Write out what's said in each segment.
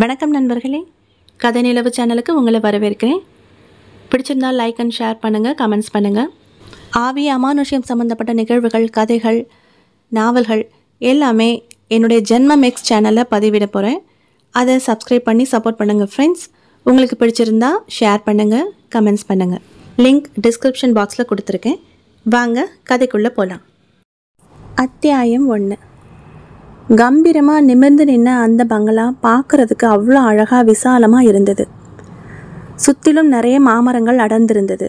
வணக்கம் நண்பர்களே கதை நிலவு சேனலுக்கு உங்களை வரவேற்கிறேன் பிடிச்சிருந்தால் லைக் அண்ட் ஷேர் பண்ணுங்கள் கமெண்ட்ஸ் பண்ணுங்கள் ஆவி அமானுஷ்யம் சம்மந்தப்பட்ட நிகழ்வுகள் கதைகள் நாவல்கள் எல்லாமே என்னுடைய ஜென்மம் எக்ஸ் சேனலில் பதிவிட போகிறேன் அதை சப்ஸ்கிரைப் பண்ணி சப்போர்ட் பண்ணுங்கள் ஃப்ரெண்ட்ஸ் உங்களுக்கு பிடிச்சிருந்தால் ஷேர் பண்ணுங்கள் கமெண்ட்ஸ் பண்ணுங்கள் லிங்க் டிஸ்கிரிப்ஷன் பாக்ஸில் கொடுத்துருக்கேன் வாங்க கதைக்குள்ளே போகலாம் அத்தியாயம் ஒன்று கம்பீரமாக நிமிர்ந்து நின்ன அந்த பங்களா பார்க்கறதுக்கு அவ்வளோ அழகாக விசாலமாக இருந்தது சுற்றிலும் நிறைய மாமரங்கள் அடர்ந்திருந்தது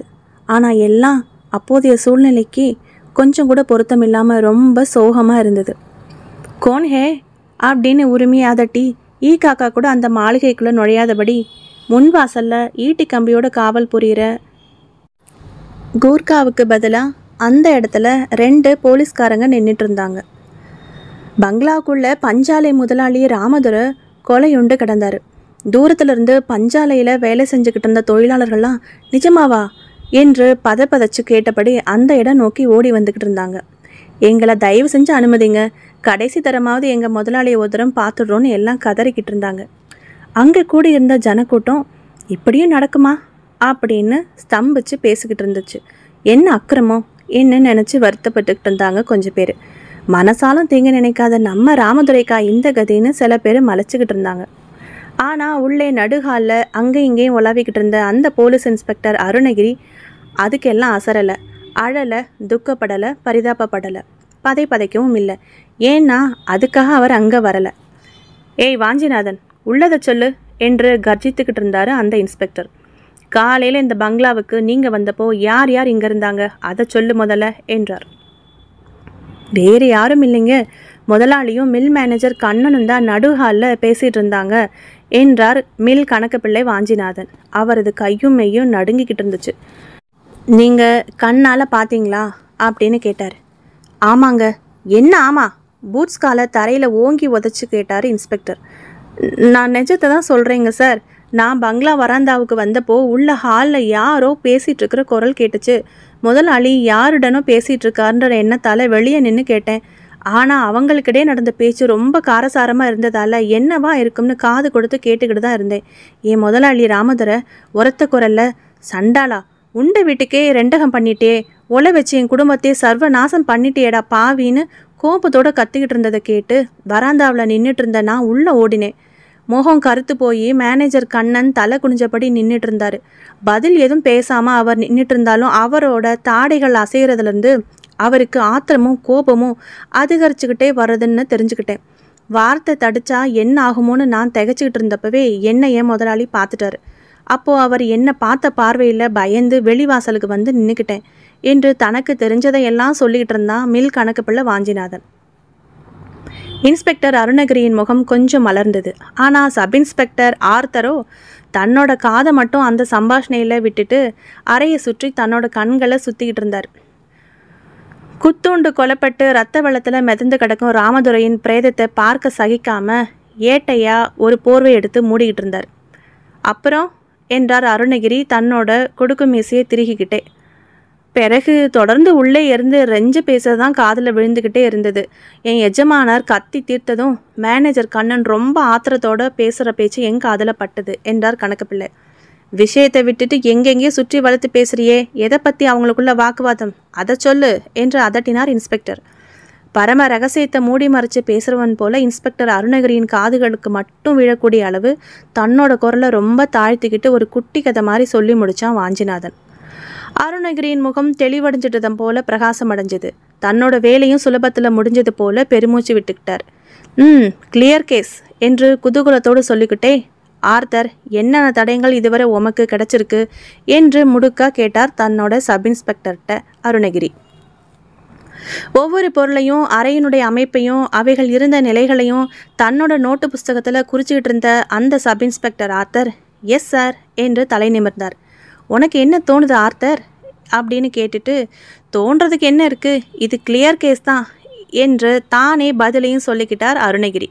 ஆனால் எல்லாம் அப்போதைய சூழ்நிலைக்கு கொஞ்சம் கூட பொருத்தம் இல்லாமல் ரொம்ப சோகமாக இருந்தது கோன் ஹே அப்படின்னு உரிமை அதட்டி ஈ காக்கா கூட அந்த மாளிகைக்குள்ளே நுழையாதபடி முன்வாசலில் ஈட்டி கம்பியோட காவல் புரிகிற கூர்காவுக்கு பதிலாக அந்த இடத்துல ரெண்டு போலீஸ்காரங்க நின்றுட்டு இருந்தாங்க பங்களாக்குள்ள பஞ்சாலை முதலாளி ராமதுர கொலையுண்டு கிடந்தார் இருந்து பஞ்சாலையில் வேலை செஞ்சுக்கிட்டு இருந்த தொழிலாளர்கள்லாம் நிஜமாவா என்று பதப்பதச்சு கேட்டபடி அந்த இடம் நோக்கி ஓடி வந்துக்கிட்டு இருந்தாங்க எங்களை தயவு செஞ்சு அனுமதிங்க கடைசி தரமாவது எங்கள் முதலாளியை உதரம் பார்த்துடுறோன்னு எல்லாம் கதறிக்கிட்டு இருந்தாங்க அங்கே கூடியிருந்த ஜனக்கூட்டம் இப்படியும் நடக்குமா அப்படின்னு ஸ்தம்பிச்சு பேசிக்கிட்டு இருந்துச்சு என்ன அக்கிரமோ என்னன்னு நினச்சி வருத்தப்பட்டுக்கிட்டு இருந்தாங்க கொஞ்சம் பேர் மனசாலும் தீங்க நினைக்காத நம்ம ராமதுரைக்கா இந்த கதின்னு சில பேர் மலைச்சிக்கிட்டு இருந்தாங்க ஆனால் உள்ளே நடுகாலில் அங்கே இங்கேயும் உலாவிக்கிட்டு இருந்த அந்த போலீஸ் இன்ஸ்பெக்டர் அருணகிரி அதுக்கெல்லாம் அசரலை அழலை துக்கப்படலை பரிதாபப்படலை பதை பதைக்கவும் இல்லை ஏன்னா அதுக்காக அவர் அங்கே வரலை ஏய் வாஞ்சிநாதன் உள்ளதை சொல்லு என்று கர்ஜித்துக்கிட்டு இருந்தார் அந்த இன்ஸ்பெக்டர் காலையில் இந்த பங்களாவுக்கு நீங்கள் வந்தப்போ யார் யார் இங்கே இருந்தாங்க அதை சொல்லு முதல்ல என்றார் வேறு யாரும் இல்லைங்க முதலாளியும் மில் மேனேஜர் கண்ணனும் தான் நடுஹாலில் பேசிகிட்டு இருந்தாங்க என்றார் மில் கணக்குப்பிள்ளை வாஞ்சிநாதன் அவரது கையும் மெய்யும் நடுங்கிக்கிட்டு இருந்துச்சு நீங்கள் கண்ணால் பார்த்தீங்களா அப்படின்னு கேட்டார் ஆமாங்க என்ன ஆமாம் பூட்ஸ் காலை தரையில் ஓங்கி உதச்சி கேட்டார் இன்ஸ்பெக்டர் நான் நிஜத்தை தான் சொல்கிறேங்க சார் நான் பங்களா வராந்தாவுக்கு வந்தப்போ உள்ள ஹாலில் யாரோ பேசிகிட்ருக்கிற குரல் கேட்டுச்சு முதலாளி யாருடனோ பேசிகிட்டு இருக்காருன்ற எண்ணத்தால் வெளியே நின்று கேட்டேன் ஆனால் அவங்களுக்கிடையே நடந்த பேச்சு ரொம்ப காரசாரமாக இருந்ததால் என்னவா இருக்கும்னு காது கொடுத்து கேட்டுக்கிட்டு தான் இருந்தேன் என் முதலாளி ராமதரை உரத்த குரல்ல சண்டாளா உண்டை வீட்டுக்கே ரெண்டகம் பண்ணிட்டே உலை வச்சு என் குடும்பத்தையே சர்வ நாசம் பண்ணிட்டேடா பாவின்னு கோபத்தோடு கத்திக்கிட்டு இருந்ததை கேட்டு வராந்தாவில் நின்றுட்டு இருந்த நான் உள்ளே ஓடினேன் மோகம் கருத்து போய் மேனேஜர் கண்ணன் தலை குனிஞ்சபடி நின்றுட்டு இருந்தார் பதில் எதுவும் பேசாமல் அவர் நின்றுட்டு இருந்தாலும் அவரோட தாடைகள் அசைகிறதுலேருந்து அவருக்கு ஆத்திரமும் கோபமும் அதிகரிச்சுக்கிட்டே வர்றதுன்னு தெரிஞ்சுக்கிட்டேன் வார்த்தை தடிச்சா என்ன ஆகுமோன்னு நான் திகச்சிக்கிட்டு இருந்தப்பவே என்னை என் முதலாளி பார்த்துட்டாரு அப்போது அவர் என்னை பார்த்த பார்வையில் பயந்து வெளிவாசலுக்கு வந்து நின்றுக்கிட்டேன் என்று தனக்கு தெரிஞ்சதையெல்லாம் சொல்லிக்கிட்டு இருந்தான் மில் கணக்கு பிள்ளை வாஞ்சிநாதன் இன்ஸ்பெக்டர் அருணகிரியின் முகம் கொஞ்சம் மலர்ந்தது ஆனால் சப் இன்ஸ்பெக்டர் ஆர்த்தரோ தன்னோட காதை மட்டும் அந்த சம்பாஷணையில் விட்டுட்டு அறையை சுற்றி தன்னோட கண்களை சுற்றிக்கிட்டு இருந்தார் குத்தூண்டு கொலப்பட்டு ரத்த வெள்ளத்தில் மிதந்து கிடக்கும் ராமதுரையின் பிரேதத்தை பார்க்க சகிக்காம ஏட்டையாக ஒரு போர்வை எடுத்து மூடிக்கிட்டு இருந்தார் அப்புறம் என்றார் அருணகிரி தன்னோட கொடுக்கும் மீசையை திருகிக்கிட்டே பிறகு தொடர்ந்து உள்ளே இருந்து ரெஞ்சு பேசுறது தான் காதில் விழுந்துக்கிட்டே இருந்தது என் எஜமானர் கத்தி தீர்த்ததும் மேனேஜர் கண்ணன் ரொம்ப ஆத்திரத்தோட பேசுகிற பேச்சு என் காதில் பட்டது என்றார் பிள்ளை விஷயத்தை விட்டுட்டு எங்கெங்கே சுற்றி வளர்த்து பேசுறியே எதை பற்றி அவங்களுக்குள்ள வாக்குவாதம் அதை சொல்லு என்று அதட்டினார் இன்ஸ்பெக்டர் பரம ரகசியத்தை மூடி மறைச்சு பேசுகிறவன் போல இன்ஸ்பெக்டர் அருணகிரியின் காதுகளுக்கு மட்டும் விழக்கூடிய அளவு தன்னோட குரலை ரொம்ப தாழ்த்திக்கிட்டு ஒரு குட்டி கதை மாதிரி சொல்லி முடித்தான் வாஞ்சிநாதன் அருணகிரியின் முகம் தெளிவடைஞ்சிட்டதம் போல பிரகாசம் அடைஞ்சது தன்னோட வேலையும் சுலபத்தில் முடிஞ்சது போல பெருமூச்சு விட்டுக்கிட்டார் ம் கிளியர் கேஸ் என்று குதூகுலத்தோடு சொல்லிக்கிட்டே ஆர்த்தர் என்னென்ன தடயங்கள் இதுவரை உமக்கு கிடைச்சிருக்கு என்று முடுக்கா கேட்டார் தன்னோட சப் இன்ஸ்பெக்டர்கிட்ட அருணகிரி ஒவ்வொரு பொருளையும் அறையினுடைய அமைப்பையும் அவைகள் இருந்த நிலைகளையும் தன்னோட நோட்டு புஸ்தகத்தில் குறிச்சிக்கிட்டு இருந்த அந்த sub inspector Arthur yes sir என்று தலை நிமிர்ந்தார் உனக்கு என்ன தோணுது ஆர்த்தர் அப்படின்னு கேட்டுட்டு தோன்றதுக்கு என்ன இருக்குது இது கிளியர் கேஸ் தான் என்று தானே பதிலையும் சொல்லிக்கிட்டார் அருணகிரி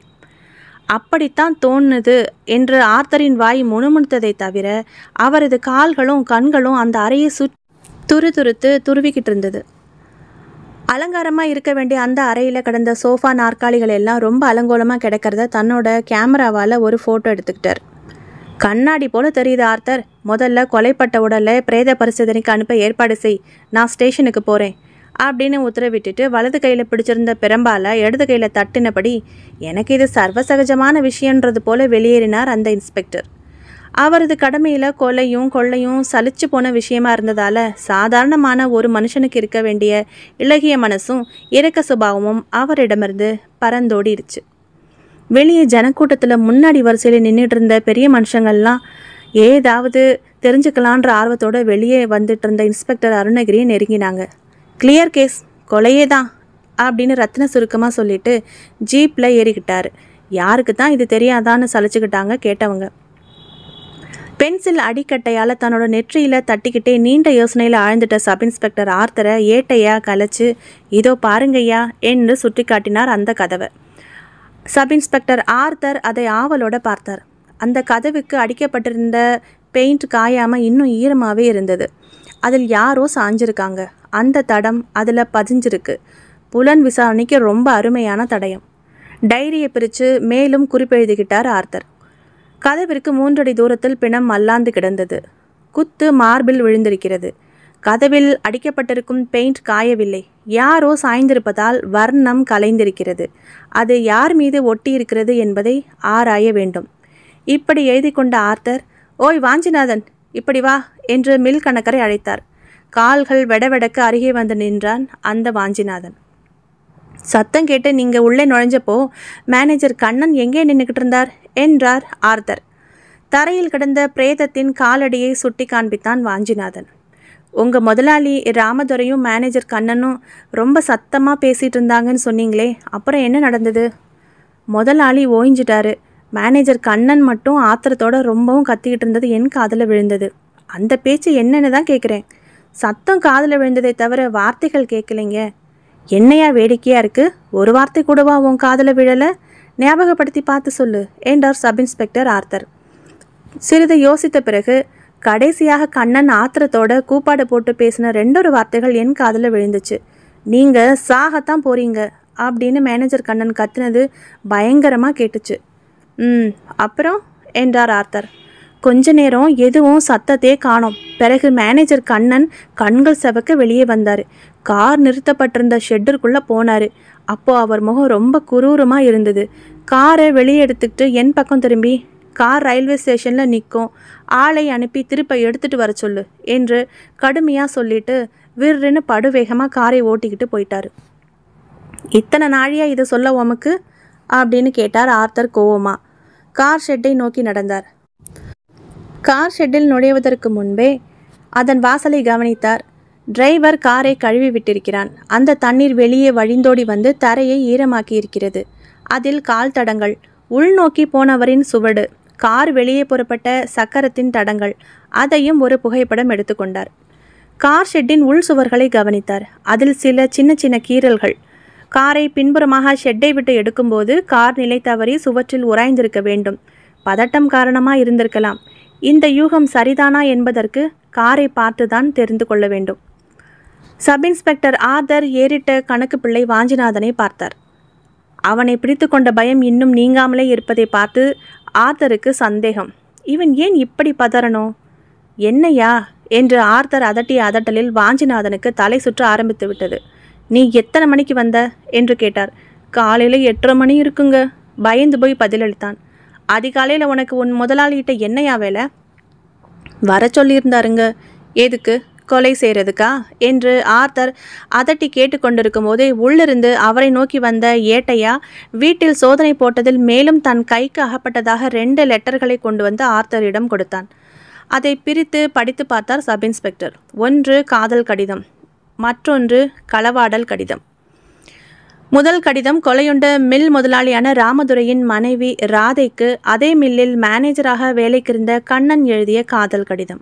அப்படித்தான் தோணுது என்று ஆர்த்தரின் வாய் முணுமுணுத்ததை தவிர அவரது கால்களும் கண்களும் அந்த அறையை சுற் துரு துருத்து துருவிக்கிட்டு இருந்தது அலங்காரமாக இருக்க வேண்டிய அந்த அறையில் கிடந்த சோஃபா நாற்காலிகள் எல்லாம் ரொம்ப அலங்கோலமாக கிடக்கிறத தன்னோட கேமராவால் ஒரு ஃபோட்டோ எடுத்துக்கிட்டார் கண்ணாடி போல தெரியுது ஆர்த்தர் முதல்ல கொலைப்பட்ட உடலை பிரேத பரிசோதனைக்கு அனுப்ப ஏற்பாடு செய் நான் ஸ்டேஷனுக்கு போகிறேன் அப்படின்னு உத்தரவிட்டுட்டு வலது கையில் பிடிச்சிருந்த பெரம்பால இடது கையில் தட்டினபடி எனக்கு இது சர்வசகஜமான விஷயன்றது போல வெளியேறினார் அந்த இன்ஸ்பெக்டர் அவரது கடமையில் கொலையும் கொள்ளையும் சலிச்சு போன விஷயமா இருந்ததால் சாதாரணமான ஒரு மனுஷனுக்கு இருக்க வேண்டிய இலகிய மனசும் இறக்க சுபாவமும் அவரிடமிருந்து பறந்தோடிடுச்சு வெளியே ஜனக்கூட்டத்தில் முன்னாடி வரிசையில் நின்றுட்டு இருந்த பெரிய மனுஷங்கள்லாம் ஏதாவது தெரிஞ்சுக்கலான்ற ஆர்வத்தோடு வெளியே வந்துட்டு இருந்த இன்ஸ்பெக்டர் அருணகிரியை நெருங்கினாங்க கிளியர் கேஸ் கொலையே தான் அப்படின்னு ரத்ன சுருக்கமாக சொல்லிட்டு ஜீப்பில் ஏறிக்கிட்டார் யாருக்கு தான் இது தெரியாதான்னு சலிச்சுக்கிட்டாங்க கேட்டவங்க பென்சில் அடிக்கட்டையால் தன்னோட நெற்றியில் தட்டிக்கிட்டே நீண்ட யோசனையில் ஆழ்ந்துட்ட சப் இன்ஸ்பெக்டர் ஆர்த்தரை ஏட்டையா கலைச்சு இதோ பாருங்கய்யா என்று சுட்டி காட்டினார் அந்த கதவை சப் இன்ஸ்பெக்டர் ஆர்தர் அதை ஆவலோட பார்த்தார் அந்த கதவுக்கு அடிக்கப்பட்டிருந்த பெயிண்ட் காயாமல் இன்னும் ஈரமாகவே இருந்தது அதில் யாரோ சாஞ்சிருக்காங்க அந்த தடம் அதில் பதிஞ்சிருக்கு புலன் விசாரணைக்கு ரொம்ப அருமையான தடயம் டைரியை பிரித்து மேலும் குறிப்பெழுதிக்கிட்டார் ஆர்தர் கதவிற்கு மூன்றடி தூரத்தில் பிணம் மல்லாந்து கிடந்தது குத்து மார்பில் விழுந்திருக்கிறது கதவில் அடிக்கப்பட்டிருக்கும் பெயிண்ட் காயவில்லை யாரோ சாய்ந்திருப்பதால் வர்ணம் கலைந்திருக்கிறது அது யார் மீது ஒட்டியிருக்கிறது என்பதை ஆராய வேண்டும் இப்படி எழுதி கொண்ட ஆர்த்தர் ஓய் வாஞ்சிநாதன் இப்படி வா என்று மில் கணக்கரை அழைத்தார் கால்கள் வெடவெடக்க அருகே வந்து நின்றான் அந்த வாஞ்சிநாதன் சத்தம் கேட்டு நீங்கள் உள்ளே நுழைஞ்சப்போ மேனேஜர் கண்ணன் எங்கே நின்றுக்கிட்டு இருந்தார் என்றார் ஆர்த்தர் தரையில் கிடந்த பிரேதத்தின் காலடியை சுட்டி காண்பித்தான் வாஞ்சிநாதன் உங்கள் முதலாளி ராமதுரையும் மேனேஜர் கண்ணனும் ரொம்ப சத்தமாக பேசிகிட்டு இருந்தாங்கன்னு சொன்னீங்களே அப்புறம் என்ன நடந்தது முதலாளி ஓய்ஞ்சிட்டாரு மேனேஜர் கண்ணன் மட்டும் ஆத்திரத்தோட ரொம்பவும் கத்திக்கிட்டு இருந்தது என் காதில் விழுந்தது அந்த பேச்சு என்னன்னு தான் கேட்குறேன் சத்தம் காதில் விழுந்ததை தவிர வார்த்தைகள் கேட்கலைங்க என்னையா வேடிக்கையாக இருக்குது ஒரு வார்த்தை கூடவா உன் காதில் விழலை ஞாபகப்படுத்தி பார்த்து சொல்லு என்றார் சப் இன்ஸ்பெக்டர் ஆர்த்தர் சிறிது யோசித்த பிறகு கடைசியாக கண்ணன் ஆத்திரத்தோட கூப்பாடு போட்டு பேசின ரெண்டொரு வார்த்தைகள் என் காதில் விழுந்துச்சு நீங்கள் சாகத்தான் போகிறீங்க அப்படின்னு மேனேஜர் கண்ணன் கத்துனது பயங்கரமாக கேட்டுச்சு ம் அப்புறம் என்றார் ஆர்த்தர் கொஞ்ச நேரம் எதுவும் சத்தத்தே காணோம் பிறகு மேனேஜர் கண்ணன் கண்கள் செவக்க வெளியே வந்தார் கார் நிறுத்தப்பட்டிருந்த ஷெட்டிற்குள்ளே போனார் அப்போது அவர் முகம் ரொம்ப குரூரமாக இருந்தது காரை வெளியே எடுத்துக்கிட்டு என் பக்கம் திரும்பி கார் ரயில்வே ஸ்டேஷனில் நிற்கும் ஆளை அனுப்பி திருப்ப எடுத்துகிட்டு வர சொல்லு என்று கடுமையாக சொல்லிட்டு விறுன்னு படுவேகமாக காரை ஓட்டிக்கிட்டு போயிட்டார் இத்தனை நாழியாக இதை சொல்ல உமக்கு அப்படின்னு கேட்டார் ஆர்த்தர் கோவமா கார் ஷெட்டை நோக்கி நடந்தார் கார் ஷெட்டில் நுழைவதற்கு முன்பே அதன் வாசலை கவனித்தார் டிரைவர் காரை கழுவி விட்டிருக்கிறான் அந்த தண்ணீர் வெளியே வழிந்தோடி வந்து தரையை ஈரமாக்கியிருக்கிறது அதில் கால் தடங்கள் உள்நோக்கி போனவரின் சுவடு கார் வெளியே புறப்பட்ட சக்கரத்தின் தடங்கள் அதையும் ஒரு புகைப்படம் எடுத்துக்கொண்டார் கார் ஷெட்டின் உள் சுவர்களை கவனித்தார் அதில் சில சின்ன சின்ன கீறல்கள் காரை பின்புறமாக ஷெட்டை விட்டு எடுக்கும்போது கார் நிலை தவறி சுவற்றில் உராய்ந்திருக்க வேண்டும் பதட்டம் காரணமாக இருந்திருக்கலாம் இந்த யூகம் சரிதானா என்பதற்கு காரை பார்த்துதான் தெரிந்து கொள்ள வேண்டும் சப் இன்ஸ்பெக்டர் ஆதர் ஏறிட்ட கணக்கு பிள்ளை வாஞ்சிநாதனை பார்த்தார் அவனை பிடித்து கொண்ட பயம் இன்னும் நீங்காமலே இருப்பதை பார்த்து ஆர்தருக்கு சந்தேகம் இவன் ஏன் இப்படி பதறணும் என்னையா என்று ஆர்தர் அதட்டிய அதட்டலில் வாஞ்சிநாதனுக்கு தலை சுற்ற ஆரம்பித்து விட்டது நீ எத்தனை மணிக்கு வந்த என்று கேட்டார் காலையில் எட்டரை மணி இருக்குங்க பயந்து போய் பதிலளித்தான் அதிகாலையில் உனக்கு உன் முதலாளிகிட்ட என்னையா வேலை வர சொல்லியிருந்தாருங்க எதுக்கு கொலை செய்கிறதுக்கா என்று ஆர்த்தர் அதட்டி கேட்டுக்கொண்டிருக்கும் போதே உள்ளிருந்து அவரை நோக்கி வந்த ஏட்டையா வீட்டில் சோதனை போட்டதில் மேலும் தன் கைக்கு அகப்பட்டதாக ரெண்டு லெட்டர்களை கொண்டு வந்து ஆர்த்தரிடம் கொடுத்தான் அதை பிரித்து படித்து பார்த்தார் சப் இன்ஸ்பெக்டர் ஒன்று காதல் கடிதம் மற்றொன்று களவாடல் கடிதம் முதல் கடிதம் கொலையுண்ட மில் முதலாளியான ராமதுரையின் மனைவி ராதைக்கு அதே மில்லில் மேனேஜராக வேலைக்கிருந்த கண்ணன் எழுதிய காதல் கடிதம்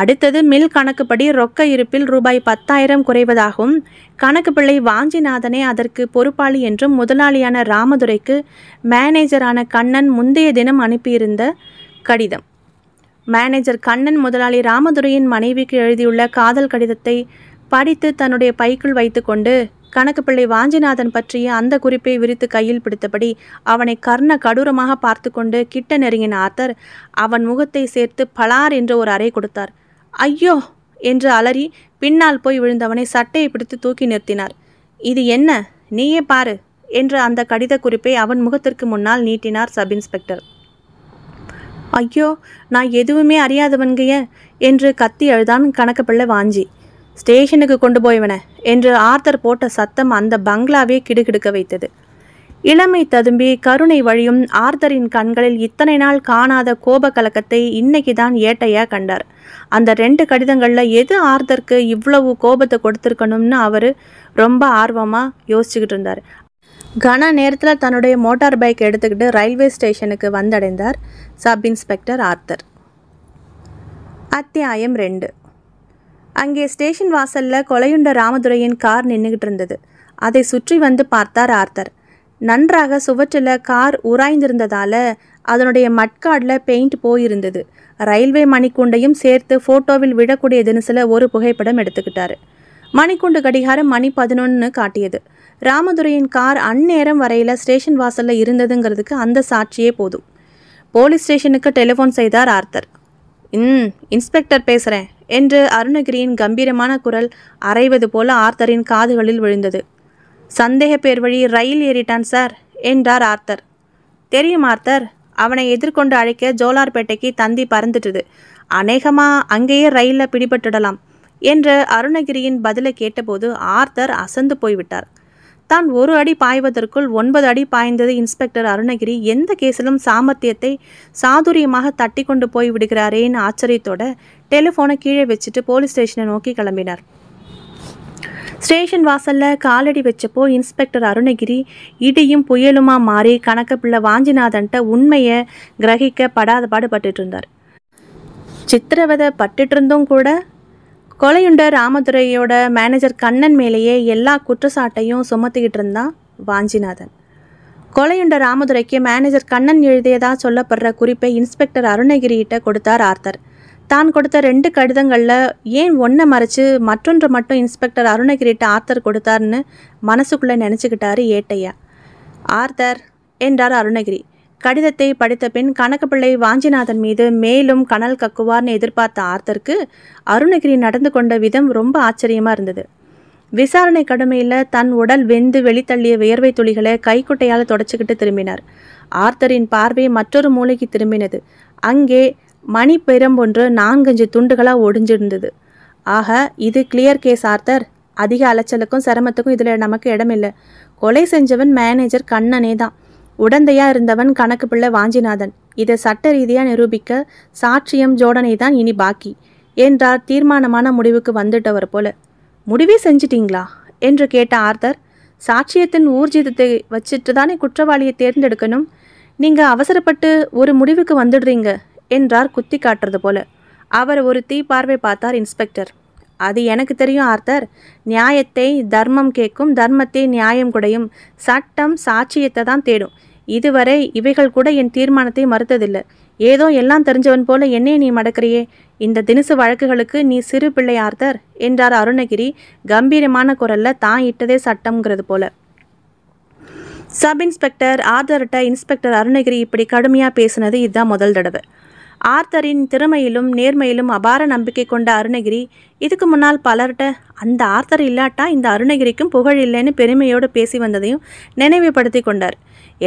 அடுத்தது மில் கணக்குப்படி ரொக்க இருப்பில் ரூபாய் பத்தாயிரம் குறைவதாகவும் கணக்கு பிள்ளை வாஞ்சிநாதனே அதற்கு பொறுப்பாளி என்றும் முதலாளியான ராமதுரைக்கு மேனேஜரான கண்ணன் முந்தைய தினம் அனுப்பியிருந்த கடிதம் மேனேஜர் கண்ணன் முதலாளி ராமதுரையின் மனைவிக்கு எழுதியுள்ள காதல் கடிதத்தை படித்து தன்னுடைய பைக்குள் வைத்துக்கொண்டு பிள்ளை வாஞ்சிநாதன் பற்றிய அந்த குறிப்பை விரித்து கையில் பிடித்தபடி அவனை கர்ண கடூரமாக பார்த்து கொண்டு கிட்ட நெருங்கின ஆத்தர் அவன் முகத்தை சேர்த்து பலார் என்று ஒரு அறை கொடுத்தார் ஐயோ என்று அலறி பின்னால் போய் விழுந்தவனை சட்டையை பிடித்து தூக்கி நிறுத்தினார் இது என்ன நீயே பாரு என்று அந்த கடித குறிப்பை அவன் முகத்திற்கு முன்னால் நீட்டினார் சப் இன்ஸ்பெக்டர் ஐயோ நான் எதுவுமே அறியாதவன்கைய என்று கத்தி எழுதான் கணக்கப்பிள்ள வாஞ்சி ஸ்டேஷனுக்கு கொண்டு போய்வன என்று ஆர்த்தர் போட்ட சத்தம் அந்த பங்களாவே கிடுகிடுக்க வைத்தது இளமை ததும்பி கருணை வழியும் ஆர்தரின் கண்களில் இத்தனை நாள் காணாத கோப கலக்கத்தை இன்னைக்கு தான் ஏட்டையா கண்டார் அந்த ரெண்டு கடிதங்களில் எது ஆர்தருக்கு இவ்வளவு கோபத்தை கொடுத்துருக்கணும்னு அவர் ரொம்ப ஆர்வமாக யோசிச்சுக்கிட்டு இருந்தார் கன நேரத்தில் தன்னுடைய மோட்டார் பைக் எடுத்துக்கிட்டு ரயில்வே ஸ்டேஷனுக்கு வந்தடைந்தார் சப் இன்ஸ்பெக்டர் ஆர்தர் அத்தியாயம் ரெண்டு அங்கே ஸ்டேஷன் வாசலில் கொலையுண்ட ராமதுரையின் கார் நின்றுக்கிட்டு இருந்தது அதை சுற்றி வந்து பார்த்தார் ஆர்த்தர் நன்றாக சுவற்றில் கார் உராய்ந்திருந்ததால் அதனுடைய மட்காடில் பெயிண்ட் போயிருந்தது ரயில்வே மணிக்கூண்டையும் சேர்த்து ஃபோட்டோவில் விடக்கூடிய தினசில் ஒரு புகைப்படம் எடுத்துக்கிட்டாரு மணிக்கூண்டு கடிகாரம் மணி பதினொன்று காட்டியது ராமதுரையின் கார் அந்நேரம் வரையில் ஸ்டேஷன் வாசலில் இருந்ததுங்கிறதுக்கு அந்த சாட்சியே போதும் போலீஸ் ஸ்டேஷனுக்கு டெலிஃபோன் செய்தார் ஆர்த்தர் ம் இன்ஸ்பெக்டர் பேசுகிறேன் என்று அருணகிரியின் கம்பீரமான குரல் அரைவது போல ஆர்த்தரின் காதுகளில் விழுந்தது சந்தேக பேர் வழி ரயில் ஏறிட்டான் சார் என்றார் ஆர்த்தர் தெரியும் ஆர்த்தர் அவனை எதிர்கொண்டு அழைக்க ஜோலார்பேட்டைக்கு தந்தி பறந்துட்டுது அநேகமா அங்கேயே ரயிலில் பிடிபட்டுடலாம் என்று அருணகிரியின் பதிலை கேட்டபோது ஆர்த்தர் அசந்து போய்விட்டார் தான் ஒரு அடி பாய்வதற்குள் ஒன்பது அடி பாய்ந்தது இன்ஸ்பெக்டர் அருணகிரி எந்த கேஸிலும் சாமர்த்தியத்தை சாதுரியமாக தட்டி கொண்டு போய் விடுகிறாரேன்னு ஆச்சரியத்தோட டெலிஃபோனை கீழே வச்சுட்டு போலீஸ் ஸ்டேஷனை நோக்கி கிளம்பினார் ஸ்டேஷன் வாசலில் காலடி வச்சப்போ இன்ஸ்பெக்டர் அருணகிரி இடியும் புயலுமா மாறி கணக்கப்பிள்ளை வாஞ்சிநாதன்ட்ட உண்மையை கிரகிக்க படாத பாடுபட்டு இருந்தார் சித்திரவதை பட்டுட்டு இருந்தும் கூட கொலையுண்ட ராமதுரையோட மேனேஜர் கண்ணன் மேலேயே எல்லா குற்றச்சாட்டையும் சுமத்திக்கிட்டு இருந்தான் வாஞ்சிநாதன் கொலையுண்ட ராமதுரைக்கு மேனேஜர் கண்ணன் எழுதியதாக சொல்லப்படுற குறிப்பை இன்ஸ்பெக்டர் அருணகிரிகிட்ட கொடுத்தார் ஆர்த்தர் தான் கொடுத்த ரெண்டு கடிதங்களில் ஏன் ஒன்றை மறைச்சு மற்றொன்று மட்டும் இன்ஸ்பெக்டர் அருணகிரிட்ட ஆர்த்தர் கொடுத்தார்னு மனசுக்குள்ளே நினச்சிக்கிட்டாரு ஏட்டையா ஆர்த்தர் என்றார் அருணகிரி கடிதத்தை படித்த பின் கணக்குப்பிள்ளை வாஞ்சிநாதன் மீது மேலும் கனல் கக்குவார்னு எதிர்பார்த்த ஆர்த்தருக்கு அருணகிரி நடந்து கொண்ட விதம் ரொம்ப ஆச்சரியமாக இருந்தது விசாரணை கடுமையில் தன் உடல் வெந்து வெளித்தள்ளிய வியர்வை துளிகளை கைக்குட்டையால் தொடச்சிக்கிட்டு திரும்பினார் ஆர்த்தரின் பார்வை மற்றொரு மூளைக்கு திரும்பினது அங்கே மணி பெரும்பொன்று நான்கஞ்சு துண்டுகளாக ஒடிஞ்சிருந்தது ஆக இது கிளியர் கேஸ் ஆர்த்தர் அதிக அலைச்சலுக்கும் சிரமத்துக்கும் இதில் நமக்கு இடமில்லை கொலை செஞ்சவன் மேனேஜர் கண்ணனே தான் உடந்தையா இருந்தவன் கணக்கு பிள்ளை வாஞ்சிநாதன் இதை சட்ட ரீதியாக நிரூபிக்க சாட்சியம் ஜோடனை தான் இனி பாக்கி என்றார் தீர்மானமான முடிவுக்கு வந்துட்டவர் போல முடிவே செஞ்சிட்டீங்களா என்று கேட்ட ஆர்த்தர் சாட்சியத்தின் ஊர்ஜிதத்தை வச்சுட்டு தானே குற்றவாளியை தேர்ந்தெடுக்கணும் நீங்கள் அவசரப்பட்டு ஒரு முடிவுக்கு வந்துடுறீங்க என்றார் குத்தி காட்டுறது போல அவர் ஒரு தீ பார்வை பார்த்தார் இன்ஸ்பெக்டர் அது எனக்கு தெரியும் ஆர்த்தர் நியாயத்தை தர்மம் கேட்கும் தர்மத்தை நியாயம் குடையும் சட்டம் சாட்சியத்தை தான் தேடும் இதுவரை இவைகள் கூட என் தீர்மானத்தை மறுத்ததில்லை ஏதோ எல்லாம் தெரிஞ்சவன் போல என்னே நீ மடக்கிறியே இந்த தினசு வழக்குகளுக்கு நீ சிறு பிள்ளை ஆர்த்தர் என்றார் அருணகிரி கம்பீரமான குரல்ல தான் இட்டதே சட்டம்ங்கிறது போல சப் இன்ஸ்பெக்டர் ஆர்தர்ட்ட இன்ஸ்பெக்டர் அருணகிரி இப்படி கடுமையாக பேசினது இதுதான் முதல் தடவை ஆர்த்தரின் திறமையிலும் நேர்மையிலும் அபார நம்பிக்கை கொண்ட அருணகிரி இதுக்கு முன்னால் பலர்கிட்ட அந்த ஆர்த்தர் இல்லாட்டா இந்த அருணகிரிக்கும் புகழ் இல்லைன்னு பெருமையோடு பேசி வந்ததையும் நினைவுபடுத்தி கொண்டார்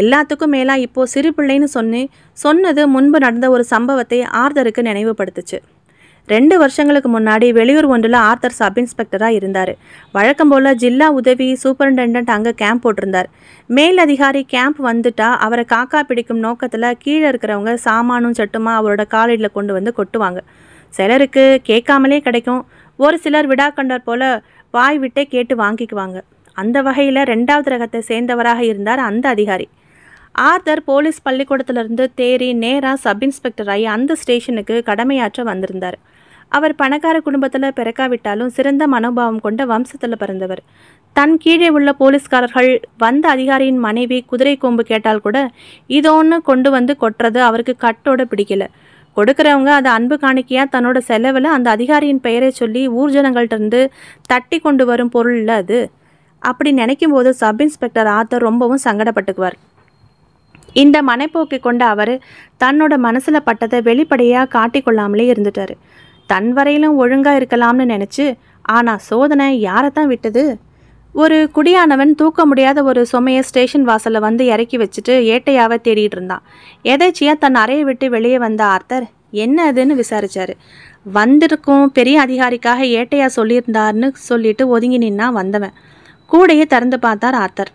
எல்லாத்துக்கும் மேலாக இப்போது சிறு பிள்ளைன்னு சொன்னி சொன்னது முன்பு நடந்த ஒரு சம்பவத்தை ஆர்தருக்கு நினைவுபடுத்துச்சு ரெண்டு வருஷங்களுக்கு முன்னாடி வெளியூர் ஒன்றில் ஆர்த்தர் சப் இன்ஸ்பெக்டராக இருந்தார் வழக்கம் போல் ஜில்லா உதவி சூப்பரிண்டெண்டன்ட் அங்கே கேம்ப் போட்டிருந்தார் மேல் அதிகாரி கேம்ப் வந்துட்டா அவரை காக்கா பிடிக்கும் நோக்கத்தில் கீழே இருக்கிறவங்க சாமானும் சட்டுமா அவரோட காலடியில் கொண்டு வந்து கொட்டுவாங்க சிலருக்கு கேட்காமலே கிடைக்கும் ஒரு சிலர் விடாக்கண்டர் போல் வாய் விட்டே கேட்டு வாங்கிக்குவாங்க அந்த வகையில் ரெண்டாவது ரகத்தை சேர்ந்தவராக இருந்தார் அந்த அதிகாரி ஆர்தர் போலீஸ் பள்ளிக்கூடத்திலிருந்து தேறி நேராக சப் இன்ஸ்பெக்டராகி அந்த ஸ்டேஷனுக்கு கடமையாற்ற வந்திருந்தார் அவர் பணக்கார குடும்பத்தில் பிறக்காவிட்டாலும் சிறந்த மனோபாவம் கொண்ட வம்சத்தில் பிறந்தவர் தன் கீழே உள்ள போலீஸ்காரர்கள் வந்த அதிகாரியின் மனைவி குதிரை கொம்பு கேட்டால் கூட இதோன்னு கொண்டு வந்து கொட்டுறது அவருக்கு கட்டோட பிடிக்கல கொடுக்குறவங்க அதை அன்பு காணிக்கையாக தன்னோட செலவில் அந்த அதிகாரியின் பெயரை சொல்லி ஊர் இருந்து தட்டி கொண்டு வரும் பொருள் இல்லை அது அப்படி நினைக்கும் போது சப் இன்ஸ்பெக்டர் ஆத்தர் ரொம்பவும் சங்கடப்பட்டுக்குவார் இந்த மனைப்போக்கை கொண்ட அவர் தன்னோட மனசில் பட்டதை வெளிப்படையாக காட்டிக்கொள்ளாமலே இருந்துட்டார் தன் வரையிலும் ஒழுங்காக இருக்கலாம்னு நினச்சி ஆனால் சோதனை யாரைத்தான் விட்டது ஒரு குடியானவன் தூக்க முடியாத ஒரு சுமையை ஸ்டேஷன் வாசலில் வந்து இறக்கி வச்சுட்டு ஏட்டையாக தேடிட்டு இருந்தான் எதேச்சியாக தன் அறையை விட்டு வெளியே வந்த ஆர்த்தர் என்ன அதுன்னு விசாரித்தார் வந்திருக்கும் பெரிய அதிகாரிக்காக ஏட்டையா சொல்லியிருந்தார்னு சொல்லிட்டு ஒதுங்கி நின்னா வந்தவன் கூடையே திறந்து பார்த்தார் ஆர்த்தர்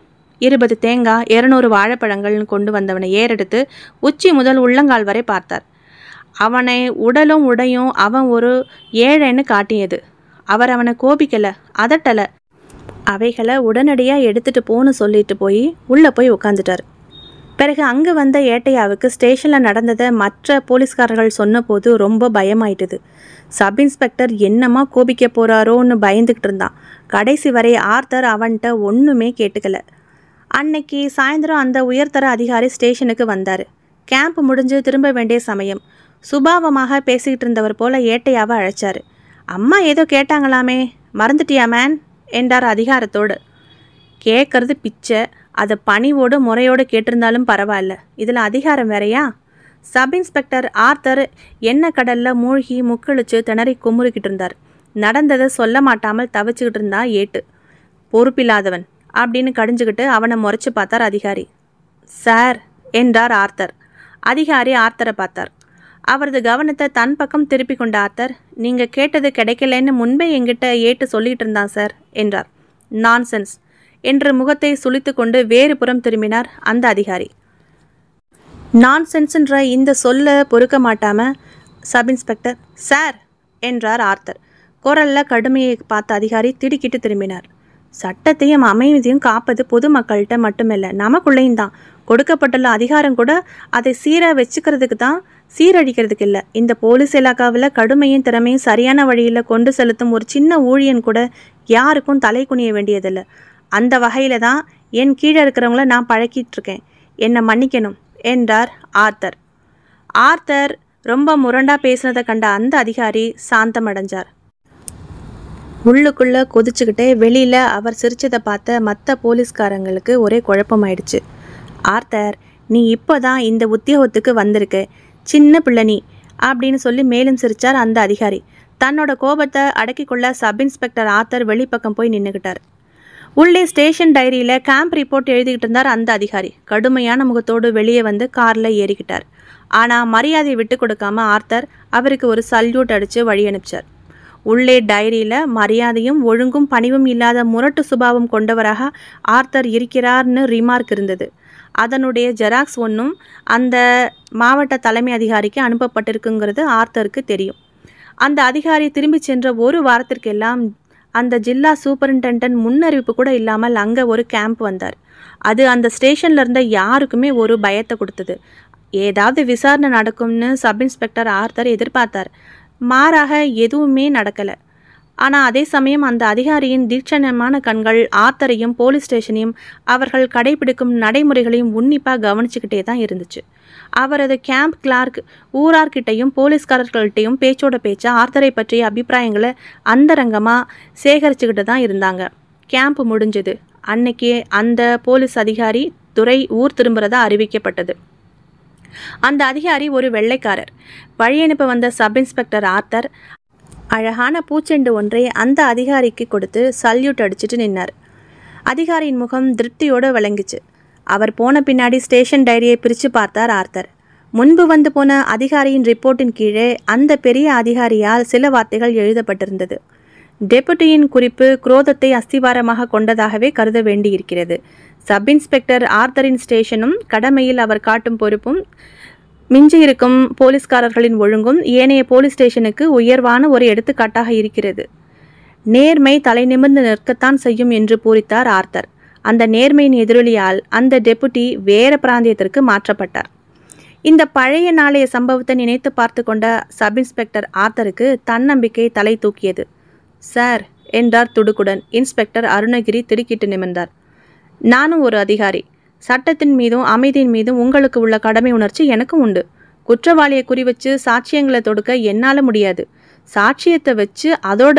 இருபது தேங்காய் இருநூறு வாழைப்பழங்கள்னு கொண்டு வந்தவனை ஏறெடுத்து உச்சி முதல் உள்ளங்கால் வரை பார்த்தார் அவனை உடலும் உடையும் அவன் ஒரு ஏழைன்னு காட்டியது அவர் அவனை கோபிக்கலை அதட்டலை அவைகளை உடனடியாக எடுத்துகிட்டு போன்னு சொல்லிட்டு போய் உள்ளே போய் உட்காந்துட்டார் பிறகு அங்கே வந்த ஏட்டையாவுக்கு ஸ்டேஷனில் நடந்ததை மற்ற போலீஸ்காரர்கள் சொன்னபோது ரொம்ப பயமாயிட்டுது சப் இன்ஸ்பெக்டர் என்னமா கோபிக்க போகிறாரோன்னு பயந்துக்கிட்டு இருந்தான் கடைசி வரை ஆர்த்தர் அவன்கிட்ட ஒன்றுமே கேட்டுக்கல அன்னைக்கு சாயந்தரம் அந்த உயர்தர அதிகாரி ஸ்டேஷனுக்கு வந்தார் கேம்ப் முடிஞ்சு திரும்ப வேண்டிய சமயம் சுபாவமாக பேசிக்கிட்டு இருந்தவர் போல ஏட்டையாவை அழைச்சார் அம்மா ஏதோ கேட்டாங்களாமே மறந்துட்டியா மேன் என்றார் அதிகாரத்தோடு கேட்கறது பிச்சை அதை பணிவோடு முறையோடு கேட்டிருந்தாலும் பரவாயில்ல இதில் அதிகாரம் வேறையா சப் இன்ஸ்பெக்டர் ஆர்த்தர் எண்ணெய் கடலில் மூழ்கி முக்களிச்சு திணறி குமுறிக்கிட்டு இருந்தார் நடந்ததை சொல்ல மாட்டாமல் தவிச்சுக்கிட்டு இருந்தா ஏட்டு பொறுப்பில்லாதவன் அப்படின்னு கடிஞ்சுக்கிட்டு அவனை முறைச்சு பார்த்தார் அதிகாரி சார் என்றார் ஆர்த்தர் அதிகாரி ஆர்த்தரை பார்த்தார் அவரது கவனத்தை தன் பக்கம் திருப்பி கொண்ட ஆத்தர் நீங்கள் கேட்டது கிடைக்கலன்னு முன்பே எங்கிட்ட ஏட்டு சொல்லிட்டு இருந்தான் சார் என்றார் நான்சென்ஸ் என்று முகத்தை சுழித்து கொண்டு வேறு புறம் திரும்பினார் அந்த அதிகாரி நான்சென்ஸ்ன்ற இந்த சொல்ல பொறுக்க மாட்டாமல் சப் இன்ஸ்பெக்டர் சார் என்றார் ஆர்த்தர் குரல்ல கடுமையை பார்த்த அதிகாரி திடுக்கிட்டு திரும்பினார் சட்டத்தையும் அமைதியும் காப்பது பொதுமக்கள்கிட்ட மட்டுமில்லை நமக்குள்ளேயும் தான் கொடுக்கப்பட்டுள்ள அதிகாரம் கூட அதை சீராக வச்சுக்கிறதுக்கு தான் சீரழிக்கிறதுக்கு இல்லை இந்த போலீஸ் இலாக்காவில் கடுமையும் திறமையும் சரியான வழியில் கொண்டு செலுத்தும் ஒரு சின்ன ஊழியன் கூட யாருக்கும் தலை குனிய வேண்டியதில்லை அந்த வகையில் தான் என் கீழே இருக்கிறவங்கள நான் பழக்கிட்டுருக்கேன் என்னை மன்னிக்கணும் என்றார் ஆர்த்தர் ஆர்த்தர் ரொம்ப முரண்டாக பேசுனதை கண்ட அந்த அதிகாரி சாந்தமடைஞ்சார் உள்ளுக்குள்ளே கொதிச்சுக்கிட்டே வெளியில் அவர் சிரிச்சதை பார்த்த மற்ற போலீஸ்காரங்களுக்கு ஒரே குழப்பமாயிடுச்சு ஆர்த்தர் நீ இப்போ தான் இந்த உத்தியோகத்துக்கு வந்திருக்க சின்ன பிள்ளை நீ அப்படின்னு சொல்லி மேலும் சிரித்தார் அந்த அதிகாரி தன்னோட கோபத்தை அடக்கிக்கொள்ள சப் இன்ஸ்பெக்டர் ஆத்தர் வெளிப்பக்கம் போய் நின்றுக்கிட்டார் உள்ளே ஸ்டேஷன் டைரியில் கேம்ப் ரிப்போர்ட் எழுதிக்கிட்டு இருந்தார் அந்த அதிகாரி கடுமையான முகத்தோடு வெளியே வந்து காரில் ஏறிக்கிட்டார் ஆனால் மரியாதையை விட்டு கொடுக்காம ஆர்த்தர் அவருக்கு ஒரு சல்யூட் அடித்து வழி அனுப்பிச்சார் உள்ளே டைரியில் மரியாதையும் ஒழுங்கும் பணிவும் இல்லாத முரட்டு சுபாவம் கொண்டவராக ஆர்த்தர் இருக்கிறார்னு ரிமார்க் இருந்தது அதனுடைய ஜெராக்ஸ் ஒன்றும் அந்த மாவட்ட தலைமை அதிகாரிக்கு அனுப்பப்பட்டிருக்குங்கிறது ஆர்த்தருக்கு தெரியும் அந்த அதிகாரி திரும்பி சென்ற ஒரு வாரத்திற்கெல்லாம் அந்த ஜில்லா சூப்பரிண்டென்டென்ட் முன்னறிவிப்பு கூட இல்லாமல் அங்கே ஒரு கேம்ப் வந்தார் அது அந்த ஸ்டேஷனில் இருந்த யாருக்குமே ஒரு பயத்தை கொடுத்தது ஏதாவது விசாரணை நடக்கும்னு சப் இன்ஸ்பெக்டர் ஆர்த்தர் எதிர்பார்த்தார் மாறாக எதுவுமே நடக்கலை ஆனால் அதே சமயம் அந்த அதிகாரியின் தீட்சணமான கண்கள் ஆத்தரையும் போலீஸ் ஸ்டேஷனையும் அவர்கள் கடைபிடிக்கும் நடைமுறைகளையும் உன்னிப்பாக கவனிச்சுக்கிட்டே தான் இருந்துச்சு அவரது கேம்ப் கிளார்க் ஊரார்கிட்டையும் போலீஸ்காரர்கள்ட்டையும் பேச்சோட பேச்சா ஆர்த்தரை பற்றிய அபிப்பிராயங்களை அந்தரங்கமாக சேகரிச்சுக்கிட்டு தான் இருந்தாங்க கேம்ப் முடிஞ்சது அன்னைக்கே அந்த போலீஸ் அதிகாரி துறை ஊர் திரும்புறதா அறிவிக்கப்பட்டது அந்த அதிகாரி ஒரு வெள்ளைக்காரர் வழியனுப்ப வந்த சப் இன்ஸ்பெக்டர் ஆர்த்தர் அழகான பூச்செண்டு ஒன்றை அந்த அதிகாரிக்கு கொடுத்து சல்யூட் அடிச்சுட்டு நின்னார் அதிகாரியின் முகம் திருப்தியோடு விளங்கிச்சு அவர் போன பின்னாடி ஸ்டேஷன் டைரியை பிரித்து பார்த்தார் ஆர்த்தர் முன்பு வந்து போன அதிகாரியின் ரிப்போர்ட்டின் கீழே அந்த பெரிய அதிகாரியால் சில வார்த்தைகள் எழுதப்பட்டிருந்தது டெபுட்டியின் குறிப்பு குரோதத்தை அஸ்திவாரமாக கொண்டதாகவே கருத வேண்டியிருக்கிறது சப் இன்ஸ்பெக்டர் ஆர்த்தரின் ஸ்டேஷனும் கடமையில் அவர் காட்டும் பொறுப்பும் மிஞ்சி இருக்கும் போலீஸ்காரர்களின் ஒழுங்கும் ஏனைய போலீஸ் ஸ்டேஷனுக்கு உயர்வான ஒரு எடுத்துக்காட்டாக இருக்கிறது நேர்மை தலை நிமிர்ந்து நிற்கத்தான் செய்யும் என்று பூரித்தார் ஆர்த்தர் அந்த நேர்மையின் எதிரொலியால் அந்த டெபுட்டி வேற பிராந்தியத்திற்கு மாற்றப்பட்டார் இந்த பழைய நாளைய சம்பவத்தை நினைத்து பார்த்து கொண்ட சப் இன்ஸ்பெக்டர் ஆர்த்தருக்கு தன்னம்பிக்கை தலை தூக்கியது சார் என்றார் துடுக்குடன் இன்ஸ்பெக்டர் அருணகிரி திடுக்கிட்டு நிமிர்ந்தார் நானும் ஒரு அதிகாரி சட்டத்தின் மீதும் அமைதியின் மீதும் உங்களுக்கு உள்ள கடமை உணர்ச்சி எனக்கும் உண்டு குற்றவாளியை குறி வச்சு சாட்சியங்களை தொடுக்க என்னால் முடியாது சாட்சியத்தை வச்சு அதோட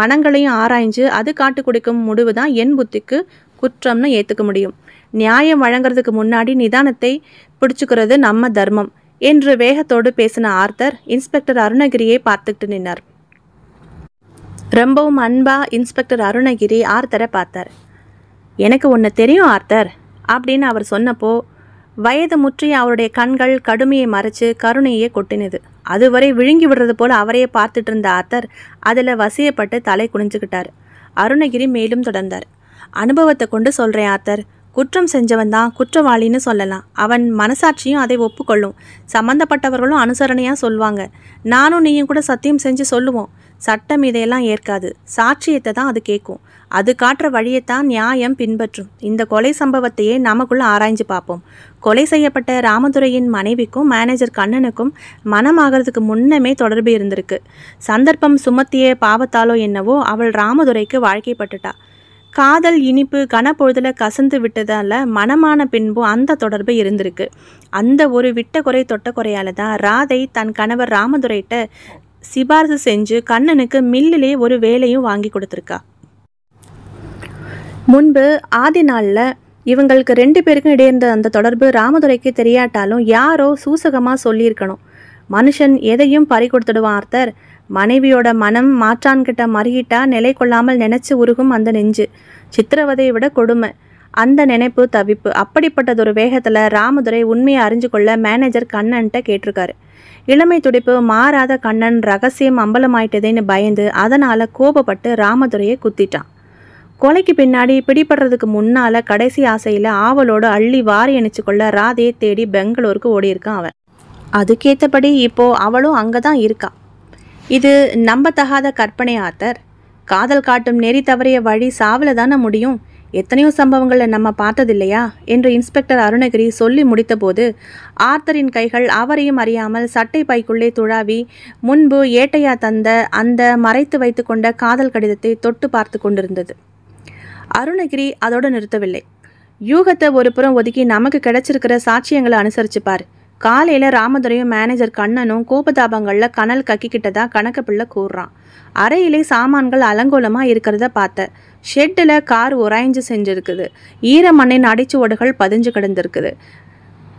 மனங்களையும் ஆராய்ஞ்சு அது காட்டு குடிக்கும் முடிவு தான் என் புத்திக்கு குற்றம்னு ஏற்றுக்க முடியும் நியாயம் வழங்குறதுக்கு முன்னாடி நிதானத்தை பிடிச்சுக்கிறது நம்ம தர்மம் என்று வேகத்தோடு பேசின ஆர்த்தர் இன்ஸ்பெக்டர் அருணகிரியை பார்த்துக்கிட்டு நின்னார் ரொம்பவும் அன்பா இன்ஸ்பெக்டர் அருணகிரி ஆர்த்தரை பார்த்தார் எனக்கு ஒன்று தெரியும் ஆர்த்தர் அப்படின்னு அவர் சொன்னப்போ வயது முற்றி அவருடைய கண்கள் கடுமையை மறைச்சு கருணையே கொட்டினது அதுவரை விழுங்கி விடுறது போல அவரையே பார்த்துட்டு இருந்த ஆத்தர் அதில் வசியப்பட்டு தலை குனிஞ்சுக்கிட்டார் அருணகிரி மேலும் தொடர்ந்தார் அனுபவத்தை கொண்டு சொல்கிறேன் ஆத்தர் குற்றம் செஞ்சவன் தான் குற்றவாளின்னு சொல்லலாம் அவன் மனசாட்சியும் அதை ஒப்புக்கொள்ளும் சம்மந்தப்பட்டவர்களும் அனுசரணையாக சொல்லுவாங்க நானும் நீயும் கூட சத்தியம் செஞ்சு சொல்லுவோம் சட்டம் இதையெல்லாம் ஏற்காது சாட்சியத்தை தான் அது கேட்கும் அது காட்டுற வழியைத்தான் நியாயம் பின்பற்றும் இந்த கொலை சம்பவத்தையே நமக்குள்ள ஆராய்ஞ்சு பார்ப்போம் கொலை செய்யப்பட்ட ராமதுரையின் மனைவிக்கும் மேனேஜர் கண்ணனுக்கும் மனமாகறதுக்கு முன்னமே தொடர்பு இருந்திருக்கு சந்தர்ப்பம் சுமத்திய பாவத்தாலோ என்னவோ அவள் ராமதுரைக்கு வாழ்க்கைப்பட்டுட்டா காதல் இனிப்பு கனப்பொழுதில் கசந்து விட்டதால் மனமான பின்பும் அந்த தொடர்பு இருந்திருக்கு அந்த ஒரு விட்ட குறை தொட்ட குறையால் தான் ராதை தன் கணவர் ராமதுரைகிட்ட சிபார்சு செஞ்சு கண்ணனுக்கு மில்லிலே ஒரு வேலையும் வாங்கி கொடுத்துருக்கா முன்பு ஆதி நாளில் இவங்களுக்கு ரெண்டு பேருக்கும் இடையே இருந்த அந்த தொடர்பு ராமதுரைக்கு தெரியாட்டாலும் யாரோ சூசகமாக சொல்லியிருக்கணும் மனுஷன் எதையும் பறி கொடுத்துடுவான் ஆர்த்தர் மனைவியோட மனம் மாற்றான்கிட்ட மறுகிட்டா நிலை கொள்ளாமல் நினைச்சு உருகும் அந்த நெஞ்சு சித்திரவதையை விட கொடுமை அந்த நினைப்பு தவிப்பு அப்படிப்பட்டதொரு வேகத்தில் ராமதுரை உண்மையை அறிஞ்சு கொள்ள மேனேஜர் கண்ணன்ட்ட கேட்டிருக்காரு இளமை துடிப்பு மாறாத கண்ணன் ரகசியம் அம்பலமாயிட்டதேன்னு பயந்து அதனால் கோபப்பட்டு ராமதுரையை குத்திட்டான் கொலைக்கு பின்னாடி பிடிபடுறதுக்கு முன்னால் கடைசி ஆசையில் ஆவலோடு அள்ளி வாரி அணிச்சு கொள்ள ராதையை தேடி பெங்களூருக்கு ஓடியிருக்கான் அவன் அதுக்கேற்றபடி இப்போது அவளும் அங்கே தான் இருக்கா இது நம்பத்தகாத கற்பனை ஆத்தர் காதல் காட்டும் நெறி தவறிய வழி சாவில் தானே முடியும் எத்தனையோ சம்பவங்களை நம்ம பார்த்ததில்லையா என்று இன்ஸ்பெக்டர் அருணகிரி சொல்லி முடித்தபோது ஆர்த்தரின் கைகள் அவரையும் அறியாமல் சட்டை பைக்குள்ளே துழாவி முன்பு ஏட்டையா தந்த அந்த மறைத்து வைத்து கொண்ட காதல் கடிதத்தை தொட்டு பார்த்து கொண்டிருந்தது அருணகிரி அதோடு நிறுத்தவில்லை யூகத்தை ஒரு புறம் ஒதுக்கி நமக்கு கிடைச்சிருக்கிற சாட்சியங்களை அனுசரிச்சுப்பார் காலையில் ராமதுரையும் மேனேஜர் கண்ணனும் கோபதாபங்களில் கனல் கக்கிக்கிட்டதா கணக்கு பிள்ளை கூறுறான் அறையிலே சாமான்கள் அலங்கோலமாக இருக்கிறத பார்த்த ஷெட்டில் கார் உராய்ஞ்சு செஞ்சுருக்குது ஈர மண்ணின் அடிச்சு ஓடுகள் பதிஞ்சு கிடந்திருக்குது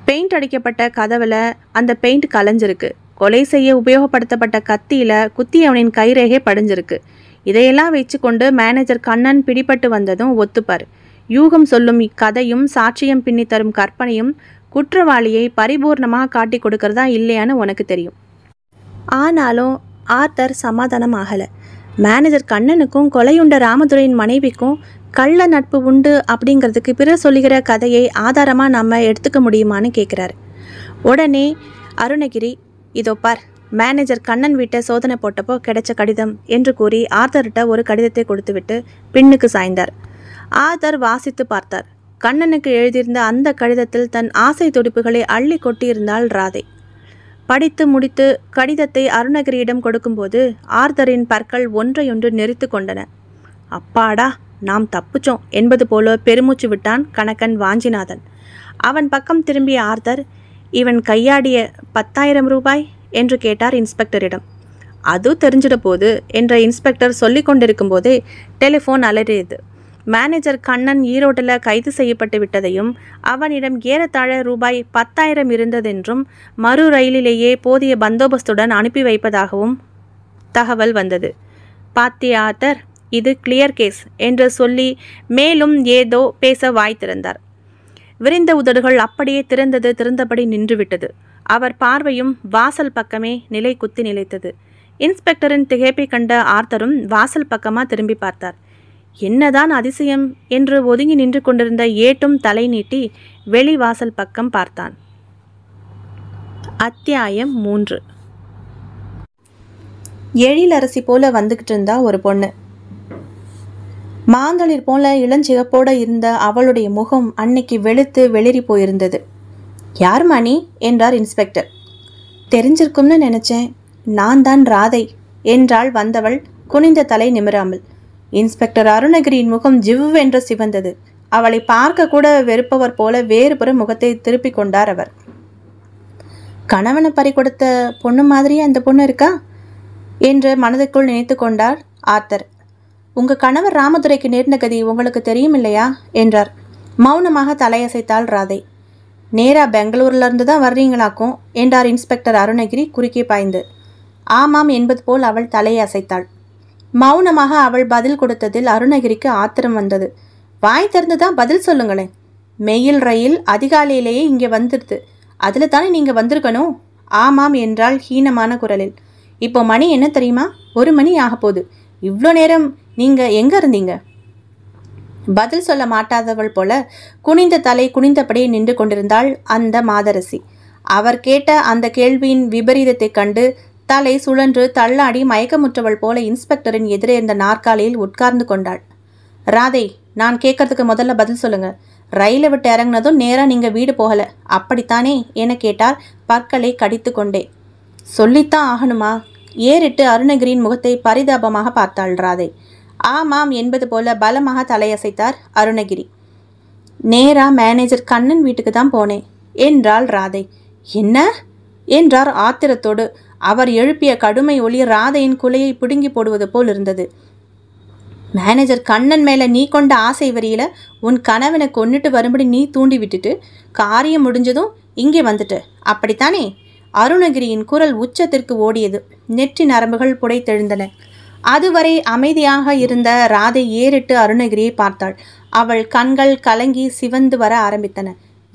பெயிண்ட் அடிக்கப்பட்ட கதவில் அந்த பெயிண்ட் கலைஞ்சிருக்கு கொலை செய்ய உபயோகப்படுத்தப்பட்ட கத்தியில் குத்தியவனின் கைரேகை படிஞ்சிருக்கு இதையெல்லாம் கொண்டு மேனேஜர் கண்ணன் பிடிபட்டு வந்ததும் ஒத்துப்பார் யூகம் சொல்லும் இக்கதையும் சாட்சியம் பின்னி தரும் கற்பனையும் குற்றவாளியை பரிபூர்ணமாக காட்டி கொடுக்கறதா இல்லையான்னு உனக்கு தெரியும் ஆனாலும் ஆர்த்தர் சமாதானம் ஆகலை மேனேஜர் கண்ணனுக்கும் கொலையுண்ட ராமதுரையின் மனைவிக்கும் கள்ள நட்பு உண்டு அப்படிங்கிறதுக்கு பிறர் சொல்லுகிற கதையை ஆதாரமாக நம்ம எடுத்துக்க முடியுமான்னு கேட்குறாரு உடனே அருணகிரி இதோ பார் மேனேஜர் கண்ணன் வீட்டை சோதனை போட்டப்போ கிடைச்ச கடிதம் என்று கூறி ஆர்தர்கிட்ட ஒரு கடிதத்தை கொடுத்துவிட்டு பின்னுக்கு சாய்ந்தார் ஆர்தர் வாசித்து பார்த்தார் கண்ணனுக்கு எழுதியிருந்த அந்த கடிதத்தில் தன் ஆசை துடிப்புகளை அள்ளி கொட்டியிருந்தாள் ராதை படித்து முடித்து கடிதத்தை அருணகிரியிடம் கொடுக்கும்போது ஆர்தரின் பற்கள் ஒன்றையொன்று நெறித்து கொண்டன அப்பாடா நாம் தப்புச்சோம் என்பது போல பெருமூச்சு விட்டான் கணக்கன் வாஞ்சிநாதன் அவன் பக்கம் திரும்பிய ஆர்தர் இவன் கையாடிய பத்தாயிரம் ரூபாய் என்று கேட்டார் இன்ஸ்பெக்டரிடம் அது தெரிஞ்சிட போது என்ற இன்ஸ்பெக்டர் சொல்லி கொண்டிருக்கும் போதே டெலிஃபோன் அலறியது மேனேஜர் கண்ணன் ஈரோட்டில் கைது செய்யப்பட்டு விட்டதையும் அவனிடம் ஏறத்தாழ ரூபாய் பத்தாயிரம் இருந்ததென்றும் மறு ரயிலிலேயே போதிய பந்தோபஸ்துடன் அனுப்பி வைப்பதாகவும் தகவல் வந்தது பாத்திய ஆத்தர் இது கிளியர் கேஸ் என்று சொல்லி மேலும் ஏதோ பேச வாய் திறந்தார் விரிந்த உதடுகள் அப்படியே திறந்தது திறந்தபடி நின்றுவிட்டது அவர் பார்வையும் வாசல் பக்கமே நிலை குத்தி நிலைத்தது இன்ஸ்பெக்டரின் திகைப்பை கண்ட ஆர்த்தரும் வாசல் பக்கமாக திரும்பி பார்த்தார் என்னதான் அதிசயம் என்று ஒதுங்கி நின்று கொண்டிருந்த ஏட்டும் தலை நீட்டி வெளி வாசல் பக்கம் பார்த்தான் அத்தியாயம் மூன்று எழிலரசி போல வந்துக்கிட்டு இருந்தா ஒரு பொண்ணு மாந்தளிர் போல இளஞ்சிகப்போட இருந்த அவளுடைய முகம் அன்னைக்கு வெளுத்து வெளிரி போயிருந்தது யார் மணி என்றார் இன்ஸ்பெக்டர் தெரிஞ்சிருக்கும்னு நினைச்சேன் நான் தான் ராதை என்றாள் வந்தவள் குனிந்த தலை நிமிராமல் இன்ஸ்பெக்டர் அருணகிரியின் முகம் ஜிவ்வென்று சிவந்தது அவளை பார்க்க கூட வெறுப்பவர் போல வேறுபுற முகத்தை திருப்பிக் கொண்டார் அவர் கணவனை பறி கொடுத்த பொண்ணு மாதிரியே அந்த பொண்ணு இருக்கா என்று மனதுக்குள் நினைத்து கொண்டார் ஆர்த்தர் உங்க கணவர் ராமதுரைக்கு நேர்ந்த கதி உங்களுக்கு தெரியும் இல்லையா என்றார் மௌனமாக தலையசைத்தாள் ராதை நேராக பெங்களூர்லேருந்து தான் வர்றீங்களாக்கும் என்றார் இன்ஸ்பெக்டர் அருணகிரி குறுக்கே பாய்ந்து ஆமாம் என்பது போல் அவள் தலையை அசைத்தாள் மௌனமாக அவள் பதில் கொடுத்ததில் அருணகிரிக்கு ஆத்திரம் வந்தது வாய் திறந்து தான் பதில் சொல்லுங்களேன் மெயில் ரயில் அதிகாலையிலேயே இங்கே வந்துடுது அதில் தானே நீங்கள் வந்திருக்கணும் ஆமாம் என்றால் ஹீனமான குரலில் இப்போ மணி என்ன தெரியுமா ஒரு மணி ஆக போகுது இவ்வளோ நேரம் நீங்கள் எங்கே இருந்தீங்க பதில் சொல்ல மாட்டாதவள் போல குனிந்த தலை குனிந்தபடியே நின்று கொண்டிருந்தாள் அந்த மாதரசி அவர் கேட்ட அந்த கேள்வியின் விபரீதத்தைக் கண்டு தலை சுழன்று தள்ளாடி மயக்கமுற்றவள் போல இன்ஸ்பெக்டரின் எதிரே இருந்த நாற்காலியில் உட்கார்ந்து கொண்டாள் ராதே நான் கேட்கறதுக்கு முதல்ல பதில் சொல்லுங்க ரயிலை விட்டு இறங்கினதும் நேராக நீங்கள் வீடு போகலை அப்படித்தானே என கேட்டார் பற்களை கடித்து கொண்டே சொல்லித்தான் ஆகணுமா ஏறிட்டு அருணகிரியின் முகத்தை பரிதாபமாக பார்த்தாள் ராதே ஆமாம் என்பது போல பலமாக தலையசைத்தார் அருணகிரி நேரா மேனேஜர் கண்ணன் வீட்டுக்கு தான் போனேன் என்றாள் ராதை என்ன என்றார் ஆத்திரத்தோடு அவர் எழுப்பிய கடுமை ஒளி ராதையின் குலையை பிடுங்கி போடுவது போல் இருந்தது மேனேஜர் கண்ணன் மேலே நீ கொண்ட ஆசை வரியில உன் கணவனை கொண்டுட்டு வரும்படி நீ தூண்டி விட்டுட்டு காரியம் முடிஞ்சதும் இங்கே வந்துட்டு அப்படித்தானே அருணகிரியின் குரல் உச்சத்திற்கு ஓடியது நெற்றி நரம்புகள் புடைத்தெழுந்தன அதுவரை அமைதியாக இருந்த ராதை ஏறிட்டு அருணகிரியை பார்த்தாள் அவள் கண்கள் கலங்கி சிவந்து வர ஆரம்பித்தன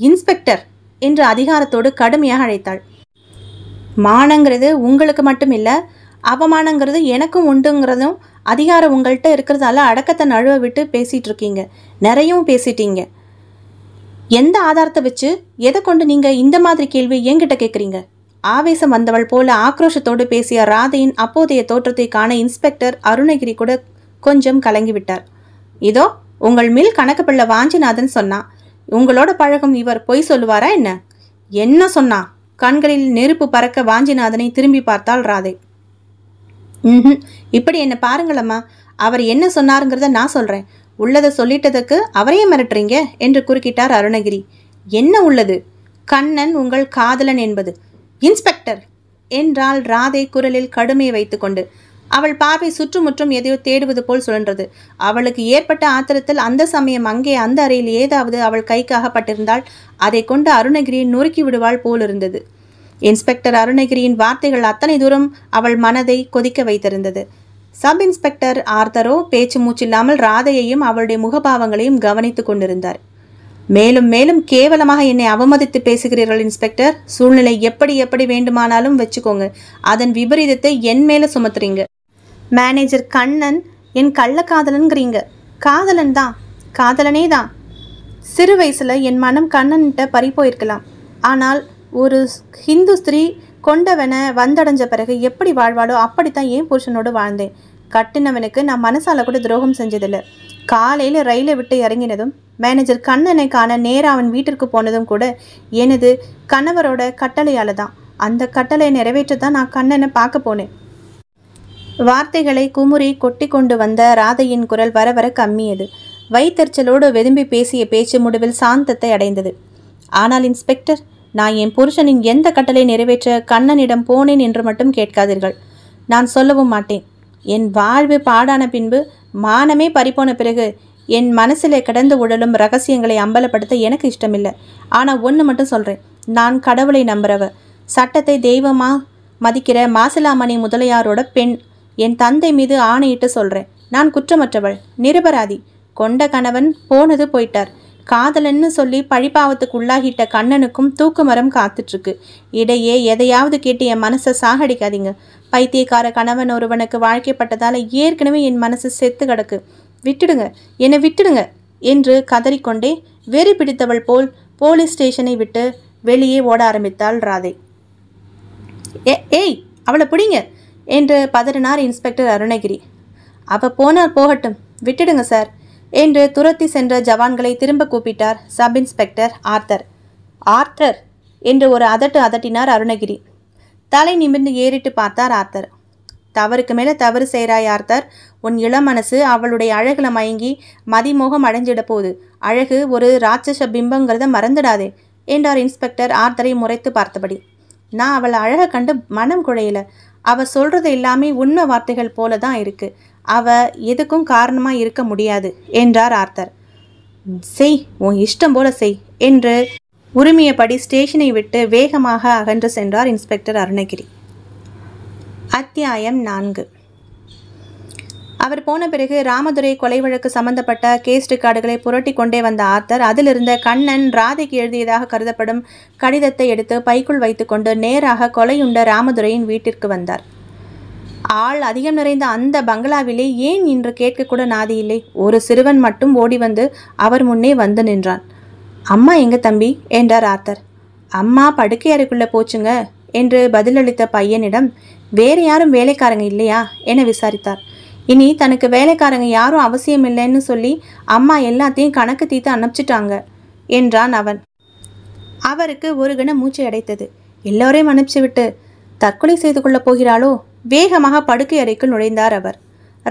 இன்ஸ்பெக்டர் என்று அதிகாரத்தோடு கடுமையாக அழைத்தாள் மானங்கிறது உங்களுக்கு மட்டும் இல்லை அவமானங்கிறது எனக்கும் உண்டுங்கிறதும் அதிகாரம் உங்கள்கிட்ட இருக்கிறதால அடக்கத்தை நழுவ விட்டு பேசிகிட்டு இருக்கீங்க நிறையவும் பேசிட்டீங்க எந்த ஆதாரத்தை வச்சு எதை கொண்டு நீங்கள் இந்த மாதிரி கேள்வி என்கிட்ட கேட்குறீங்க ஆவேசம் வந்தவள் போல ஆக்ரோஷத்தோடு பேசிய ராதையின் அப்போதைய தோற்றத்தை காண இன்ஸ்பெக்டர் அருணகிரி கூட கொஞ்சம் கலங்கிவிட்டார் இதோ உங்கள் மில் கணக்கு பிள்ளை வாஞ்சிநாதன் சொன்னான் உங்களோட பழகம் இவர் பொய் சொல்லுவாரா என்ன என்ன சொன்னா கண்களில் நெருப்பு பறக்க வாஞ்சிநாதனை திரும்பி பார்த்தாள் ராதை ம் இப்படி என்ன பாருங்களம்மா அவர் என்ன சொன்னாருங்கிறத நான் சொல்கிறேன் உள்ளதை சொல்லிட்டதுக்கு அவரையே மிரட்டுறீங்க என்று குறுக்கிட்டார் அருணகிரி என்ன உள்ளது கண்ணன் உங்கள் காதலன் என்பது இன்ஸ்பெக்டர் என்றால் ராதை குரலில் கடுமையை வைத்துக்கொண்டு அவள் பார்வை சுற்றுமுற்றும் எதையோ தேடுவது போல் சுழன்றது அவளுக்கு ஏற்பட்ட ஆத்திரத்தில் அந்த சமயம் அங்கே அந்த அறையில் ஏதாவது அவள் கைக்காகப்பட்டிருந்தால் அதை கொண்டு அருணகிரியை நொறுக்கி விடுவாள் போலிருந்தது இன்ஸ்பெக்டர் அருணகிரியின் வார்த்தைகள் அத்தனை தூரம் அவள் மனதை கொதிக்க வைத்திருந்தது சப் இன்ஸ்பெக்டர் ஆர்த்தரோ பேச்சு மூச்சில்லாமல் ராதையையும் அவளுடைய முகபாவங்களையும் கவனித்துக் கொண்டிருந்தார் மேலும் மேலும் கேவலமாக என்னை அவமதித்து பேசுகிறீர்கள் இன்ஸ்பெக்டர் சூழ்நிலை எப்படி எப்படி வேண்டுமானாலும் வச்சுக்கோங்க அதன் விபரீதத்தை என் மேலே சுமத்துறீங்க மேனேஜர் கண்ணன் என் கள்ள காதலன்கிறீங்க காதலன் தான் காதலனே தான் சிறு வயசில் என் மனம் கண்ணன்கிட்ட பறி போயிருக்கலாம் ஆனால் ஒரு ஹிந்து ஸ்திரீ கொண்டவனை வந்தடைஞ்ச பிறகு எப்படி வாழ்வாளோ அப்படித்தான் ஏன் புருஷனோடு வாழ்ந்தேன் கட்டினவனுக்கு நான் மனசால கூட துரோகம் செஞ்சதில்லை காலையில் ரயிலை விட்டு இறங்கினதும் மேனேஜர் கண்ணனை காண நேராக அவன் வீட்டிற்கு போனதும் கூட எனது கணவரோட கட்டளையால் தான் அந்த கட்டளை நிறைவேற்ற தான் நான் கண்ணனை பார்க்க போனேன் வார்த்தைகளை குமுறி கொட்டி கொண்டு வந்த ராதையின் குரல் வர வர கம்மியது வைத்தறிச்சலோடு வெதும்பி பேசிய பேச்சு முடிவில் சாந்தத்தை அடைந்தது ஆனால் இன்ஸ்பெக்டர் நான் என் புருஷனின் எந்த கட்டளை நிறைவேற்ற கண்ணனிடம் போனேன் என்று மட்டும் கேட்காதீர்கள் நான் சொல்லவும் மாட்டேன் என் வாழ்வு பாடான பின்பு மானமே பறிப்போன பிறகு என் மனசில் கிடந்து உடலும் ரகசியங்களை அம்பலப்படுத்த எனக்கு இஷ்டமில்லை ஆனால் ஒன்று மட்டும் சொல்கிறேன் நான் கடவுளை நம்புறவ சட்டத்தை தெய்வமாக மதிக்கிற மாசிலாமணி முதலியாரோட பெண் என் தந்தை மீது ஆணையிட்டு சொல்கிறேன் நான் குற்றமற்றவள் நிரபராதி கொண்ட கணவன் போனது போயிட்டார் காதலன்னு சொல்லி பழிப்பாவத்துக்கு உள்ளாகிட்ட கண்ணனுக்கும் தூக்கு மரம் காத்துட்ருக்கு இடையே எதையாவது கேட்டு என் மனசை சாகடிக்காதீங்க பைத்தியக்கார கணவன் ஒருவனுக்கு வாழ்க்கைப்பட்டதால் ஏற்கனவே என் மனசு செத்து கிடக்கு விட்டுடுங்க என்னை விட்டுடுங்க என்று கதறிக்கொண்டே வெறி பிடித்தவள் போல் போலீஸ் ஸ்டேஷனை விட்டு வெளியே ஓட ஆரம்பித்தாள் ராதே ஏ ஏய் அவளை பிடிங்க என்று பதறினார் இன்ஸ்பெக்டர் அருணகிரி அவ போனால் போகட்டும் விட்டுடுங்க சார் என்று துரத்தி சென்ற ஜவான்களை திரும்ப கூப்பிட்டார் சப் இன்ஸ்பெக்டர் ஆர்த்தர் ஆர்த்தர் என்று ஒரு அதட்டு அதட்டினார் அருணகிரி தலை நிமிர்ந்து ஏறிட்டு பார்த்தார் ஆர்த்தர் தவறுக்கு மேலே தவறு செய்கிறாய் ஆர்த்தர் உன் இளம் மனசு அவளுடைய அழகில் மயங்கி மதிமோகம் அடைஞ்சிட போகுது அழகு ஒரு ராட்சச பிம்பங்கிறத மறந்துடாதே என்றார் இன்ஸ்பெக்டர் ஆர்த்தரை முறைத்து பார்த்தபடி நான் அவளை அழகை கண்டு மனம் குழையில அவள் சொல்கிறது எல்லாமே உண்மை வார்த்தைகள் போல தான் இருக்குது அவ எதுக்கும் காரணமாக இருக்க முடியாது என்றார் ஆர்த்தர் செய் உன் இஷ்டம் போல செய் என்று உரிமையபடி ஸ்டேஷனை விட்டு வேகமாக அகன்று சென்றார் இன்ஸ்பெக்டர் அருணகிரி அத்தியாயம் நான்கு அவர் போன பிறகு ராமதுரை கொலை வழக்கு சம்பந்தப்பட்ட கேஸ் ரெக்கார்டுகளை புரட்டி கொண்டே வந்த ஆத்தர் அதிலிருந்த கண்ணன் ராதைக்கு எழுதியதாக கருதப்படும் கடிதத்தை எடுத்து பைக்குள் வைத்துக்கொண்டு நேராக கொலையுண்ட ராமதுரையின் வீட்டிற்கு வந்தார் ஆள் அதிகம் நிறைந்த அந்த பங்களாவிலே ஏன் இன்று கேட்கக்கூட நாதி இல்லை ஒரு சிறுவன் மட்டும் ஓடி வந்து அவர் முன்னே வந்து நின்றான் அம்மா எங்க தம்பி என்றார் ஆர்த்தர் அம்மா படுக்கை அறைக்குள்ளே போச்சுங்க என்று பதிலளித்த பையனிடம் வேறு யாரும் வேலைக்காரங்க இல்லையா என விசாரித்தார் இனி தனக்கு வேலைக்காரங்க யாரும் அவசியம் இல்லைன்னு சொல்லி அம்மா எல்லாத்தையும் கணக்கு தீர்த்து அனுப்பிச்சிட்டாங்க என்றான் அவன் அவருக்கு ஒரு கண மூச்சு அடைத்தது எல்லோரையும் அனுப்பிச்சு விட்டு தற்கொலை செய்து கொள்ளப் போகிறாளோ வேகமாக படுக்கை அறைக்குள் நுழைந்தார் அவர்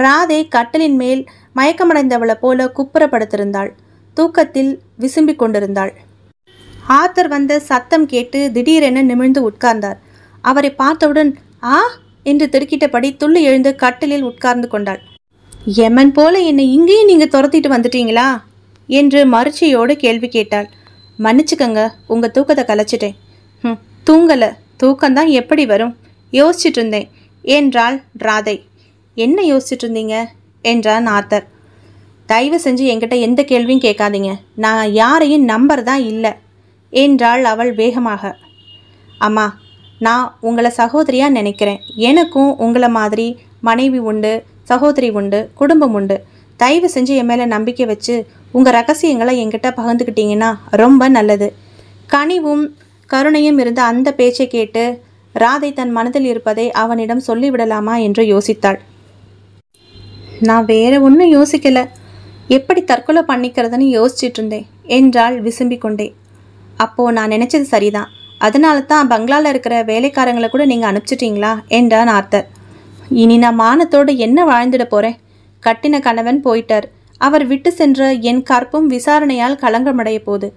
ராதை கட்டலின் மேல் மயக்கமடைந்தவளை போல குப்புறப்படுத்திருந்தாள் தூக்கத்தில் விசும்பிக் கொண்டிருந்தாள் ஆத்தர் வந்த சத்தம் கேட்டு திடீரென நிமிழ்ந்து உட்கார்ந்தார் அவரை பார்த்தவுடன் ஆ என்று திருக்கிட்டபடி துள்ளி எழுந்து கட்டிலில் உட்கார்ந்து கொண்டாள் எமன் போல என்னை இங்கேயும் நீங்கள் துரத்திட்டு வந்துட்டீங்களா என்று மறுச்சியோடு கேள்வி கேட்டாள் மன்னிச்சுக்கங்க உங்கள் தூக்கத்தை கலைச்சிட்டேன் ம் தூங்கலை தூக்கம்தான் எப்படி வரும் யோசிச்சுட்டு இருந்தேன் என்றாள் ராதை என்ன யோசிச்சுட்டு இருந்தீங்க என்றான் ஆத்தர் தயவு செஞ்சு என்கிட்ட எந்த கேள்வியும் கேட்காதீங்க நான் யாரையும் நம்பர் தான் இல்லை என்றாள் அவள் வேகமாக அம்மா நான் உங்களை சகோதரியாக நினைக்கிறேன் எனக்கும் உங்களை மாதிரி மனைவி உண்டு சகோதரி உண்டு குடும்பம் உண்டு தயவு செஞ்சு என் மேலே நம்பிக்கை வச்சு உங்கள் ரகசியங்களை என்கிட்ட பகிர்ந்துக்கிட்டீங்கன்னா ரொம்ப நல்லது கனிவும் கருணையும் இருந்த அந்த பேச்சை கேட்டு ராதை தன் மனதில் இருப்பதை அவனிடம் சொல்லிவிடலாமா என்று யோசித்தாள் நான் வேற ஒன்றும் யோசிக்கலை எப்படி தற்கொலை பண்ணிக்கிறதுன்னு யோசிச்சுட்டு இருந்தேன் என்றாள் விசும்பி கொண்டே அப்போது நான் நினச்சது சரிதான் அதனால தான் பங்களாவில் இருக்கிற வேலைக்காரங்களை கூட நீங்கள் அனுப்பிச்சிட்டிங்களா என்றான் ஆர்த்தர் இனி நான் மானத்தோடு என்ன வாழ்ந்துட போகிறேன் கட்டின கணவன் போயிட்டார் அவர் விட்டு சென்ற என் கற்பும் விசாரணையால் களங்கமடைய போது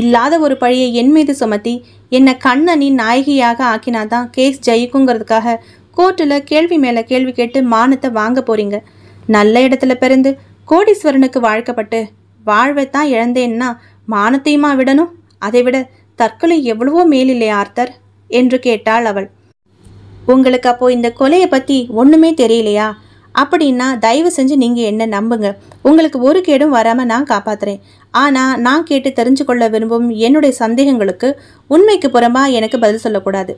இல்லாத ஒரு பழியை என் மீது சுமத்தி என்னை கண்ணனின் நாயகியாக ஆக்கினாதான் கேஸ் ஜெயிக்குங்கிறதுக்காக கோர்ட்டில் கேள்வி மேலே கேள்வி கேட்டு மானத்தை வாங்க போறீங்க நல்ல இடத்துல பிறந்து கோடீஸ்வரனுக்கு வாழ்க்கப்பட்டு வாழ்வைத்தான் இழந்தேன்னா மானத்தையுமா விடணும் அதைவிட தற்கொலை எவ்வளவோ மேலில்லையா ஆர்த்தர் என்று கேட்டாள் அவள் உங்களுக்கு அப்போ இந்த கொலையை பற்றி ஒன்றுமே தெரியலையா அப்படின்னா தயவு செஞ்சு நீங்கள் என்ன நம்புங்க உங்களுக்கு ஒரு கேடும் வராமல் நான் காப்பாத்துறேன் ஆனால் நான் கேட்டு தெரிஞ்சு கொள்ள விரும்பும் என்னுடைய சந்தேகங்களுக்கு உண்மைக்கு புறமா எனக்கு பதில் சொல்லக்கூடாது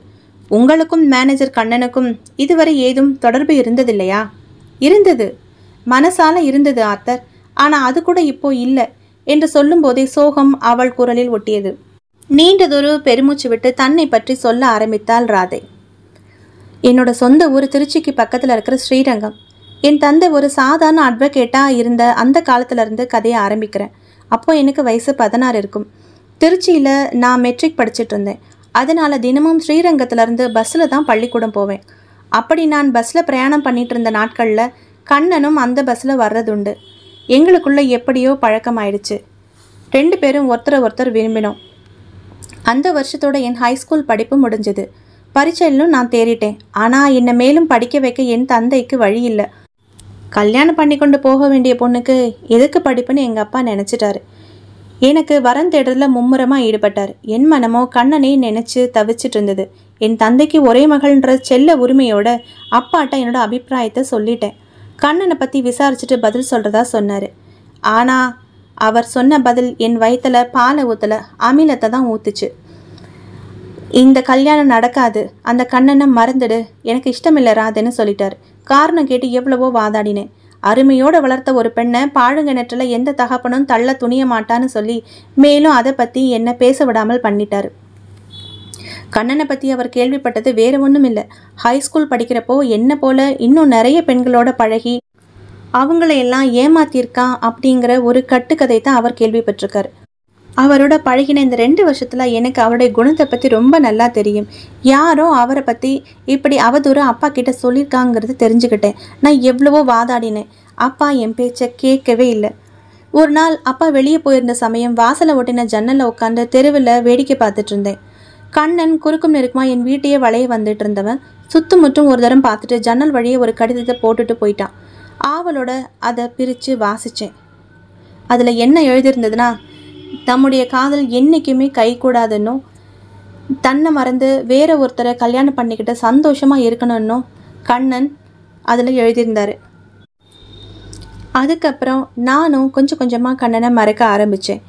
உங்களுக்கும் மேனேஜர் கண்ணனுக்கும் இதுவரை ஏதும் தொடர்பு இருந்ததில்லையா இருந்தது மனசால இருந்தது ஆத்தர் ஆனா அது கூட இப்போ இல்லை என்று சொல்லும்போதே சோகம் அவள் குரலில் ஒட்டியது நீண்டதொரு பெருமூச்சு விட்டு தன்னை பற்றி சொல்ல ஆரம்பித்தாள் ராதை என்னோட சொந்த ஊர் திருச்சிக்கு பக்கத்தில் இருக்கிற ஸ்ரீரங்கம் என் தந்தை ஒரு சாதாரண அட்வொகேட்டாக இருந்த அந்த இருந்து கதையை ஆரம்பிக்கிறேன் அப்போ எனக்கு வயசு பதினாறு இருக்கும் திருச்சியில் நான் மெட்ரிக் படிச்சுட்டு இருந்தேன் அதனால் தினமும் ஸ்ரீரங்கத்திலேருந்து பஸ்ஸில் தான் பள்ளிக்கூடம் போவேன் அப்படி நான் பஸ்ஸில் பிரயாணம் பண்ணிட்டு இருந்த நாட்களில் கண்ணனும் அந்த பஸ்ஸில் வர்றதுண்டு எங்களுக்குள்ளே எப்படியோ பழக்கம் ஆயிடுச்சு ரெண்டு பேரும் ஒருத்தரை ஒருத்தர் விரும்பினோம் அந்த வருஷத்தோட என் ஹைஸ்கூல் படிப்பு முடிஞ்சது பரீட்சையிலும் நான் தேறிட்டேன் ஆனால் என்னை மேலும் படிக்க வைக்க என் தந்தைக்கு வழி இல்லை கல்யாணம் பண்ணி கொண்டு போக வேண்டிய பொண்ணுக்கு எதுக்கு படிப்புன்னு எங்கள் அப்பா நினச்சிட்டாரு எனக்கு வரம் தேடுறதுல மும்முரமாக ஈடுபட்டார் என் மனமோ கண்ணனை நினச்சி தவிச்சிட்டு இருந்தது என் தந்தைக்கு ஒரே மகள்ன்ற செல்ல உரிமையோட அப்பாட்ட என்னோட அபிப்பிராயத்தை சொல்லிட்டேன் கண்ணனை பற்றி விசாரிச்சுட்டு பதில் சொல்கிறதா சொன்னார் ஆனால் அவர் சொன்ன பதில் என் வயத்தில் பாலை ஊற்றலை அமிலத்தை தான் ஊற்றுச்சு இந்த கல்யாணம் நடக்காது அந்த கண்ணனை மறந்துடு எனக்கு இல்லை ராதுன்னு சொல்லிட்டார் காரணம் கேட்டு எவ்வளவோ வாதாடினேன் அருமையோடு வளர்த்த ஒரு பெண்ணை பாழுங்கிணற்றில் எந்த தகப்பனும் தள்ள துணிய மாட்டான்னு சொல்லி மேலும் அதை பற்றி என்னை பேச விடாமல் பண்ணிட்டார் கண்ணனை பற்றி அவர் கேள்விப்பட்டது வேறு ஒன்றும் இல்லை ஹைஸ்கூல் படிக்கிறப்போ என்ன போல இன்னும் நிறைய பெண்களோட பழகி அவங்களையெல்லாம் ஏமாத்திருக்கா அப்படிங்கிற ஒரு கட்டுக்கதை தான் அவர் கேள்விப்பட்டிருக்காரு அவரோட பழகின இந்த ரெண்டு வருஷத்தில் எனக்கு அவருடைய குணத்தை பற்றி ரொம்ப நல்லா தெரியும் யாரோ அவரை பற்றி இப்படி அவதூறு அப்பா கிட்ட சொல்லியிருக்காங்கிறது தெரிஞ்சுக்கிட்டேன் நான் எவ்வளவோ வாதாடினேன் அப்பா என் பேச்சை கேட்கவே இல்லை ஒரு நாள் அப்பா வெளியே போயிருந்த சமயம் வாசலை ஒட்டின ஜன்னலில் உட்காந்து தெருவில் வேடிக்கை பார்த்துட்டு இருந்தேன் கண்ணன் குறுக்கும் நெருக்குமா என் வீட்டையே வளைய வந்துட்டு இருந்தவன் முற்றும் ஒரு தரம் பார்த்துட்டு ஜன்னல் வழியே ஒரு கடிதத்தை போட்டுட்டு போயிட்டான் ஆவலோட அதை பிரித்து வாசித்தேன் அதில் என்ன எழுதியிருந்ததுன்னா நம்முடைய காதல் என்றைக்குமே கைகூடாதுன்னும் தன்னை மறந்து வேற ஒருத்தரை கல்யாணம் பண்ணிக்கிட்டு சந்தோஷமாக இருக்கணும்னு கண்ணன் அதில் எழுதியிருந்தார் அதுக்கப்புறம் நானும் கொஞ்சம் கொஞ்சமாக கண்ணனை மறக்க ஆரம்பித்தேன்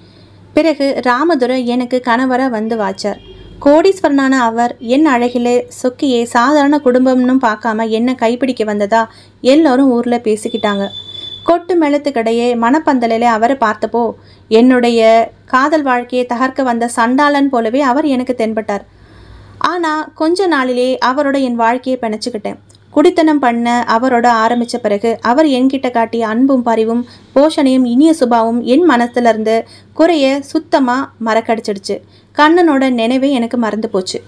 பிறகு ராமதுரை எனக்கு கணவராக வந்து வாச்சார் கோடீஸ்வரனான அவர் என் அழகிலே சொக்கியே சாதாரண குடும்பம்னு பார்க்காம என்ன கைப்பிடிக்க வந்ததா எல்லோரும் ஊரில் பேசிக்கிட்டாங்க கொட்டு மெளத்துக்கிடையே மணப்பந்தலிலே அவரை பார்த்தப்போ என்னுடைய காதல் வாழ்க்கையை தகர்க்க வந்த சண்டாளன் போலவே அவர் எனக்கு தென்பட்டார் ஆனால் கொஞ்ச நாளிலே அவரோட என் வாழ்க்கையை பிணைச்சிக்கிட்டேன் குடித்தனம் பண்ண அவரோட ஆரம்பித்த பிறகு அவர் என்கிட்ட காட்டிய அன்பும் பரிவும் போஷணையும் இனிய சுபாவும் என் மனசுலேருந்து குறைய சுத்தமாக மறக்கடிச்சிடுச்சு கண்ணனோட நினைவே எனக்கு மறந்து போச்சு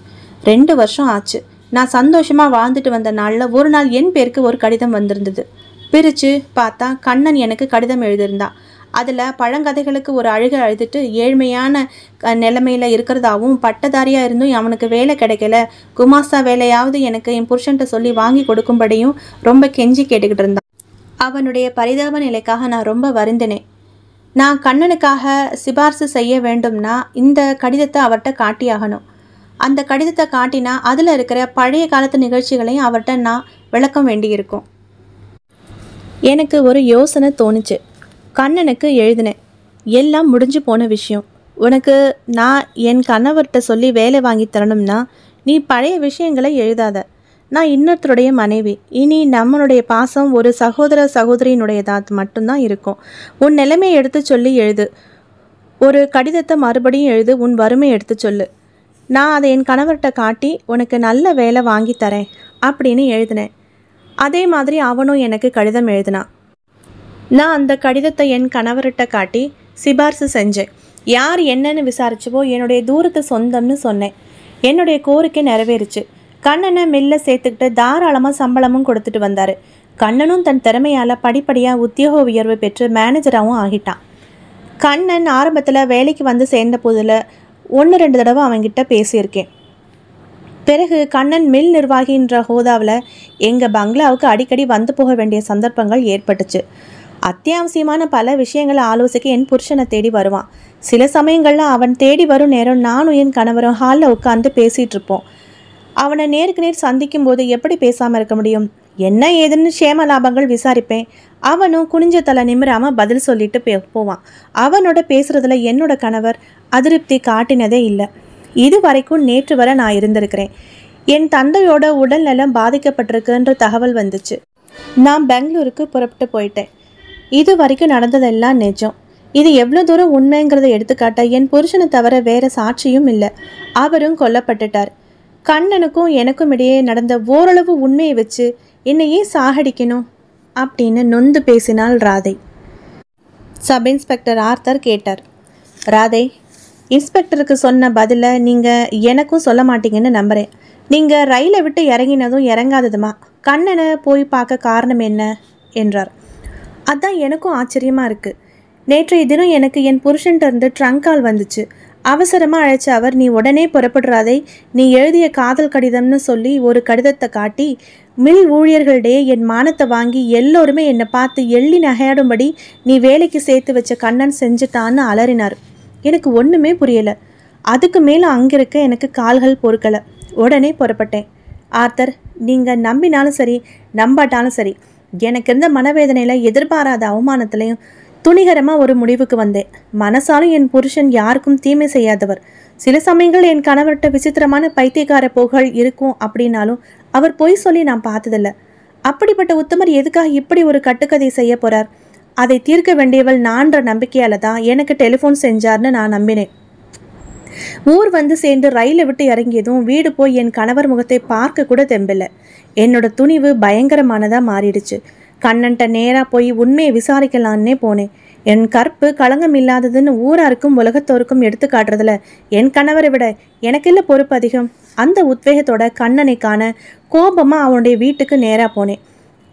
ரெண்டு வருஷம் ஆச்சு நான் சந்தோஷமாக வாழ்ந்துட்டு வந்த நாளில் ஒரு நாள் என் பேருக்கு ஒரு கடிதம் வந்திருந்தது பிரித்து பார்த்தா கண்ணன் எனக்கு கடிதம் எழுதியிருந்தான் அதில் பழங்கதைகளுக்கு ஒரு அழுகை அழுதுட்டு ஏழ்மையான நிலைமையில் இருக்கிறதாவும் பட்டதாரியாக இருந்தும் அவனுக்கு வேலை கிடைக்கல குமாஸ்தா வேலையாவது எனக்கு என் புருஷன்ட்ட சொல்லி வாங்கி கொடுக்கும்படியும் ரொம்ப கெஞ்சி கேட்டுக்கிட்டு இருந்தான் அவனுடைய பரிதாப நிலைக்காக நான் ரொம்ப வருந்தினேன் நான் கண்ணனுக்காக சிபார்சு செய்ய வேண்டும்னா இந்த கடிதத்தை அவர்கிட்ட காட்டியாகணும் அந்த கடிதத்தை காட்டினா அதில் இருக்கிற பழைய காலத்து நிகழ்ச்சிகளையும் அவர்கிட்ட நான் விளக்கம் வேண்டியிருக்கும் எனக்கு ஒரு யோசனை தோணுச்சு கண்ணனுக்கு எழுதினேன் எல்லாம் முடிஞ்சு போன விஷயம் உனக்கு நான் என் கணவர்கிட்ட சொல்லி வேலை வாங்கி தரணும்னா நீ பழைய விஷயங்களை எழுதாத நான் இன்னொருத்தருடைய மனைவி இனி நம்மளுடைய பாசம் ஒரு சகோதர சகோதரியினுடையதாக மட்டும்தான் இருக்கும் உன் நிலைமை எடுத்து சொல்லி எழுது ஒரு கடிதத்தை மறுபடியும் எழுது உன் வறுமை எடுத்து சொல்லு நான் அதை என் கணவர்கிட்ட காட்டி உனக்கு நல்ல வேலை வாங்கி தரேன் அப்படின்னு எழுதினேன் அதே மாதிரி அவனும் எனக்கு கடிதம் எழுதினான் நான் அந்த கடிதத்தை என் கணவர்கிட்ட காட்டி சிபார்சு செஞ்சேன் யார் என்னன்னு விசாரிச்சவோ என்னுடைய தூரத்து சொந்தம்னு சொன்னேன் என்னுடைய கோரிக்கை நிறைவேறுச்சு கண்ணனை மெல்ல சேர்த்துக்கிட்டு தாராளமாக சம்பளமும் கொடுத்துட்டு வந்தார் கண்ணனும் தன் திறமையால் படிப்படியாக உத்தியோக உயர்வு பெற்று மேனேஜராகவும் ஆகிட்டான் கண்ணன் ஆரம்பத்தில் வேலைக்கு வந்து சேர்ந்த போதில் ஒன்று ரெண்டு தடவை அவன்கிட்ட பேசியிருக்கேன் பிறகு கண்ணன் மில் நிர்வாகின்ற ஹோதாவில் எங்கள் பங்களாவுக்கு அடிக்கடி வந்து போக வேண்டிய சந்தர்ப்பங்கள் ஏற்பட்டுச்சு அத்தியாவசியமான பல விஷயங்களை ஆலோசிக்க என் புருஷனை தேடி வருவான் சில சமயங்களில் அவன் தேடி வரும் நேரம் நானும் என் கணவரும் ஹாலில் உட்காந்து பேசிகிட்டு இருப்போம் அவனை நேருக்கு நேர் சந்திக்கும் போது எப்படி பேசாமல் இருக்க முடியும் என்ன ஏதுன்னு சேம லாபங்கள் விசாரிப்பேன் அவனும் குனிஞ்ச தலை நிமிராமல் பதில் சொல்லிட்டு பே போவான் அவனோட பேசுகிறதுல என்னோட கணவர் அதிருப்தி காட்டினதே இல்லை இது வரைக்கும் நேற்று வரை நான் இருந்திருக்கிறேன் என் தந்தையோட உடல்நலம் பாதிக்கப்பட்டிருக்குன்ற தகவல் வந்துச்சு நான் பெங்களூருக்கு புறப்பட்டு போயிட்டேன் இது வரைக்கும் நடந்ததெல்லாம் நிஜம் இது எவ்வளோ தூரம் உண்மைங்கிறத எடுத்துக்காட்ட என் புருஷனை தவிர வேற சாட்சியும் இல்லை அவரும் கொல்லப்பட்டுட்டார் கண்ணனுக்கும் எனக்கும் இடையே நடந்த ஓரளவு உண்மையை வச்சு என்னையே சாகடிக்கணும் அப்படின்னு நொந்து பேசினாள் ராதை சப் இன்ஸ்பெக்டர் ஆர்த்தர் கேட்டார் ராதை இன்ஸ்பெக்டருக்கு சொன்ன பதிலை நீங்கள் எனக்கும் சொல்ல மாட்டீங்கன்னு நம்புகிறேன் நீங்கள் ரயிலை விட்டு இறங்கினதும் இறங்காததுமா கண்ணனை போய் பார்க்க காரணம் என்ன என்றார் அதான் எனக்கும் ஆச்சரியமாக இருக்குது நேற்றைய தினம் எனக்கு என் புருஷன்கிட்ட ட்ரங்க் கால் வந்துச்சு அவசரமாக அழைச்ச அவர் நீ உடனே புறப்படுறாதை நீ எழுதிய காதல் கடிதம்னு சொல்லி ஒரு கடிதத்தை காட்டி மில் ஊழியர்களிடையே என் மானத்தை வாங்கி எல்லோருமே என்னை பார்த்து எள்ளி நகையாடும்படி நீ வேலைக்கு சேர்த்து வச்ச கண்ணன் செஞ்சுட்டான்னு அலறினார் எனக்கு ஒன்றுமே புரியலை அதுக்கு மேலே அங்கே இருக்க எனக்கு கால்கள் பொறுக்கலை உடனே புறப்பட்டேன் ஆர்த்தர் நீங்கள் நம்பினாலும் சரி நம்பாட்டாலும் சரி எனக்கு இருந்த மனவேதனையில் எதிர்பாராத அவமானத்துலேயும் துணிகரமாக ஒரு முடிவுக்கு வந்தேன் மனசாலும் என் புருஷன் யாருக்கும் தீமை செய்யாதவர் சில சமயங்கள் என் கணவர்கிட்ட விசித்திரமான பைத்தியக்கார புகழ் இருக்கும் அப்படின்னாலும் அவர் பொய் சொல்லி நான் பார்த்ததில்ல அப்படிப்பட்ட உத்தமர் எதுக்காக இப்படி ஒரு கட்டுக்கதை செய்ய போறார் அதை தீர்க்க வேண்டியவள் நான்ற நம்பிக்கையால தான் எனக்கு டெலிஃபோன் செஞ்சார்னு நான் நம்பினேன் ஊர் வந்து சேர்ந்து ரயிலை விட்டு இறங்கியதும் வீடு போய் என் கணவர் முகத்தை பார்க்க கூட தெம்பில்லை என்னோட துணிவு பயங்கரமானதாக மாறிடுச்சு கண்ணன்ட்ட நேராக போய் உண்மையை விசாரிக்கலான்னே போனேன் என் கற்பு களங்கம் இல்லாததுன்னு ஊராருக்கும் உலகத்தோருக்கும் எடுத்து காட்டுறதுல என் கணவரை விட இல்லை பொறுப்பு அதிகம் அந்த உத்வேகத்தோட கண்ணனை காண கோபமாக அவனுடைய வீட்டுக்கு நேராக போனேன்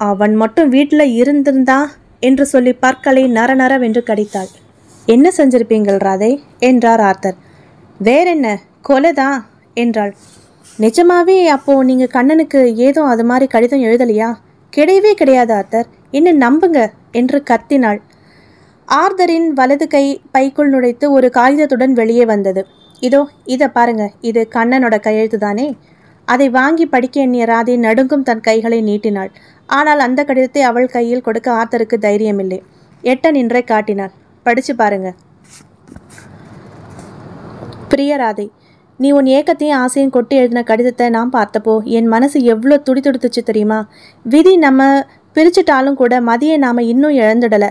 அவன் மட்டும் வீட்டில் இருந்திருந்தா என்று சொல்லி பற்களை நர நரநரவென்று கடித்தாள் என்ன செஞ்சிருப்பீங்கள் ராதே என்றார் ஆர்த்தர் வேறென்ன கொலைதான் என்றாள் நிஜமாவே அப்போது நீங்கள் கண்ணனுக்கு ஏதோ அது மாதிரி கடிதம் எழுதலையா கிடையவே கிடையாது ஆத்தர் என்ன நம்புங்க என்று கத்தினாள் ஆர்தரின் வலது கை பைக்குள் நுழைத்து ஒரு காகிதத்துடன் வெளியே வந்தது இதோ இதை பாருங்க இது கண்ணனோட கையெழுத்து தானே அதை வாங்கி படிக்க எண்ணிய ராதை நடுங்கும் தன் கைகளை நீட்டினாள் ஆனால் அந்த கடிதத்தை அவள் கையில் கொடுக்க ஆர்த்தருக்கு தைரியமில்லை எட்ட நின்றே காட்டினாள் படிச்சு பாருங்க பிரியராதை நீ உன் ஏக்கத்தையும் ஆசையும் கொட்டி எழுதின கடிதத்தை நான் பார்த்தப்போ என் மனசு எவ்வளோ துடி துடித்துச்சு தெரியுமா விதி நம்ம பிரிச்சுட்டாலும் கூட மதியை நாம் இன்னும் இழந்துடலை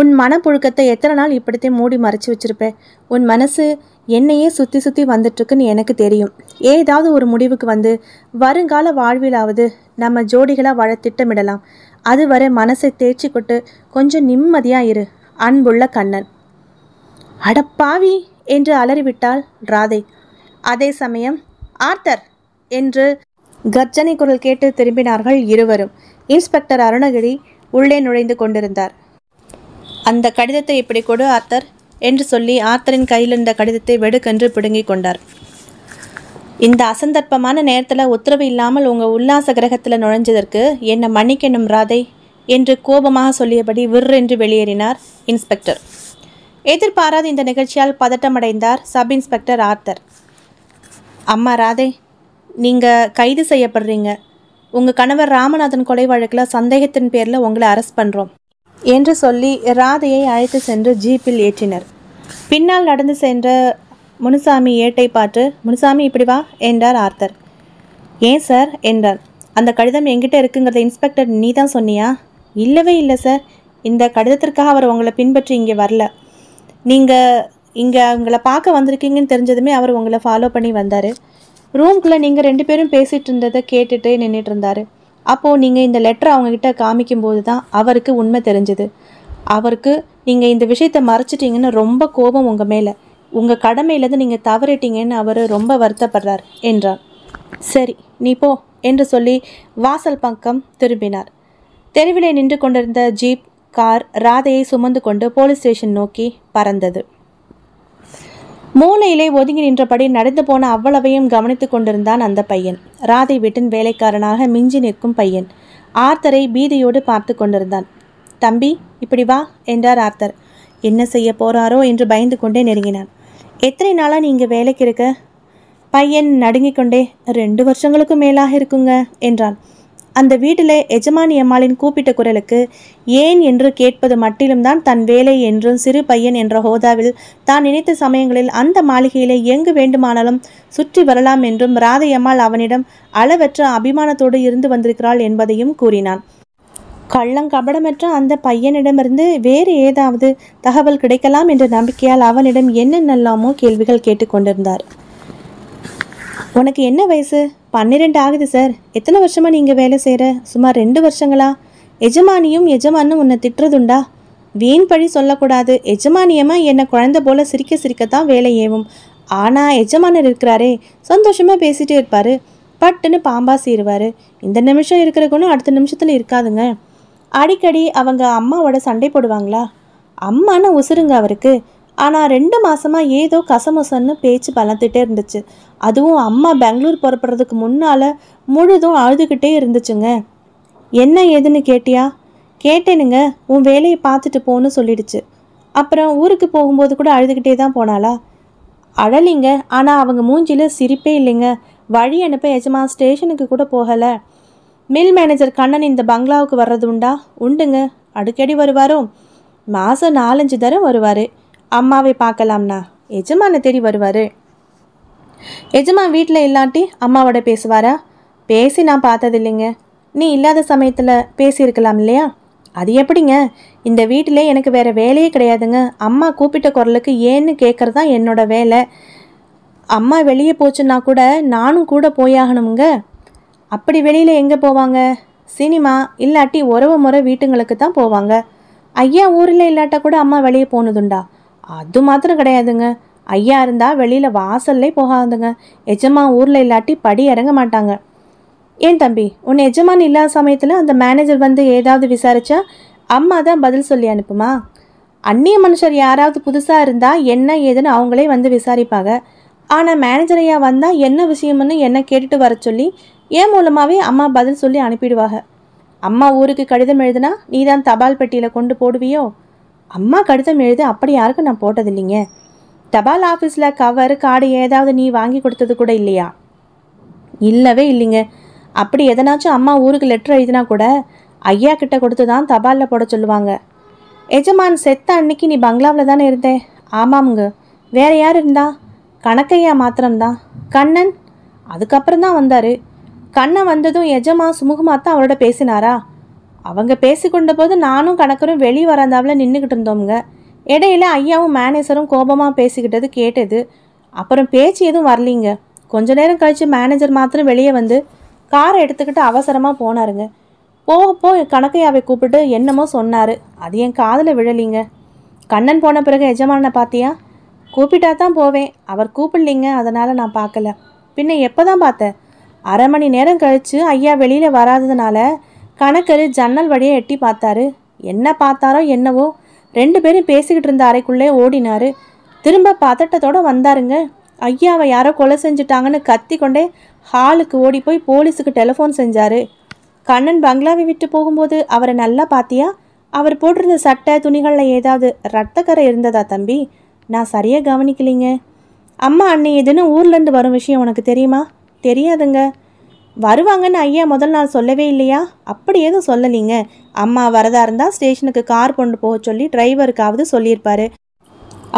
உன் மனப்புழுக்கத்தை எத்தனை நாள் இப்படித்தையும் மூடி மறைச்சி வச்சிருப்பேன் உன் மனசு என்னையே சுற்றி சுற்றி வந்துட்டுருக்குன்னு எனக்கு தெரியும் ஏதாவது ஒரு முடிவுக்கு வந்து வருங்கால வாழ்விலாவது நம்ம ஜோடிகளாக வாழ திட்டமிடலாம் அதுவரை மனசை தேய்ச்சி கொட்டு கொஞ்சம் நிம்மதியாக இரு அன்புள்ள கண்ணன் அடப்பாவி என்று அலறிவிட்டாள் ராதை அதே சமயம் ஆர்த்தர் என்று கர்ஜனை குரல் கேட்டு திரும்பினார்கள் இருவரும் இன்ஸ்பெக்டர் அருணகிரி உள்ளே நுழைந்து கொண்டிருந்தார் அந்த கடிதத்தை இப்படி கொடு ஆர்த்தர் என்று சொல்லி ஆர்த்தரின் கையில் இருந்த கடிதத்தை வெடுக்கென்று பிடுங்கிக் கொண்டார் இந்த அசந்தர்ப்பமான நேரத்தில் உத்தரவு இல்லாமல் உங்கள் உல்லாச கிரகத்தில் நுழைஞ்சதற்கு என்னை மன்னிக்கணும் ராதை என்று கோபமாக சொல்லியபடி என்று வெளியேறினார் இன்ஸ்பெக்டர் எதிர்பாராத இந்த நிகழ்ச்சியால் பதட்டமடைந்தார் சப் இன்ஸ்பெக்டர் ஆர்த்தர் அம்மா ராதே நீங்கள் கைது செய்யப்படுறீங்க உங்கள் கணவர் ராமநாதன் கொலை வழக்கில் சந்தேகத்தின் பேரில் உங்களை அரெஸ்ட் பண்ணுறோம் என்று சொல்லி ராதையை அழைத்து சென்று ஜீப்பில் ஏற்றினர் பின்னால் நடந்து சென்ற முனுசாமி ஏட்டை பார்த்து முனுசாமி இப்படி வா என்றார் ஆர்த்தர் ஏன் சார் என்றார் அந்த கடிதம் எங்கிட்ட இருக்குங்கிறத இன்ஸ்பெக்டர் நீ தான் சொன்னியா இல்லவே இல்லை சார் இந்த கடிதத்திற்காக அவர் உங்களை பின்பற்றி இங்கே வரல நீங்கள் இங்கே உங்களை பார்க்க வந்திருக்கீங்கன்னு தெரிஞ்சதுமே அவர் உங்களை ஃபாலோ பண்ணி வந்தார் ரூம்குள்ளே நீங்கள் ரெண்டு பேரும் பேசிகிட்டு இருந்ததை கேட்டுகிட்டே நின்றுட்டு இருந்தார் அப்போது நீங்கள் இந்த லெட்டரை அவங்கக்கிட்ட காமிக்கும்போது தான் அவருக்கு உண்மை தெரிஞ்சது அவருக்கு நீங்கள் இந்த விஷயத்தை மறைச்சிட்டிங்கன்னு ரொம்ப கோபம் உங்கள் மேலே உங்கள் கடமையிலேருந்து நீங்கள் தவறிட்டீங்கன்னு அவர் ரொம்ப வருத்தப்படுறார் என்றார் சரி நீ போ என்று சொல்லி வாசல் பக்கம் திரும்பினார் தெருவிலே நின்று கொண்டிருந்த ஜீப் கார் ராதையை சுமந்து கொண்டு போலீஸ் ஸ்டேஷன் நோக்கி பறந்தது மூலையிலே ஒதுங்கி நின்றபடி நடந்து போன அவ்வளவையும் கவனித்துக் கொண்டிருந்தான் அந்த பையன் ராதை வீட்டின் வேலைக்காரனாக மிஞ்சி நிற்கும் பையன் ஆர்த்தரை பீதியோடு பார்த்து கொண்டிருந்தான் தம்பி இப்படி வா என்றார் ஆர்த்தர் என்ன செய்ய போறாரோ என்று பயந்து கொண்டே நெருங்கினான் எத்தனை நாளாக நீங்கள் வேலைக்கு இருக்க பையன் நடுங்கிக் கொண்டே ரெண்டு வருஷங்களுக்கு மேலாக இருக்குங்க என்றான் அந்த வீட்டில் எஜமானி அம்மாளின் கூப்பிட்ட குரலுக்கு ஏன் என்று கேட்பது மட்டிலும் தான் தன் வேலை என்றும் சிறு பையன் என்ற ஹோதாவில் தான் நினைத்த சமயங்களில் அந்த மாளிகையிலே எங்கு வேண்டுமானாலும் சுற்றி வரலாம் என்றும் ராதையம்மாள் அவனிடம் அளவற்ற அபிமானத்தோடு இருந்து வந்திருக்கிறாள் என்பதையும் கூறினான் கள்ளங்கபடமற்ற அந்த பையனிடமிருந்து வேறு ஏதாவது தகவல் கிடைக்கலாம் என்ற நம்பிக்கையால் அவனிடம் என்னென்னலாமோ கேள்விகள் கேட்டுக்கொண்டிருந்தார் உனக்கு என்ன வயசு பன்னிரெண்டு ஆகுது சார் எத்தனை வருஷமாக நீங்கள் வேலை செய்கிற சுமார் ரெண்டு வருஷங்களா எஜமானியும் எஜமானும் உன்னை திட்டுறதுண்டா வீண் பழி சொல்லக்கூடாது எஜமானியமா என்னை குழந்த போல சிரிக்க சிரிக்கத்தான் வேலை ஏவும் ஆனால் எஜமானர் இருக்கிறாரே சந்தோஷமாக பேசிகிட்டே இருப்பார் பட்டுன்னு பாம்பா சீருவார் இந்த நிமிஷம் இருக்கிற குணம் அடுத்த நிமிஷத்தில் இருக்காதுங்க அடிக்கடி அவங்க அம்மாவோட சண்டை போடுவாங்களா அம்மானா உசுருங்க அவருக்கு ஆனால் ரெண்டு மாதமாக ஏதோ கசமுசன்னு பேச்சு பலந்துகிட்டே இருந்துச்சு அதுவும் அம்மா பெங்களூர் புறப்படுறதுக்கு முன்னால் முழுதும் அழுதுகிட்டே இருந்துச்சுங்க என்ன ஏதுன்னு கேட்டியா கேட்டேனுங்க உன் வேலையை பார்த்துட்டு போன்னு சொல்லிடுச்சு அப்புறம் ஊருக்கு போகும்போது கூட அழுதுகிட்டே தான் போனாளா அழலிங்க ஆனால் அவங்க மூஞ்சியில் சிரிப்பே இல்லைங்க வழி அனுப்ப எஜமா ஸ்டேஷனுக்கு கூட போகலை மில் மேனேஜர் கண்ணன் இந்த பங்களாவுக்கு வர்றது உண்டா உண்டுங்க அடிக்கடி வருவாரோ மாதம் நாலஞ்சு தரம் வருவார் அம்மாவை பார்க்கலாம்னா எஜமானை தேடி வருவார் எஜமான் வீட்டில் இல்லாட்டி அம்மாவோட பேசுவாரா பேசி நான் பார்த்ததில்லைங்க நீ இல்லாத சமயத்தில் பேசியிருக்கலாம் இல்லையா அது எப்படிங்க இந்த வீட்டிலே எனக்கு வேறு வேலையே கிடையாதுங்க அம்மா கூப்பிட்ட குரலுக்கு ஏன்னு கேட்குறது தான் என்னோட வேலை அம்மா வெளியே போச்சுன்னா கூட நானும் கூட போயாகணுங்க அப்படி வெளியில் எங்கே போவாங்க சினிமா இல்லாட்டி உறவு முறை வீட்டுங்களுக்கு தான் போவாங்க ஐயா ஊரில் இல்லாட்டா கூட அம்மா வெளியே போனதுண்டா அது மாத்திரம் கிடையாதுங்க ஐயா இருந்தால் வெளியில் வாசல்லே போகாதுங்க எஜமா ஊரில் இல்லாட்டி படி இறங்க மாட்டாங்க ஏன் தம்பி உன் எஜமான் இல்லாத சமயத்தில் அந்த மேனேஜர் வந்து ஏதாவது விசாரிச்சா அம்மா தான் பதில் சொல்லி அனுப்புமா அந்நிய மனுஷர் யாராவது புதுசாக இருந்தால் என்ன ஏதுன்னு அவங்களே வந்து விசாரிப்பாங்க ஆனால் மேனேஜர் ஐயா வந்தால் என்ன விஷயம்னு என்ன கேட்டுட்டு வர சொல்லி என் மூலமாகவே அம்மா பதில் சொல்லி அனுப்பிடுவாங்க அம்மா ஊருக்கு கடிதம் எழுதுனா நீ தான் தபால் பெட்டியில் கொண்டு போடுவியோ அம்மா கடிதம் எழுது அப்படி யாருக்கும் நான் போட்டது இல்லைங்க தபால் ஆஃபீஸில் கவர் கார்டு ஏதாவது நீ வாங்கி கொடுத்தது கூட இல்லையா இல்லவே இல்லைங்க அப்படி எதனாச்சும் அம்மா ஊருக்கு லெட்டர் எழுதினா கூட ஐயா கிட்ட கொடுத்து தான் தபாலில் போட சொல்லுவாங்க எஜமான் செத்த அன்னைக்கு நீ பங்களாவில் தானே இருந்தேன் ஆமாமுங்க வேற யார் இருந்தா கணக்கையா மாத்திரம்தான் கண்ணன் அதுக்கப்புறம் தான் வந்தார் கண்ணன் வந்ததும் எஜமா சுமூகமாக தான் அவரோட பேசினாரா அவங்க பேசிக்கொண்ட போது நானும் கணக்கரும் வெளி வராந்தாவில் நின்றுக்கிட்டு இருந்தோம்ங்க இடையில ஐயாவும் மேனேஜரும் கோபமாக பேசிக்கிட்டது கேட்டது அப்புறம் பேச்சு எதுவும் வரலிங்க கொஞ்ச நேரம் கழித்து மேனேஜர் மாத்திரம் வெளியே வந்து காரை எடுத்துக்கிட்டு அவசரமாக போனாருங்க போக போ கணக்கையாவை கூப்பிட்டு என்னமோ சொன்னார் அது என் காதில் விழலிங்க கண்ணன் போன பிறகு எஜமானனை பார்த்தியா கூப்பிட்டா தான் போவேன் அவர் கூப்பிடலிங்க அதனால் நான் பார்க்கல பின்ன எப்போ தான் பார்த்தேன் அரை மணி நேரம் கழித்து ஐயா வெளியில் வராததுனால கணக்கரு ஜன்னல் வழியை எட்டி பார்த்தாரு என்ன பார்த்தாரோ என்னவோ ரெண்டு பேரும் பேசிக்கிட்டு இருந்த அறைக்குள்ளே ஓடினாரு திரும்ப பதட்டத்தோடு வந்தாருங்க ஐயாவை யாரோ கொலை செஞ்சுட்டாங்கன்னு கத்தி கொண்டே ஹாலுக்கு ஓடி போய் போலீஸுக்கு டெலிஃபோன் செஞ்சார் கண்ணன் பங்களாவை விட்டு போகும்போது அவரை நல்லா பார்த்தியா அவர் போட்டிருந்த சட்டை துணிகளில் ஏதாவது ரத்தக்கரை இருந்ததா தம்பி நான் சரியாக கவனிக்கலைங்க அம்மா அன்னை எதுன்னு ஊர்லேருந்து வரும் விஷயம் உனக்கு தெரியுமா தெரியாதுங்க வருவாங்கன்னு ஐயா முதல் நாள் சொல்லவே இல்லையா அப்படி எதுவும் சொல்லலிங்க அம்மா வரதா இருந்தால் ஸ்டேஷனுக்கு கார் கொண்டு போக சொல்லி டிரைவருக்காவது சொல்லியிருப்பாரு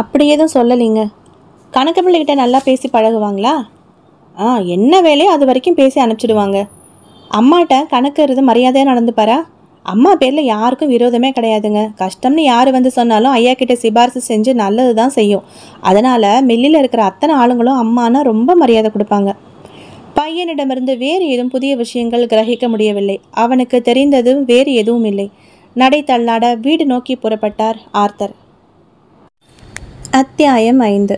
அப்படி எதுவும் சொல்லலிங்க கணக்கு பிள்ளைகிட்ட நல்லா பேசி பழகுவாங்களா ஆ என்ன வேலையோ அது வரைக்கும் பேசி அனுப்பிச்சிடுவாங்க அம்மாட்ட கணக்குறது மரியாதையாக நடந்துப்பாரா அம்மா பேரில் யாருக்கும் விரோதமே கிடையாதுங்க கஷ்டம்னு யார் வந்து சொன்னாலும் ஐயா கிட்ட சிபாரிசு செஞ்சு நல்லது தான் செய்யும் அதனால் மில்லில் இருக்கிற அத்தனை ஆளுங்களும் அம்மானா ரொம்ப மரியாதை கொடுப்பாங்க பையனிடமிருந்து வேறு ஏதும் புதிய விஷயங்கள் கிரகிக்க முடியவில்லை அவனுக்கு தெரிந்ததும் வேறு எதுவும் இல்லை நடை தள்ளாட வீடு நோக்கி புறப்பட்டார் ஆர்த்தர் அத்தியாயம் ஐந்து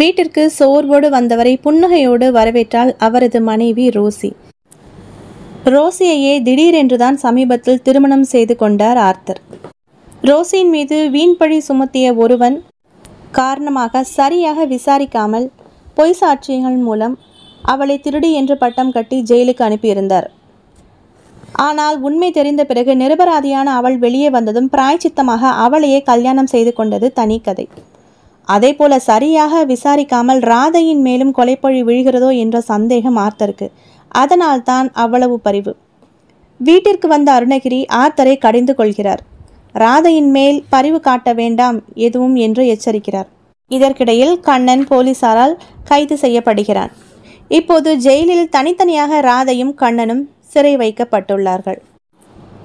வீட்டிற்கு சோர்வோடு வந்தவரை புன்னகையோடு வரவேற்றால் அவரது மனைவி ரோசி ரோசியையே திடீரென்றுதான் சமீபத்தில் திருமணம் செய்து கொண்டார் ஆர்த்தர் ரோசியின் மீது வீண்பழி சுமத்திய ஒருவன் காரணமாக சரியாக விசாரிக்காமல் பொய் சாட்சியங்கள் மூலம் அவளை திருடி என்று பட்டம் கட்டி ஜெயிலுக்கு அனுப்பியிருந்தார் ஆனால் உண்மை தெரிந்த பிறகு நிரபராதியான அவள் வெளியே வந்ததும் பிராய்ச்சித்தமாக அவளையே கல்யாணம் செய்து கொண்டது தனி கதை அதே போல சரியாக விசாரிக்காமல் ராதையின் மேலும் கொலைப்பழி விழுகிறதோ என்ற சந்தேகம் ஆர்த்தருக்கு அதனால் தான் அவ்வளவு பரிவு வீட்டிற்கு வந்த அருணகிரி ஆர்த்தரை கடிந்து கொள்கிறார் ராதையின் மேல் பரிவு காட்ட வேண்டாம் எதுவும் என்று எச்சரிக்கிறார் இதற்கிடையில் கண்ணன் போலீசாரால் கைது செய்யப்படுகிறான் இப்போது ஜெயிலில் தனித்தனியாக ராதையும் கண்ணனும் சிறை வைக்கப்பட்டுள்ளார்கள்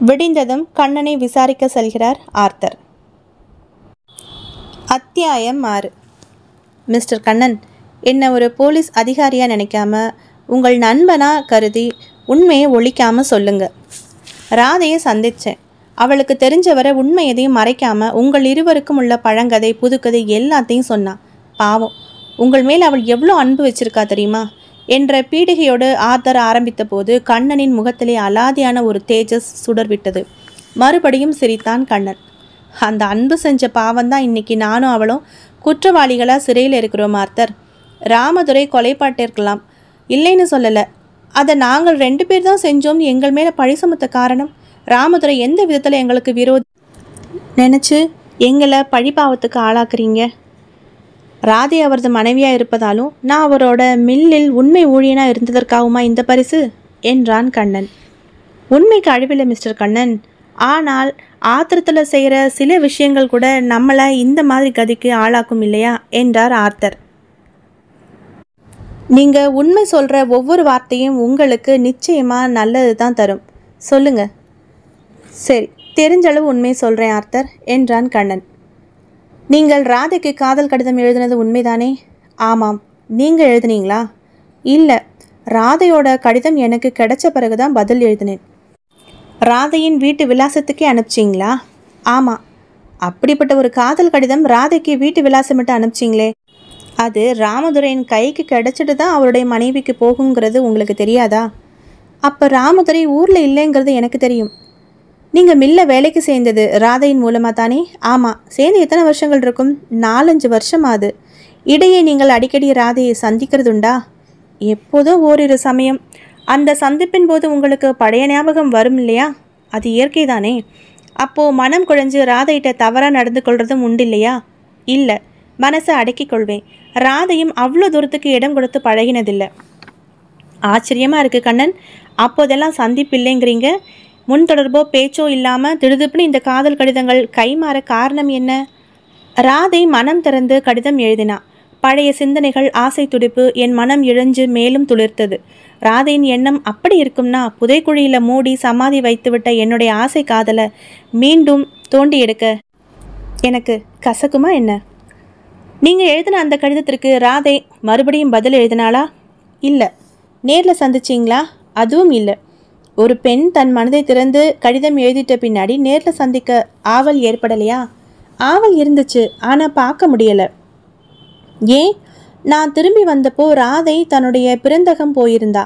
விடிந்ததும் கண்ணனை விசாரிக்க செல்கிறார் ஆர்த்தர் அத்தியாயம் ஆறு மிஸ்டர் கண்ணன் என்னை ஒரு போலீஸ் அதிகாரியாக நினைக்காம உங்கள் நண்பனாக கருதி உண்மையை ஒழிக்காமல் சொல்லுங்க ராதையை சந்தித்தேன் அவளுக்கு தெரிஞ்சவரை உண்மை எதையும் மறைக்காமல் உங்கள் இருவருக்கும் உள்ள பழங்கதை புதுக்கதை எல்லாத்தையும் சொன்னான் பாவம் உங்கள் மேல் அவள் எவ்வளோ அன்பு வச்சிருக்கா தெரியுமா என்ற பீடிகையோடு ஆத்தர் ஆரம்பித்த போது கண்ணனின் முகத்திலே அலாதியான ஒரு தேஜஸ் சுடர்விட்டது மறுபடியும் சிரித்தான் கண்ணன் அந்த அன்பு செஞ்ச பாவம்தான் இன்னைக்கு நானும் அவளும் குற்றவாளிகளாக சிறையில் இருக்கிறோம் ஆர்த்தர் ராமதுரை கொலைப்பாட்டிருக்கலாம் இல்லைன்னு சொல்லலை அதை நாங்கள் ரெண்டு பேர் தான் செஞ்சோம் எங்கள் மேலே பழி சுமத்த காரணம் ராமதுரை எந்த விதத்தில் எங்களுக்கு விரோதி நினச்சி எங்களை பழிபாவத்துக்கு ஆளாக்குறீங்க ராதே அவரது மனைவியாக இருப்பதாலும் நான் அவரோட மில்லில் உண்மை ஊழியனாக இருந்ததற்காகுமா இந்த பரிசு என்றான் கண்ணன் உண்மைக்கு அழிவில்லை மிஸ்டர் கண்ணன் ஆனால் ஆத்திரத்தில் செய்கிற சில விஷயங்கள் கூட நம்மளை இந்த மாதிரி கதிக்கு ஆளாக்கும் இல்லையா என்றார் ஆர்த்தர் நீங்கள் உண்மை சொல்கிற ஒவ்வொரு வார்த்தையும் உங்களுக்கு நிச்சயமாக நல்லது தான் தரும் சொல்லுங்கள் சரி தெரிஞ்சளவு உண்மை சொல்கிறேன் ஆர்த்தர் என்றான் கண்ணன் நீங்கள் ராதைக்கு காதல் கடிதம் எழுதினது உண்மைதானே ஆமாம் நீங்கள் எழுதினீங்களா இல்லை ராதையோட கடிதம் எனக்கு கிடைச்ச பிறகு தான் பதில் எழுதினேன் ராதையின் வீட்டு விலாசத்துக்கே அனுப்பிச்சிங்களா ஆமாம் அப்படிப்பட்ட ஒரு காதல் கடிதம் ராதைக்கு வீட்டு விலாசமிட்டு அனுப்பிச்சிங்களே அது ராமதுரையின் கைக்கு கிடைச்சிட்டு தான் அவருடைய மனைவிக்கு போகுங்கிறது உங்களுக்கு தெரியாதா அப்போ ராமதுரை ஊரில் இல்லைங்கிறது எனக்கு தெரியும் நீங்கள் மில்ல வேலைக்கு சேர்ந்தது ராதையின் மூலமாக தானே ஆமாம் சேர்ந்து எத்தனை வருஷங்கள் இருக்கும் நாலஞ்சு வருஷம் ஆகுது இடையே நீங்கள் அடிக்கடி ராதையை சந்திக்கிறதுண்டா எப்போதும் ஓரிரு சமயம் அந்த சந்திப்பின் போது உங்களுக்கு பழைய ஞாபகம் வரும் இல்லையா அது இயற்கை தானே அப்போது மனம் குழஞ்சு ராதையிட்ட தவறாக நடந்து கொள்வதும் உண்டு இல்லையா இல்லை மனசை அடக்கிக் கொள்வேன் ராதையும் அவ்வளோ தூரத்துக்கு இடம் கொடுத்து பழகினதில்லை ஆச்சரியமாக இருக்குது கண்ணன் அப்போதெல்லாம் சந்திப்பு இல்லைங்கிறீங்க முன் தொடர்போ பேச்சோ இல்லாமல் திடுதுப்புனு இந்த காதல் கடிதங்கள் கைமாற காரணம் என்ன ராதை மனம் திறந்து கடிதம் எழுதினா பழைய சிந்தனைகள் ஆசை துடிப்பு என் மனம் இழஞ்சு மேலும் துளிர்த்தது ராதையின் எண்ணம் அப்படி இருக்கும்னா புதைக்குழியில் மூடி சமாதி வைத்துவிட்ட என்னுடைய ஆசை காதலை மீண்டும் தோண்டி எடுக்க எனக்கு கசக்குமா என்ன நீங்கள் எழுதின அந்த கடிதத்திற்கு ராதை மறுபடியும் பதில் எழுதினாளா இல்லை நேரில் சந்திச்சிங்களா அதுவும் இல்லை ஒரு பெண் தன் மனதை திறந்து கடிதம் எழுதிட்ட பின்னாடி நேரில் சந்திக்க ஆவல் ஏற்படலையா ஆவல் இருந்துச்சு ஆனால் பார்க்க முடியலை ஏன் நான் திரும்பி வந்தப்போ ராதை தன்னுடைய பிறந்தகம் போயிருந்தா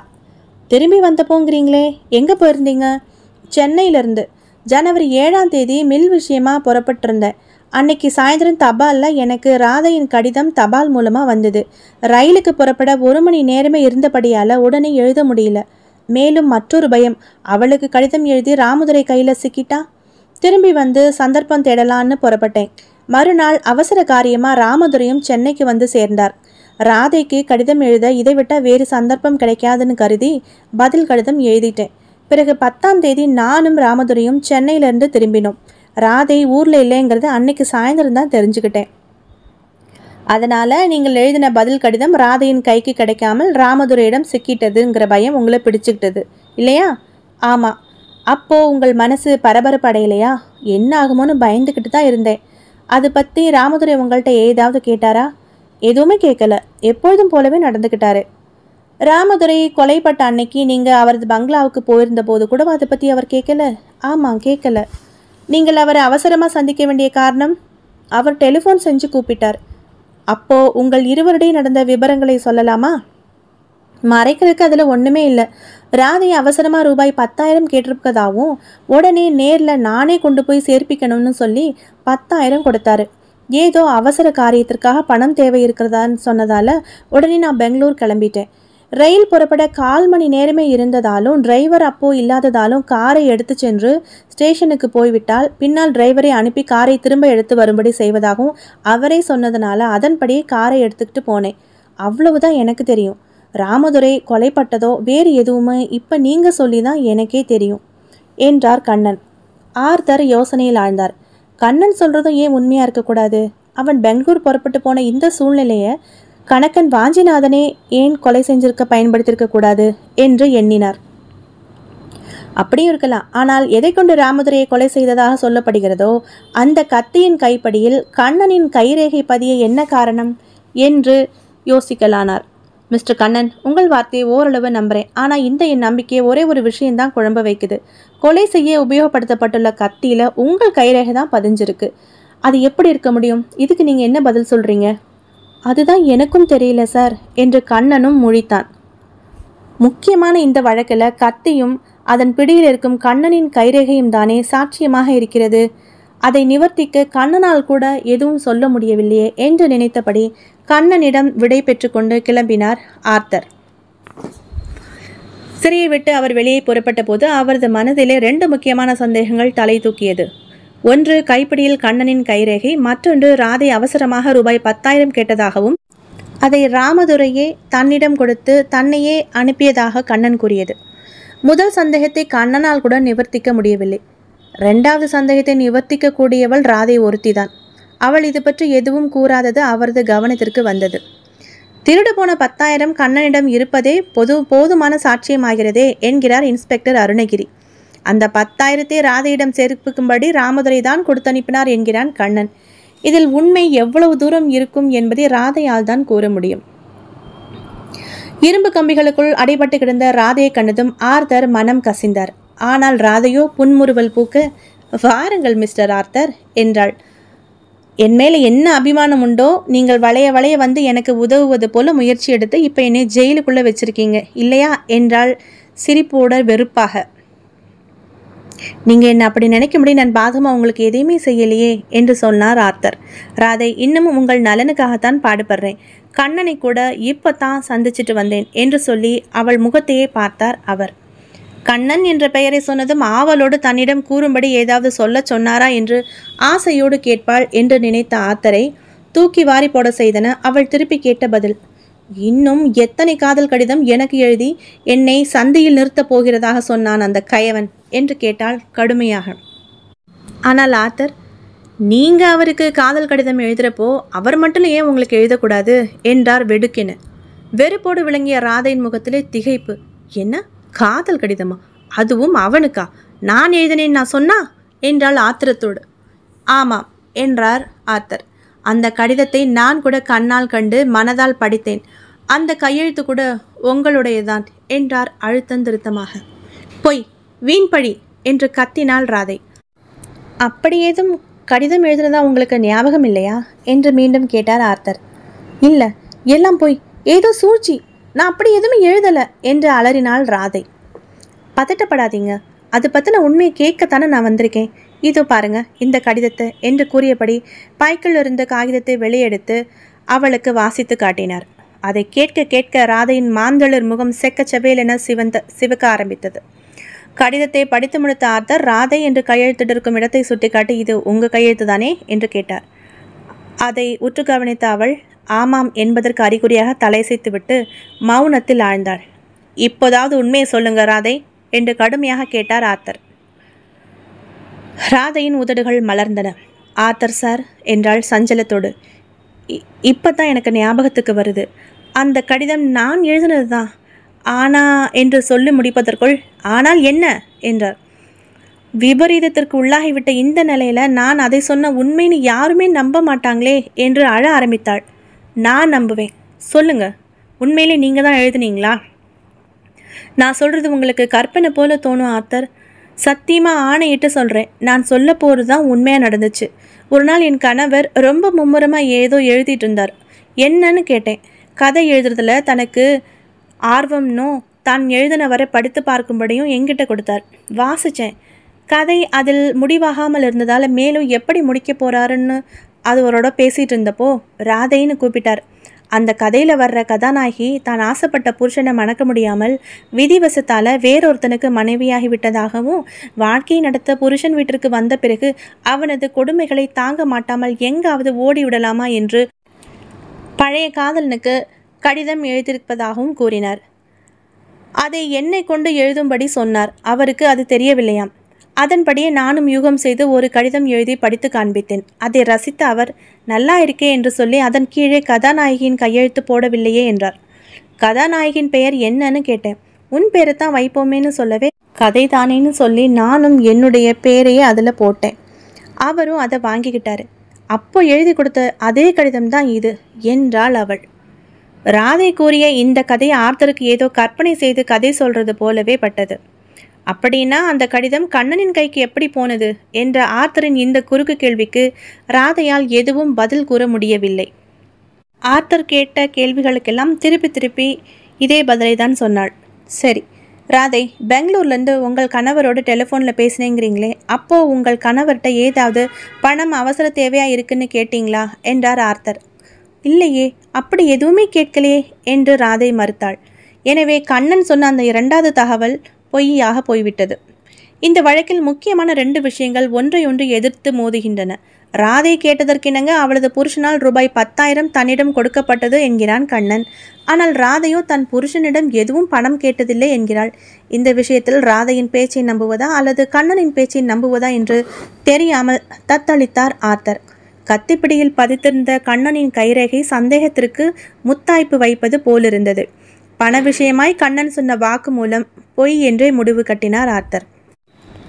திரும்பி வந்தப்போங்கிறீங்களே எங்கே போயிருந்தீங்க சென்னையிலேருந்து ஜனவரி ஏழாம் தேதி மில் விஷயமா புறப்பட்டிருந்தேன் அன்னைக்கு சாயந்தரம் தபாலில் எனக்கு ராதையின் கடிதம் தபால் மூலமாக வந்தது ரயிலுக்கு புறப்பட ஒரு மணி நேரமே இருந்தபடியால் உடனே எழுத முடியல மேலும் மற்றொரு பயம் அவளுக்கு கடிதம் எழுதி ராமுதுரை கையில் சிக்கிட்டா திரும்பி வந்து சந்தர்ப்பம் தேடலான்னு புறப்பட்டேன் மறுநாள் அவசர காரியமாக ராமதுரையும் சென்னைக்கு வந்து சேர்ந்தார் ராதைக்கு கடிதம் எழுத இதைவிட்ட வேறு சந்தர்ப்பம் கிடைக்காதுன்னு கருதி பதில் கடிதம் எழுதிட்டேன் பிறகு பத்தாம் தேதி நானும் ராமதுரையும் சென்னையிலேருந்து திரும்பினோம் ராதை ஊரில் இல்லைங்கிறது அன்னைக்கு சாயந்தரம் தான் தெரிஞ்சுக்கிட்டேன் அதனால் நீங்கள் எழுதின பதில் கடிதம் ராதையின் கைக்கு கிடைக்காமல் ராமதுரையிடம் சிக்கிட்டதுங்கிற பயம் உங்களை பிடிச்சிக்கிட்டது இல்லையா ஆமாம் அப்போது உங்கள் மனசு பரபரப்படையிலையா என்ன ஆகுமோன்னு பயந்துக்கிட்டு தான் இருந்தேன் அது பற்றி ராமதுரை உங்கள்கிட்ட ஏதாவது கேட்டாரா எதுவுமே கேட்கல எப்பொழுதும் போலவே நடந்துக்கிட்டாரு ராமதுரை கொலைப்பட்ட அன்னைக்கு நீங்கள் அவரது பங்களாவுக்கு போயிருந்த போது கூட அதை பற்றி அவர் கேட்கல ஆமாம் கேட்கல நீங்கள் அவரை அவசரமாக சந்திக்க வேண்டிய காரணம் அவர் டெலிஃபோன் செஞ்சு கூப்பிட்டார் அப்போ உங்கள் இருவருடைய நடந்த விபரங்களை சொல்லலாமா மறைக்கிறதுக்கு அதில் ஒன்றுமே இல்லை ராதை அவசரமாக ரூபாய் பத்தாயிரம் கேட்டிருக்கதாவும் உடனே நேரில் நானே கொண்டு போய் சேர்ப்பிக்கணும்னு சொல்லி பத்தாயிரம் கொடுத்தாரு ஏதோ அவசர காரியத்திற்காக பணம் தேவை இருக்கிறதான்னு சொன்னதால் உடனே நான் பெங்களூர் கிளம்பிட்டேன் ரயில் புறப்பட கால் மணி நேரமே இருந்ததாலும் டிரைவர் அப்போ இல்லாததாலும் காரை எடுத்து சென்று ஸ்டேஷனுக்கு போய்விட்டால் பின்னால் டிரைவரை அனுப்பி காரை திரும்ப எடுத்து வரும்படி செய்வதாகவும் அவரே சொன்னதுனால அதன்படியே காரை எடுத்துக்கிட்டு போனேன் அவ்வளவுதான் எனக்கு தெரியும் ராமதுரை கொலைப்பட்டதோ வேறு எதுவுமே இப்போ நீங்கள் சொல்லி தான் எனக்கே தெரியும் என்றார் கண்ணன் ஆர்தர் யோசனையில் ஆழ்ந்தார் கண்ணன் சொல்கிறதும் ஏன் உண்மையாக இருக்கக்கூடாது அவன் பெங்களூர் புறப்பட்டு போன இந்த சூழ்நிலையை கணக்கன் வாஞ்சிநாதனே ஏன் கொலை செஞ்சிருக்க பயன்படுத்தியிருக்க கூடாது என்று எண்ணினார் அப்படியும் இருக்கலாம் ஆனால் எதை கொண்டு ராமதுரையை கொலை செய்ததாக சொல்லப்படுகிறதோ அந்த கத்தியின் கைப்படியில் கண்ணனின் கைரேகை பதிய என்ன காரணம் என்று யோசிக்கலானார் மிஸ்டர் கண்ணன் உங்கள் வார்த்தையை ஓரளவு நம்புகிறேன் ஆனால் இந்த என் நம்பிக்கையை ஒரே ஒரு விஷயம்தான் குழம்ப வைக்குது கொலை செய்ய உபயோகப்படுத்தப்பட்டுள்ள கத்தியில் உங்கள் கைரேகை தான் பதிஞ்சிருக்கு அது எப்படி இருக்க முடியும் இதுக்கு நீங்கள் என்ன பதில் சொல்கிறீங்க அதுதான் எனக்கும் தெரியல சார் என்று கண்ணனும் முழித்தான் முக்கியமான இந்த வழக்கில் கத்தியும் அதன் பிடியில் இருக்கும் கண்ணனின் கைரேகையும் தானே சாட்சியமாக இருக்கிறது அதை நிவர்த்திக்க கண்ணனால் கூட எதுவும் சொல்ல முடியவில்லையே என்று நினைத்தபடி கண்ணனிடம் விடை பெற்றுக்கொண்டு கிளம்பினார் ஆர்த்தர் சிறையை விட்டு அவர் வெளியே புறப்பட்ட போது அவரது மனதிலே ரெண்டு முக்கியமான சந்தேகங்கள் தலை தூக்கியது ஒன்று கைப்பிடியில் கண்ணனின் கைரேகை மற்றொன்று ராதை அவசரமாக ரூபாய் பத்தாயிரம் கேட்டதாகவும் அதை ராமதுரையே தன்னிடம் கொடுத்து தன்னையே அனுப்பியதாக கண்ணன் கூறியது முதல் சந்தேகத்தை கண்ணனால் கூட நிவர்த்திக்க முடியவில்லை ரெண்டாவது சந்தேகத்தை நிவர்த்திக்க கூடியவள் ராதை ஒருத்திதான் அவள் இது பற்றி எதுவும் கூறாதது அவரது கவனத்திற்கு வந்தது திருடு போன பத்தாயிரம் கண்ணனிடம் இருப்பதே பொது போதுமான சாட்சியமாகிறதே என்கிறார் இன்ஸ்பெக்டர் அருணகிரி அந்த பத்தாயிரத்தை ராதையிடம் சேர்ப்புக்கும்படி ராமதுரை தான் கொடுத்தனுப்பினார் என்கிறான் கண்ணன் இதில் உண்மை எவ்வளவு தூரம் இருக்கும் என்பதை ராதையால் தான் கூற முடியும் இரும்பு கம்பிகளுக்குள் அடைபட்டு கிடந்த ராதையை கண்டதும் ஆர்தர் மனம் கசிந்தார் ஆனால் ராதையோ புன்முறுவல் பூக்க வாருங்கள் மிஸ்டர் ஆர்தர் என்றாள் என் மேலே என்ன அபிமானம் உண்டோ நீங்கள் வளைய வளைய வந்து எனக்கு உதவுவது போல முயற்சி எடுத்து இப்போ என்னை ஜெயிலுக்குள்ளே வச்சிருக்கீங்க இல்லையா என்றால் சிரிப்போட வெறுப்பாக நீங்க என்ன அப்படி நினைக்கும்படி நான் பாகமா உங்களுக்கு எதையுமே செய்யலையே என்று சொன்னார் ஆர்த்தர் ராதை இன்னமும் உங்கள் நலனுக்காகத்தான் பாடுபடுறேன் கண்ணனை கூட இப்பத்தான் சந்திச்சுட்டு சந்திச்சிட்டு வந்தேன் என்று சொல்லி அவள் முகத்தையே பார்த்தார் அவர் கண்ணன் என்ற பெயரை சொன்னதும் ஆவலோடு தன்னிடம் கூறும்படி ஏதாவது சொல்ல சொன்னாரா என்று ஆசையோடு கேட்பாள் என்று நினைத்த ஆத்தரை தூக்கி வாரி போட செய்தன அவள் திருப்பி கேட்ட பதில் இன்னும் எத்தனை காதல் கடிதம் எனக்கு எழுதி என்னை சந்தையில் நிறுத்தப் போகிறதாக சொன்னான் அந்த கயவன் என்று கேட்டாள் கடுமையாக ஆனால் ஆத்தர் நீங்கள் அவருக்கு காதல் கடிதம் எழுதுகிறப்போ அவர் மட்டும் ஏன் உங்களுக்கு எழுதக்கூடாது என்றார் வெடுக்கென வெறுப்போடு விளங்கிய ராதையின் முகத்திலே திகைப்பு என்ன காதல் கடிதமா அதுவும் அவனுக்கா நான் எழுதினேன் நான் சொன்னா என்றாள் ஆத்திரத்தோடு ஆமாம் என்றார் ஆத்தர் அந்த கடிதத்தை நான் கூட கண்ணால் கண்டு மனதால் படித்தேன் அந்த கையெழுத்து கூட உங்களுடையதான் என்றார் அழுத்தம் திருத்தமாக பொய் வீண்பழி என்று கத்தினாள் ராதை அப்படி ஏதும் கடிதம் எழுதுனதா உங்களுக்கு ஞாபகம் இல்லையா என்று மீண்டும் கேட்டார் ஆர்த்தர் இல்லை எல்லாம் போய் ஏதோ சூழ்ச்சி நான் அப்படி எதுவுமே எழுதலை என்று அலறினாள் ராதை பதட்டப்படாதீங்க அது பற்றின உண்மையை கேட்கத்தானே நான் வந்திருக்கேன் இதோ பாருங்க இந்த கடிதத்தை என்று கூறியபடி பைக்கில் இருந்த காகிதத்தை வெளியெடுத்து அவளுக்கு வாசித்து காட்டினார் அதை கேட்க கேட்க ராதையின் மாந்தளிர் முகம் செக்க என சிவந்த சிவக்க ஆரம்பித்தது கடிதத்தை படித்து முடித்த ஆர்த்தர் ராதை என்று கையெழுத்திட்டிருக்கும் இடத்தை சுட்டிக்காட்டி இது உங்கள் கையெழுத்து தானே என்று கேட்டார் அதை உற்று கவனித்த அவள் ஆமாம் என்பதற்கு அறிகுறியாக விட்டு மௌனத்தில் ஆழ்ந்தாள் இப்போதாவது உண்மையை சொல்லுங்க ராதை என்று கடுமையாக கேட்டார் ஆர்த்தர் ராதையின் உதடுகள் மலர்ந்தன ஆத்தர் சார் என்றாள் சஞ்சலத்தோடு இப்போ தான் எனக்கு ஞாபகத்துக்கு வருது அந்த கடிதம் நான் எழுதினது தான் ஆனா என்று சொல்லி முடிப்பதற்குள் ஆனால் என்ன என்றார் விபரீதத்திற்கு உள்ளாகிவிட்ட இந்த நிலையில் நான் அதை சொன்ன உண்மைன்னு யாருமே நம்ப மாட்டாங்களே என்று அழ ஆரம்பித்தாள் நான் நம்புவேன் சொல்லுங்க உண்மையிலே நீங்கள் தான் எழுதுனீங்களா நான் சொல்கிறது உங்களுக்கு கற்பனை போல தோணும் ஆத்தர் சத்தியமாக ஆணையிட்டு சொல்கிறேன் நான் சொல்ல போகிறது தான் உண்மையாக நடந்துச்சு ஒரு நாள் என் கணவர் ரொம்ப மும்முரமாக ஏதோ எழுதிட்டு இருந்தார் என்னன்னு கேட்டேன் கதை எழுதுறதுல தனக்கு ஆர்வம்னோ தான் எழுதின வரை படித்து பார்க்கும்படியும் எங்கிட்ட கொடுத்தார் வாசித்தேன் கதை அதில் முடிவாகாமல் இருந்ததால் மேலும் எப்படி முடிக்க போகிறாருன்னு அது அவரோட பேசிகிட்டு இருந்தப்போ ராதைன்னு கூப்பிட்டார் அந்த கதையில் வர்ற கதாநாயகி தான் ஆசைப்பட்ட புருஷனை மணக்க முடியாமல் விதிவசத்தால் வேறொருத்தனுக்கு மனைவியாகி விட்டதாகவும் வாழ்க்கை நடத்த புருஷன் வீட்டிற்கு வந்த பிறகு அவனது கொடுமைகளை தாங்க மாட்டாமல் எங்காவது ஓடி விடலாமா என்று பழைய காதலனுக்கு கடிதம் எழுதியிருப்பதாகவும் கூறினார் அதை என்னை கொண்டு எழுதும்படி சொன்னார் அவருக்கு அது தெரியவில்லையாம் அதன்படியே நானும் யூகம் செய்து ஒரு கடிதம் எழுதி படித்து காண்பித்தேன் அதை ரசித்த அவர் நல்லா இருக்கே என்று சொல்லி அதன் கீழே கதாநாயகியின் கையெழுத்து போடவில்லையே என்றார் கதாநாயகியின் பெயர் என்னன்னு கேட்டேன் உன் பேரை தான் வைப்போமேன்னு சொல்லவே கதை தானேன்னு சொல்லி நானும் என்னுடைய பேரையே அதில் போட்டேன் அவரும் அதை வாங்கிக்கிட்டாரு அப்போ எழுதி கொடுத்த அதே கடிதம் தான் இது என்றாள் அவள் ராதை கூறிய இந்த கதை ஆர்த்தருக்கு ஏதோ கற்பனை செய்து கதை சொல்றது போலவே பட்டது அப்படின்னா அந்த கடிதம் கண்ணனின் கைக்கு எப்படி போனது என்ற ஆர்த்தரின் இந்த குறுக்கு கேள்விக்கு ராதையால் எதுவும் பதில் கூற முடியவில்லை ஆர்த்தர் கேட்ட கேள்விகளுக்கெல்லாம் திருப்பி திருப்பி இதே பதிலை தான் சொன்னாள் சரி ராதை பெங்களூர்லேருந்து உங்கள் கணவரோடு டெலிஃபோனில் பேசினேங்கிறீங்களே அப்போது உங்கள் கணவர்கிட்ட ஏதாவது பணம் அவசர தேவையாக இருக்குன்னு கேட்டிங்களா என்றார் ஆர்த்தர் இல்லையே அப்படி எதுவுமே கேட்கலையே என்று ராதை மறுத்தாள் எனவே கண்ணன் சொன்ன அந்த இரண்டாவது தகவல் பொய்யாக போய்விட்டது இந்த வழக்கில் முக்கியமான ரெண்டு விஷயங்கள் ஒன்றையொன்று எதிர்த்து மோதுகின்றன ராதை கேட்டதற்கிணங்க அவளது புருஷனால் ரூபாய் பத்தாயிரம் தன்னிடம் கொடுக்கப்பட்டது என்கிறான் கண்ணன் ஆனால் ராதையோ தன் புருஷனிடம் எதுவும் பணம் கேட்டதில்லை என்கிறாள் இந்த விஷயத்தில் ராதையின் பேச்சை நம்புவதா அல்லது கண்ணனின் பேச்சை நம்புவதா என்று தெரியாமல் தத்தளித்தார் ஆர்த்தர் கத்திப்பிடியில் பதித்திருந்த கண்ணனின் கைரேகை சந்தேகத்திற்கு முத்தாய்ப்பு வைப்பது போலிருந்தது பண விஷயமாய் கண்ணன் சொன்ன வாக்கு மூலம் பொய் என்றே முடிவு கட்டினார் ஆர்த்தர்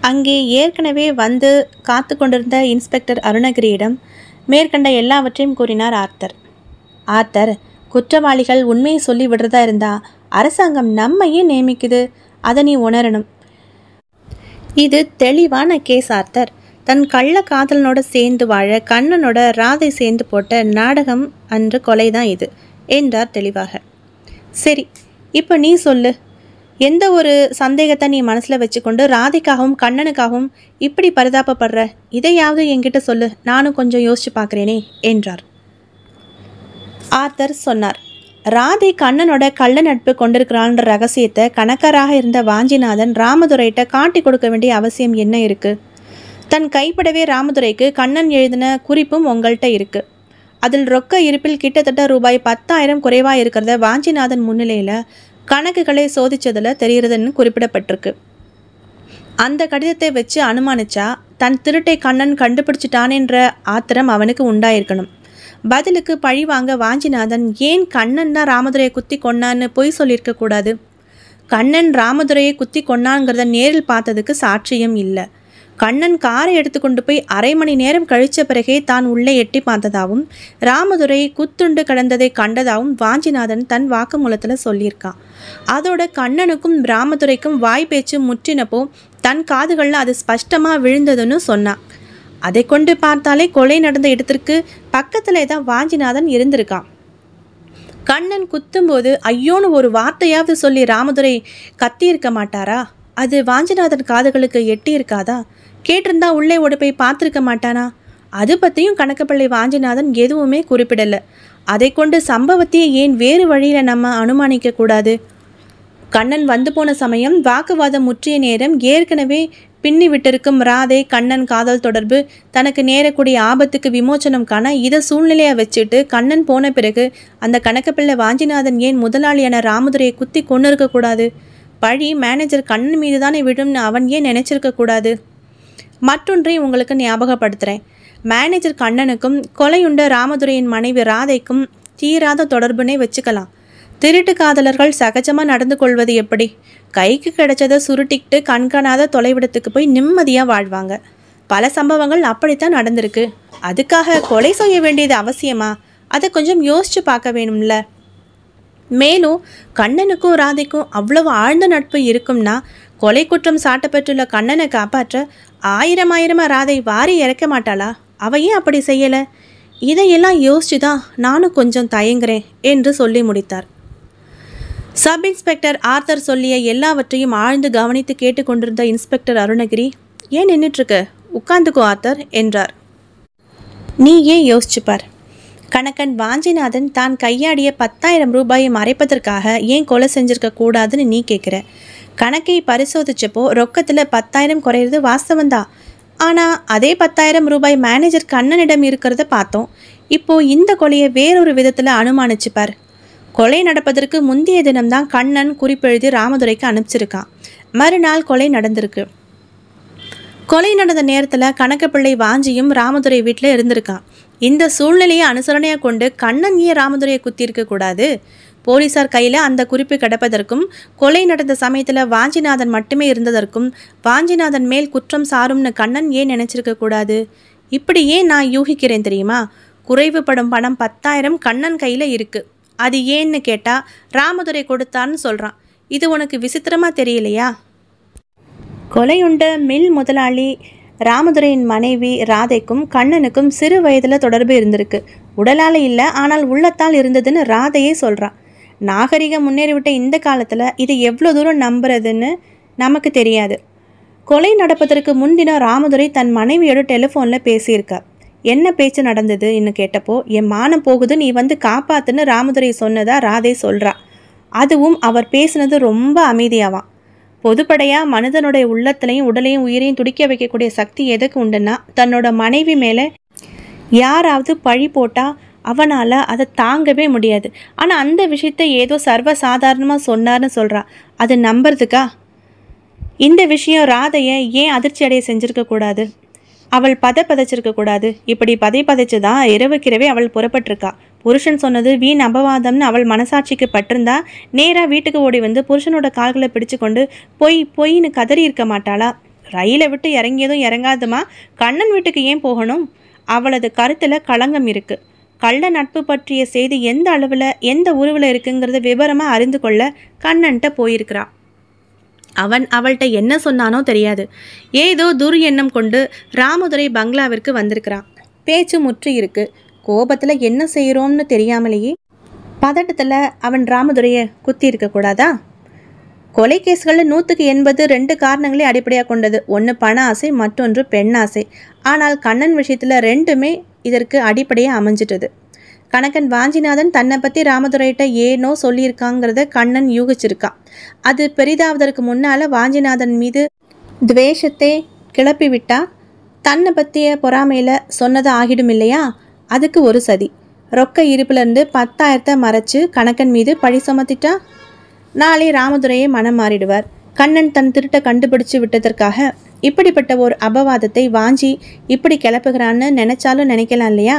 அங்கே ஏற்கனவே வந்து காத்து கொண்டிருந்த இன்ஸ்பெக்டர் அருணகிரியிடம் மேற்கண்ட எல்லாவற்றையும் கூறினார் ஆர்த்தர் ஆர்த்தர் குற்றவாளிகள் உண்மையை சொல்லி விடுறதா இருந்தா அரசாங்கம் நம்மையே நியமிக்குது அதை நீ உணரணும் இது தெளிவான கேஸ் ஆர்த்தர் தன் கள்ள காதலனோட சேர்ந்து வாழ கண்ணனோட ராதை சேர்ந்து போட்ட நாடகம் அன்று கொலைதான் இது என்றார் தெளிவாக சரி இப்போ நீ சொல்லு எந்த ஒரு சந்தேகத்தை நீ மனசில் வச்சுக்கொண்டு ராதிக்காகவும் கண்ணனுக்காகவும் இப்படி பரிதாபப்படுற இதையாவது என்கிட்ட சொல்லு நானும் கொஞ்சம் யோசிச்சு பார்க்குறேனே என்றார் ஆர்த்தர் சொன்னார் ராதை கண்ணனோட கள்ள நட்பு கொண்டிருக்கிறான்ற ரகசியத்தை கணக்கராக இருந்த வாஞ்சிநாதன் ராமதுரைட்ட காட்டி கொடுக்க வேண்டிய அவசியம் என்ன இருக்குது தன் கைப்படவே ராமதுரைக்கு கண்ணன் எழுதின குறிப்பும் உங்கள்கிட்ட இருக்குது அதில் ரொக்க இருப்பில் கிட்டத்தட்ட ரூபாய் பத்தாயிரம் குறைவாக இருக்கிறத வாஞ்சிநாதன் முன்னிலையில் கணக்குகளை சோதித்ததில் தெரிகிறதுன்னு குறிப்பிடப்பட்டிருக்கு அந்த கடிதத்தை வச்சு அனுமானிச்சா தன் திருட்டை கண்ணன் கண்டுபிடிச்சிட்டானேன்ற ஆத்திரம் அவனுக்கு உண்டாயிருக்கணும் பதிலுக்கு பழி வாங்க வாஞ்சிநாதன் ஏன் கண்ணன் தான் ராமதுரையை குத்தி கொன்னான்னு பொய் சொல்லியிருக்க கூடாது கண்ணன் ராமதுரையை குத்தி கொன்னாங்கிறத நேரில் பார்த்ததுக்கு சாட்சியம் இல்லை கண்ணன் காரை எடுத்துக்கொண்டு போய் அரை மணி நேரம் கழித்த பிறகே தான் உள்ளே எட்டி பார்த்ததாகவும் ராமதுரை குத்துண்டு கடந்ததை கண்டதாகவும் வாஞ்சிநாதன் தன் வாக்குமூலத்தில் சொல்லியிருக்கான் அதோட கண்ணனுக்கும் ராமதுரைக்கும் வாய் பேச்சு முற்றினப்போ தன் காதுகளில் அது ஸ்பஷ்டமாக விழுந்ததுன்னு சொன்னான் அதை கொண்டு பார்த்தாலே கொலை நடந்த இடத்திற்கு பக்கத்திலே தான் வாஞ்சிநாதன் இருந்திருக்கான் கண்ணன் குத்தும்போது ஐயோன்னு ஒரு வார்த்தையாவது சொல்லி ராமதுரை கத்தியிருக்க மாட்டாரா அது வாஞ்சிநாதன் காதுகளுக்கு எட்டி இருக்காதா கேட்டிருந்தா உள்ளே ஓடி போய் பார்த்துருக்க மாட்டானா அது பற்றியும் கணக்கப்பள்ளி வாஞ்சிநாதன் எதுவுமே குறிப்பிடலை அதை கொண்டு சம்பவத்தையே ஏன் வேறு வழியில் நம்ம அனுமானிக்க கூடாது கண்ணன் வந்து போன சமயம் வாக்குவாதம் முற்றிய நேரம் ஏற்கனவே பின்னி விட்டிருக்கும் ராதே கண்ணன் காதல் தொடர்பு தனக்கு நேரக்கூடிய ஆபத்துக்கு விமோச்சனம் காண இதை சூழ்நிலையை வச்சுட்டு கண்ணன் போன பிறகு அந்த கணக்கப்பிள்ளை வாஞ்சிநாதன் ஏன் முதலாளியான ராமதுரையை குத்தி கொண்டு இருக்கக்கூடாது பழி மேனேஜர் கண்ணன் மீது தானே விடும்னு அவன் ஏன் நினைச்சிருக்க கூடாது மற்றொன்றை உங்களுக்கு ஞாபகப்படுத்துகிறேன் மேனேஜர் கண்ணனுக்கும் கொலையுண்ட ராமதுரையின் மனைவி ராதைக்கும் தீராத தொடர்புனே வச்சுக்கலாம் திருட்டு காதலர்கள் சகஜமாக நடந்து கொள்வது எப்படி கைக்கு கிடைச்சதை சுருட்டிக்கிட்டு கண்காணாத தொலைவிடத்துக்கு போய் நிம்மதியாக வாழ்வாங்க பல சம்பவங்கள் அப்படித்தான் நடந்திருக்கு அதுக்காக கொலை செய்ய வேண்டியது அவசியமா அதை கொஞ்சம் யோசித்து பார்க்க வேணும்ல மேலும் கண்ணனுக்கும் ராதைக்கும் அவ்வளவு ஆழ்ந்த நட்பு இருக்கும்னா கொலை குற்றம் சாட்டப்பட்டுள்ள கண்ணனை காப்பாற்ற ஆயிரம் ஆயிரமாக ராதை வாரி இறக்க மாட்டாளா அவ ஏன் அப்படி செய்யலை இதையெல்லாம் யோசிச்சு தான் நானும் கொஞ்சம் தயங்குறேன் என்று சொல்லி முடித்தார் சப் இன்ஸ்பெக்டர் ஆர்த்தர் சொல்லிய எல்லாவற்றையும் ஆழ்ந்து கவனித்து கேட்டுக்கொண்டிருந்த இன்ஸ்பெக்டர் அருணகிரி ஏன் நின்றுட்டுருக்க உட்காந்துக்கோ ஆர்த்தர் என்றார் நீ ஏன் யோசிச்சுப்பார் கணக்கன் வாஞ்சிநாதன் தான் கையாடிய பத்தாயிரம் ரூபாயை மறைப்பதற்காக ஏன் கொலை செஞ்சிருக்க கூடாதுன்னு நீ கேட்குற கணக்கை பரிசோதிச்சப்போ ரொக்கத்தில் பத்தாயிரம் குறையிறது வாஸ்தவந்தா ஆனால் அதே பத்தாயிரம் ரூபாய் மேனேஜர் கண்ணனிடம் இருக்கிறத பார்த்தோம் இப்போ இந்த கொலையை வேறொரு விதத்தில் அனுமானிச்சுப்பார் கொலை நடப்பதற்கு முந்தைய தினம்தான் கண்ணன் குறிப்பெழுதி ராமதுரைக்கு அனுப்பிச்சிருக்கான் மறுநாள் கொலை நடந்திருக்கு கொலை நடந்த நேரத்தில் கணக்கப்பிள்ளை வாஞ்சியும் ராமதுரை வீட்டில் இருந்திருக்கான் இந்த சூழ்நிலையை அனுசரணையாக கொண்டு கண்ணன் ஏன் ராமதுரையை குத்தியிருக்க கூடாது போலீசார் கையில் அந்த குறிப்பு கிடப்பதற்கும் கொலை நடந்த சமயத்தில் வாஞ்சிநாதன் மட்டுமே இருந்ததற்கும் வாஞ்சிநாதன் மேல் குற்றம் சாரும்னு கண்ணன் ஏன் நினைச்சிருக்க கூடாது இப்படி ஏன் நான் யூகிக்கிறேன் தெரியுமா குறைவுபடும் பணம் பத்தாயிரம் கண்ணன் கையில் இருக்குது அது ஏன்னு கேட்டால் ராமதுரை கொடுத்தான்னு சொல்கிறான் இது உனக்கு விசித்திரமாக தெரியலையா கொலையுண்ட மில் முதலாளி ராமதுரையின் மனைவி ராதைக்கும் கண்ணனுக்கும் சிறு வயதில் தொடர்பு இருந்திருக்கு உடலால் இல்லை ஆனால் உள்ளத்தால் இருந்ததுன்னு ராதையே சொல்கிறான் நாகரிகம் முன்னேறிவிட்ட இந்த காலத்தில் இதை எவ்வளோ தூரம் நம்புறதுன்னு நமக்கு தெரியாது கொலை நடப்பதற்கு முன்தினம் ராமதுரை தன் மனைவியோட டெலிஃபோனில் பேசியிருக்கா என்ன பேச்சு நடந்ததுன்னு கேட்டப்போ என் மானம் போகுது நீ வந்து காப்பாத்துன்னு ராமதுரை சொன்னதா ராதே சொல்கிறா அதுவும் அவர் பேசுனது ரொம்ப அமைதியாவான் பொதுப்படையாக மனிதனுடைய உள்ளத்துலையும் உடலையும் உயிரையும் துடிக்க வைக்கக்கூடிய சக்தி எதுக்கு உண்டுன்னா தன்னோட மனைவி மேலே யாராவது பழி போட்டால் அவனால் அதை தாங்கவே முடியாது ஆனால் அந்த விஷயத்த ஏதோ சர்வசாதாரணமாக சொன்னார்னு சொல்கிறா அது நம்புறதுக்கா இந்த விஷயம் ராதையை ஏன் அதிர்ச்சி அடைய செஞ்சுருக்க கூடாது அவள் பத பதைச்சிருக்க கூடாது இப்படி பதை பதைச்சு தான் இரவுக்கிரவே அவள் புறப்பட்டிருக்கா புருஷன் சொன்னது வீண் அபவாதம்னு அவள் மனசாட்சிக்கு பட்டிருந்தா நேராக வீட்டுக்கு ஓடி வந்து புருஷனோட கால்களை பிடிச்சு கொண்டு பொய் பொய்ன்னு கதறி இருக்க மாட்டாளா ரயிலை விட்டு இறங்கியதும் இறங்காதுமா கண்ணன் வீட்டுக்கு ஏன் போகணும் அவளது கருத்தில் களங்கம் இருக்குது கள்ள நட்பு பற்றிய செய்தி எந்த அளவில் எந்த உருவில் இருக்குங்கிறத விவரமாக அறிந்து கொள்ள கண்ணன்ட்ட போயிருக்கிறான் அவன் அவள்கிட்ட என்ன சொன்னானோ தெரியாது ஏதோ துர் எண்ணம் கொண்டு ராமதுரை பங்களாவிற்கு வந்திருக்கிறான் பேச்சு முற்றி இருக்கு கோபத்தில் என்ன செய்கிறோம்னு தெரியாமலேயே பதட்டத்தில் அவன் ராமதுரையை குத்தி இருக்கக்கூடாதா கொலை கேஸ்களில் நூற்றுக்கு எண்பது ரெண்டு காரணங்களை அடிப்படையாக கொண்டது ஒன்று பண ஆசை மற்றொன்று பெண் ஆசை ஆனால் கண்ணன் விஷயத்தில் ரெண்டுமே இதற்கு அடிப்படையாக அமைஞ்சிட்டது கணக்கன் வாஞ்சிநாதன் தன்னை பற்றி ராமதுரையிட்ட ஏனோ சொல்லியிருக்காங்கிறத கண்ணன் யூகிச்சிருக்கான் அது பெரிதாவதற்கு முன்னால் வாஞ்சிநாதன் மீது துவேஷத்தை கிளப்பி விட்டால் தன்னை பற்றிய பொறாமையில் சொன்னது ஆகிடும் இல்லையா அதுக்கு ஒரு சதி ரொக்க இருப்பிலிருந்து பத்தாயிரத்தை மறைச்சு கணக்கன் மீது பழி சுமத்திட்டா நாளை ராமதுரையை மனம் மாறிடுவார் கண்ணன் தன் திருட்டை கண்டுபிடிச்சு விட்டதற்காக இப்படிப்பட்ட ஒரு அபவாதத்தை வாஞ்சி இப்படி கிளப்புகிறான்னு நினைச்சாலும் நினைக்கலாம் இல்லையா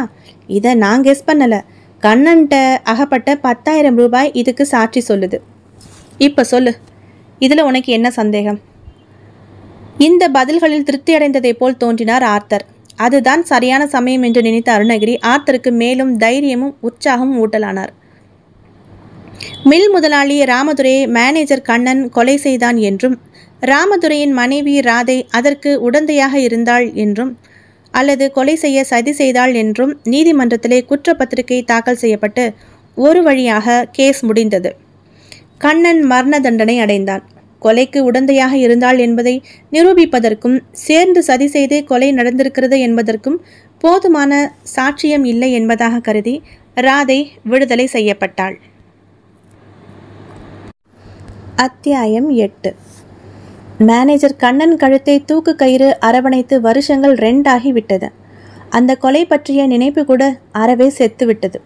இதை நான் கெஸ் பண்ணலை கண்ணன்ட்ட அகப்பட்ட பத்தாயிரம் ரூபாய் இதுக்கு சாட்சி சொல்லுது இப்போ சொல்லு இதில் உனக்கு என்ன சந்தேகம் இந்த பதில்களில் திருப்தி அடைந்ததைப் போல் தோன்றினார் ஆர்த்தர் அதுதான் சரியான சமயம் என்று நினைத்த அருணகிரி ஆர்த்தருக்கு மேலும் தைரியமும் உற்சாகமும் ஊட்டலானார் மில் முதலாளி ராமதுரை மேனேஜர் கண்ணன் கொலை செய்தான் என்றும் ராமதுரையின் மனைவி ராதை அதற்கு உடந்தையாக இருந்தாள் என்றும் அல்லது கொலை செய்ய சதி செய்தாள் என்றும் நீதிமன்றத்திலே குற்றப்பத்திரிகை தாக்கல் செய்யப்பட்டு ஒரு வழியாக கேஸ் முடிந்தது கண்ணன் மரண தண்டனை அடைந்தான் கொலைக்கு உடந்தையாக இருந்தாள் என்பதை நிரூபிப்பதற்கும் சேர்ந்து சதி செய்து கொலை நடந்திருக்கிறது என்பதற்கும் போதுமான சாட்சியம் இல்லை என்பதாக கருதி ராதை விடுதலை செய்யப்பட்டாள் அத்தியாயம் எட்டு மேனேஜர் கண்ணன் கழுத்தை தூக்கு கயிறு அரவணைத்து வருஷங்கள் ரெண்டாகி விட்டது அந்த கொலை பற்றிய நினைப்பு கூட அறவே செத்துவிட்டது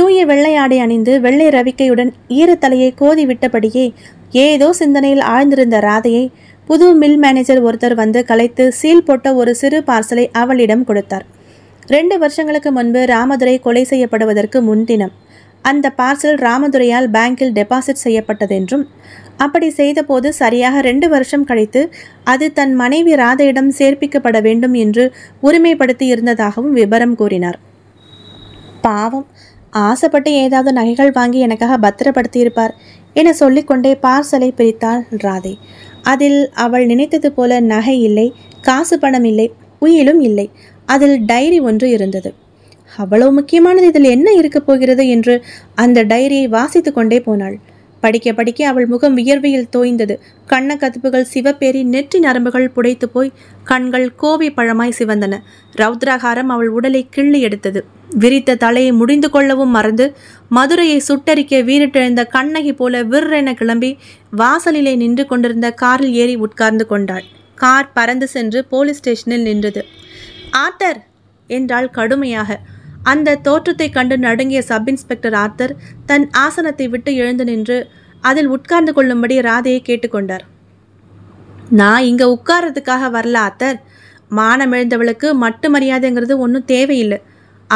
தூய வெள்ளையாடை அணிந்து வெள்ளை ரவிக்கையுடன் ஈரத்தலையை கோதி விட்டபடியே ஏதோ சிந்தனையில் ஆழ்ந்திருந்த ராதையை புது மில் மேனேஜர் ஒருத்தர் வந்து கலைத்து சீல் போட்ட ஒரு சிறு பார்சலை அவளிடம் கொடுத்தார் ரெண்டு வருஷங்களுக்கு முன்பு ராமதுரை கொலை செய்யப்படுவதற்கு முன்தினம் அந்த பார்சல் ராமதுரையால் பேங்கில் டெபாசிட் செய்யப்பட்டதென்றும் அப்படி செய்தபோது சரியாக ரெண்டு வருஷம் கழித்து அது தன் மனைவி ராதையிடம் சேர்ப்பிக்கப்பட வேண்டும் என்று உரிமைப்படுத்தி இருந்ததாகவும் விபரம் கூறினார் பாவம் ஆசைப்பட்டு ஏதாவது நகைகள் வாங்கி எனக்காக பத்திரப்படுத்தியிருப்பார் என சொல்லிக்கொண்டே பார்சலை பிரித்தாள் ராதை அதில் அவள் நினைத்தது போல நகை இல்லை காசு பணம் இல்லை உயிலும் இல்லை அதில் டைரி ஒன்று இருந்தது அவ்வளவு முக்கியமானது இதில் என்ன இருக்கப் போகிறது என்று அந்த டைரியை வாசித்து கொண்டே போனாள் படிக்க படிக்க அவள் முகம் வியர்வையில் தோய்ந்தது கண்ண கதுப்புகள் சிவப்பேறி நெற்றி நரம்புகள் புடைத்து போய் கண்கள் கோவி பழமாய் சிவந்தன ரௌத்ராகாரம் அவள் உடலை கிள்ளி எடுத்தது விரித்த தலையை முடிந்து கொள்ளவும் மறந்து மதுரையை சுட்டரிக்க வீரிட்டெழுந்த கண்ணகி போல விற்றென கிளம்பி வாசலிலே நின்று கொண்டிருந்த காரில் ஏறி உட்கார்ந்து கொண்டாள் கார் பறந்து சென்று போலீஸ் ஸ்டேஷனில் நின்றது ஆத்தர் என்றாள் கடுமையாக அந்த தோற்றத்தை கண்டு நடுங்கிய சப் இன்ஸ்பெக்டர் ஆர்த்தர் தன் ஆசனத்தை விட்டு எழுந்து நின்று அதில் உட்கார்ந்து கொள்ளும்படி ராதையை கேட்டுக்கொண்டார் நான் இங்கே உட்கார்றதுக்காக வரல ஆத்தர் மானம் எழுந்தவளுக்கு மட்டு மரியாதைங்கிறது ஒன்றும் தேவையில்லை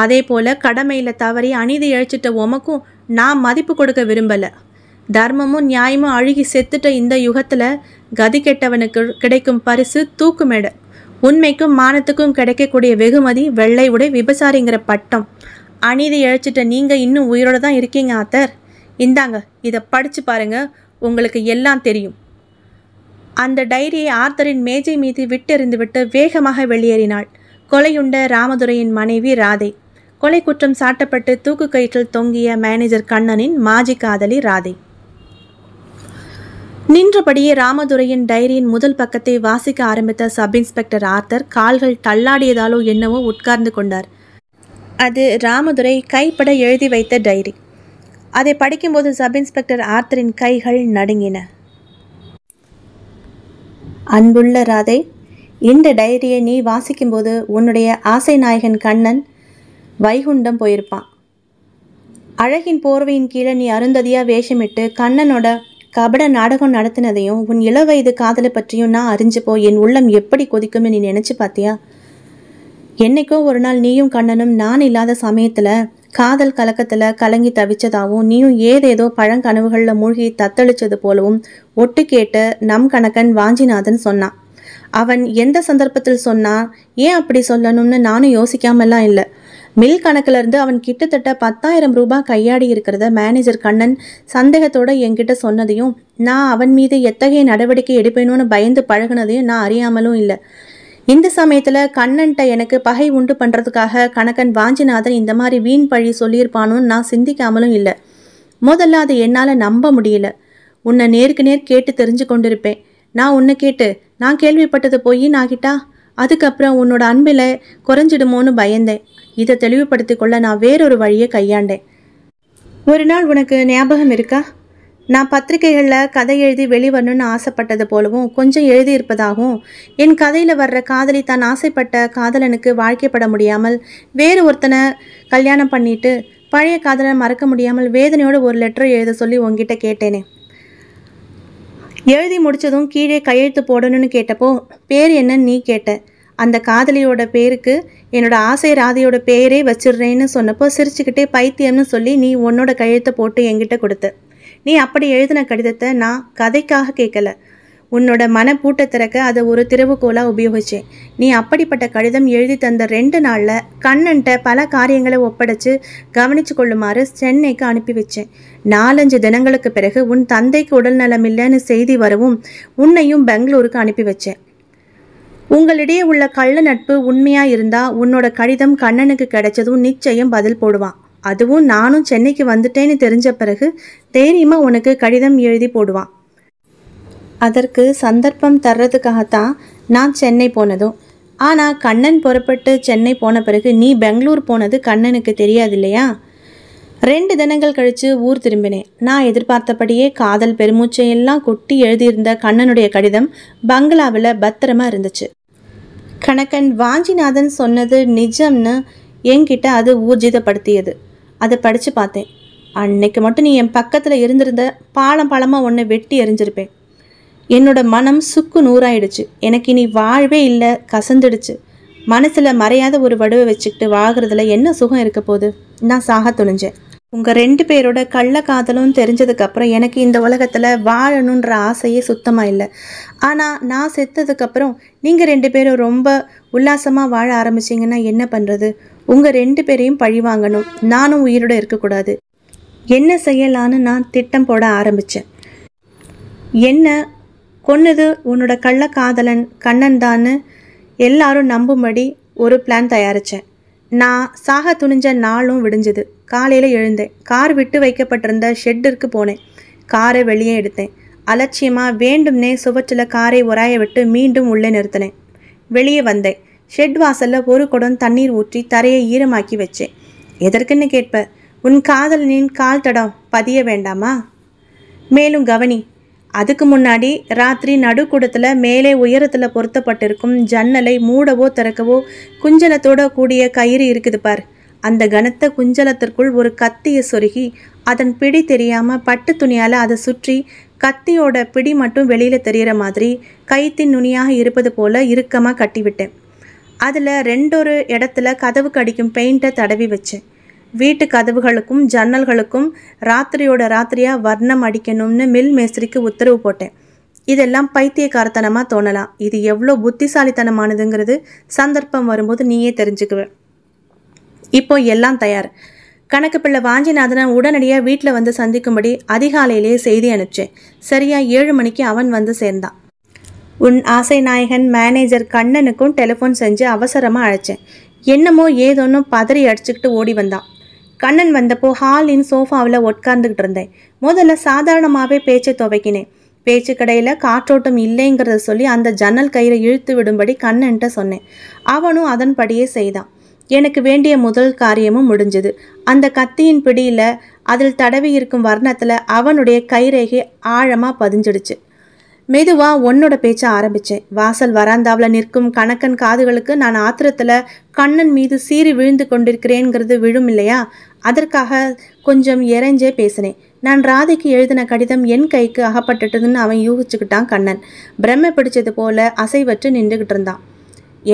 அதே போல் கடமையில் தவறி அநீதி இழைச்சிட்ட உமக்கும் நான் மதிப்பு கொடுக்க விரும்பலை தர்மமும் நியாயமும் அழுகி செத்துட்ட இந்த யுகத்தில் கதி கெட்டவனுக்கு கிடைக்கும் பரிசு தூக்குமேடை உண்மைக்கும் மானத்துக்கும் கிடைக்கக்கூடிய வெகுமதி வெள்ளை உடை விபசாரிங்கிற பட்டம் அநீதி இழைச்சிட்ட நீங்கள் இன்னும் உயிரோடு தான் இருக்கீங்க ஆத்தர் இந்தாங்க இதை படித்து பாருங்கள் உங்களுக்கு எல்லாம் தெரியும் அந்த டைரியை ஆர்த்தரின் மேஜை மீது விட்டெறிந்துவிட்டு வேகமாக வெளியேறினாள் கொலையுண்ட ராமதுரையின் மனைவி ராதை கொலை குற்றம் சாட்டப்பட்டு தூக்கு கயிற்றில் தொங்கிய மேனேஜர் கண்ணனின் மாஜி காதலி ராதை நின்றபடியே ராமதுரையின் டைரியின் முதல் பக்கத்தை வாசிக்க ஆரம்பித்த சப் இன்ஸ்பெக்டர் ஆர்த்தர் கால்கள் தள்ளாடியதாலோ என்னவோ உட்கார்ந்து கொண்டார் அது ராமதுரை கைப்பட எழுதி வைத்த டைரி அதை படிக்கும்போது சப் இன்ஸ்பெக்டர் ஆர்த்தரின் கைகள் நடுங்கின அன்புள்ள ராதை இந்த டைரியை நீ வாசிக்கும்போது உன்னுடைய ஆசை நாயகன் கண்ணன் வைகுண்டம் போயிருப்பான் அழகின் போர்வையின் கீழே நீ அருந்ததியாக வேஷமிட்டு கண்ணனோட கபட நாடகம் நடத்தினதையும் உன் இளவயது காதலை பற்றியும் நான் அறிஞ்சப்போ என் உள்ளம் எப்படி கொதிக்கும்னு நீ நினச்சி பார்த்தியா என்னைக்கோ ஒரு நாள் நீயும் கண்ணனும் நான் இல்லாத சமயத்தில் காதல் கலக்கத்தில் கலங்கி தவிச்சதாகவும் நீயும் ஏதேதோ பழங்கனவுகளில் மூழ்கி தத்தளிச்சது போலவும் ஒட்டு கேட்டு நம் கணக்கன் வாஞ்சிநாதன் சொன்னான் அவன் எந்த சந்தர்ப்பத்தில் சொன்னா ஏன் அப்படி சொல்லணும்னு நானும் யோசிக்காமல்லாம் இல்லை மில் கணக்கிலிருந்து அவன் கிட்டத்தட்ட பத்தாயிரம் ரூபாய் கையாடி இருக்கிறத மேனேஜர் கண்ணன் சந்தேகத்தோட என்கிட்ட சொன்னதையும் நான் அவன் மீது எத்தகைய நடவடிக்கை எடுப்பேனும்னு பயந்து பழகினதையும் நான் அறியாமலும் இல்லை இந்த சமயத்தில் கண்ணன்ட்ட எனக்கு பகை உண்டு பண்ணுறதுக்காக கணக்கன் வாஞ்சிநாதன் இந்த மாதிரி வீண் பழி சொல்லியிருப்பானுன்னு நான் சிந்திக்காமலும் இல்லை முதல்ல அதை என்னால் நம்ப முடியல உன்னை நேருக்கு நேர் கேட்டு தெரிஞ்சு கொண்டிருப்பேன் நான் உன்னை கேட்டு நான் கேள்விப்பட்டது போய் நான் கிட்டா அதுக்கப்புறம் உன்னோட அன்பில் குறைஞ்சிடுமோன்னு பயந்தேன் இதை தெளிவுபடுத்திக் கொள்ள நான் வேறொரு வழியை கையாண்டேன் ஒரு நாள் உனக்கு ஞாபகம் இருக்கா நான் பத்திரிகைகளில் கதை எழுதி வெளிவரணும்னு ஆசைப்பட்டது போலவும் கொஞ்சம் எழுதியிருப்பதாகவும் என் கதையில் வர்ற காதலி தான் ஆசைப்பட்ட காதலனுக்கு வாழ்க்கைப்பட முடியாமல் வேறு ஒருத்தனை கல்யாணம் பண்ணிட்டு பழைய காதலை மறக்க முடியாமல் வேதனையோடு ஒரு லெட்டர் எழுத சொல்லி உங்ககிட்ட கேட்டேனே எழுதி முடித்ததும் கீழே கையெழுத்து போடணும்னு கேட்டப்போ பேர் என்னன்னு நீ கேட்ட அந்த காதலியோட பேருக்கு என்னோட ஆசை ராதையோட பேரே வச்சிடுறேன்னு சொன்னப்போ சிரிச்சுக்கிட்டே பைத்தியம்னு சொல்லி நீ உன்னோட கழுத்தை போட்டு என்கிட்ட கொடுத்த நீ அப்படி எழுதின கடிதத்தை நான் கதைக்காக கேட்கல உன்னோட மனப்பூட்ட திறக்க அதை ஒரு திருவுகோலாக உபயோகிச்சேன் நீ அப்படிப்பட்ட கடிதம் எழுதி தந்த ரெண்டு நாளில் கண்ணன்ட்ட பல காரியங்களை ஒப்படைச்சு கவனித்து கொள்ளுமாறு சென்னைக்கு அனுப்பி வச்சேன் நாலஞ்சு தினங்களுக்கு பிறகு உன் தந்தைக்கு உடல் நலம் இல்லைன்னு செய்தி வரவும் உன்னையும் பெங்களூருக்கு அனுப்பி வச்சேன் உங்களிடையே உள்ள கள்ள நட்பு உண்மையா இருந்தா உன்னோட கடிதம் கண்ணனுக்கு கிடைச்சதும் நிச்சயம் பதில் போடுவான் அதுவும் நானும் சென்னைக்கு வந்துட்டேன்னு தெரிஞ்ச பிறகு தைரியமா உனக்கு கடிதம் எழுதி போடுவான் அதற்கு சந்தர்ப்பம் தர்றதுக்காகத்தான் நான் சென்னை போனதும் ஆனால் கண்ணன் புறப்பட்டு சென்னை போன பிறகு நீ பெங்களூர் போனது கண்ணனுக்கு தெரியாது இல்லையா ரெண்டு தினங்கள் கழித்து ஊர் திரும்பினேன் நான் எதிர்பார்த்தபடியே காதல் பெருமூச்சையெல்லாம் கொட்டி எழுதியிருந்த கண்ணனுடைய கடிதம் பங்களாவில் பத்திரமா இருந்துச்சு கணக்கன் வாஞ்சிநாதன் சொன்னது நிஜம்னு என்கிட்ட அது ஊர்ஜிதப்படுத்தியது அதை படித்து பார்த்தேன் அன்னைக்கு மட்டும் நீ என் பக்கத்தில் இருந்திருந்த பாலம் பாலமாக ஒன்று வெட்டி எரிஞ்சிருப்பேன் என்னோட மனம் சுக்கு நூறாயிடுச்சு எனக்கு இனி வாழ்வே இல்லை கசந்துடுச்சு மனசில் மறையாத ஒரு வடுவை வச்சுக்கிட்டு வாழ்கிறதுல என்ன சுகம் இருக்க போகுது நான் சாக துணிஞ்சேன் உங்கள் ரெண்டு பேரோட கள்ள காதலும் தெரிஞ்சதுக்கப்புறம் எனக்கு இந்த உலகத்தில் வாழணுன்ற ஆசையே சுத்தமாக இல்லை ஆனால் நான் செத்ததுக்கப்புறம் நீங்கள் ரெண்டு பேரும் ரொம்ப உல்லாசமாக வாழ ஆரம்பிச்சிங்கன்னா என்ன பண்ணுறது உங்கள் ரெண்டு பேரையும் பழி வாங்கணும் நானும் உயிரோடு இருக்கக்கூடாது என்ன செய்யலான்னு நான் திட்டம் போட ஆரம்பித்தேன் என்ன கொன்னது உன்னோட கள்ளக்காதலன் கண்ணன் தான்னு எல்லாரும் நம்பும்படி ஒரு பிளான் தயாரித்தேன் நான் சாக துணிஞ்ச நாளும் விடிஞ்சது காலையில் எழுந்தேன் கார் விட்டு வைக்கப்பட்டிருந்த ஷெட்டிற்கு போனேன் காரை வெளியே எடுத்தேன் அலட்சியமாக வேண்டும்னே சுவற்றில் காரை உராய விட்டு மீண்டும் உள்ளே நிறுத்தினேன் வெளியே வந்தேன் ஷெட் வாசலில் ஒரு குடம் தண்ணீர் ஊற்றி தரையை ஈரமாக்கி வச்சேன் எதற்குன்னு கேட்ப உன் காதலனின் கால் தடம் பதிய வேண்டாமா மேலும் கவனி அதுக்கு முன்னாடி ராத்திரி நடுக்கூடத்தில் மேலே உயரத்தில் பொருத்தப்பட்டிருக்கும் ஜன்னலை மூடவோ திறக்கவோ குஞ்சலத்தோட கூடிய கயிறு இருக்குது பார் அந்த கனத்த குஞ்சலத்திற்குள் ஒரு கத்தியை சொருகி அதன் பிடி தெரியாமல் பட்டு துணியால் அதை சுற்றி கத்தியோட பிடி மட்டும் வெளியில் தெரிகிற மாதிரி கைத்தின் நுனியாக இருப்பது போல் இறுக்கமாக கட்டிவிட்டேன் அதில் ரெண்டொரு இடத்துல கதவுக்கு அடிக்கும் பெயிண்ட்டை தடவி வச்சேன் வீட்டு கதவுகளுக்கும் ஜன்னல்களுக்கும் ராத்திரியோட ராத்திரியாக வர்ணம் அடிக்கணும்னு மில் மேஸ்திரிக்கு உத்தரவு போட்டேன் இதெல்லாம் பைத்தியக்காரத்தனமாக தோணலாம் இது எவ்வளோ புத்திசாலித்தனமானதுங்கிறது சந்தர்ப்பம் வரும்போது நீயே தெரிஞ்சுக்குவேன் இப்போ எல்லாம் தயார் கணக்கு பிள்ளை வாஞ்சிநாதனை உடனடியாக வீட்டில் வந்து சந்திக்கும்படி அதிகாலையிலேயே செய்தி அனுப்பிச்சேன் சரியாக ஏழு மணிக்கு அவன் வந்து சேர்ந்தான் உன் ஆசை நாயகன் மேனேஜர் கண்ணனுக்கும் டெலிஃபோன் செஞ்சு அவசரமாக அழைச்சேன் என்னமோ ஏதோன்னு பதறி அடிச்சுக்கிட்டு ஓடி வந்தான் கண்ணன் வந்தப்போ ஹாலின் சோஃபாவில் உட்கார்ந்துக்கிட்டு இருந்தேன் முதல்ல சாதாரணமாகவே பேச்சை துவைக்கினேன் பேச்சு கடையில் காற்றோட்டம் இல்லைங்கிறத சொல்லி அந்த ஜன்னல் கயிறை இழுத்து விடும்படி கண்ணன்ட்ட சொன்னேன் அவனும் அதன்படியே செய்தான் எனக்கு வேண்டிய முதல் காரியமும் முடிஞ்சது அந்த கத்தியின் பிடியில் அதில் தடவி இருக்கும் வர்ணத்தில் அவனுடைய கைரேகை ஆழமாக பதிஞ்சிடுச்சு மெதுவாக உன்னோட பேச்ச ஆரம்பித்தேன் வாசல் வராந்தாவில் நிற்கும் கணக்கன் காதுகளுக்கு நான் ஆத்திரத்தில் கண்ணன் மீது சீறி விழுந்து கொண்டிருக்கிறேங்கிறது விழும் இல்லையா அதற்காக கொஞ்சம் இறைஞ்சே பேசினேன் நான் ராதைக்கு எழுதின கடிதம் என் கைக்கு அகப்பட்டுட்டதுன்னு அவன் யூகிச்சுக்கிட்டான் கண்ணன் பிரம்மை பிடிச்சது போல அசைவற்று நின்றுகிட்டு இருந்தான்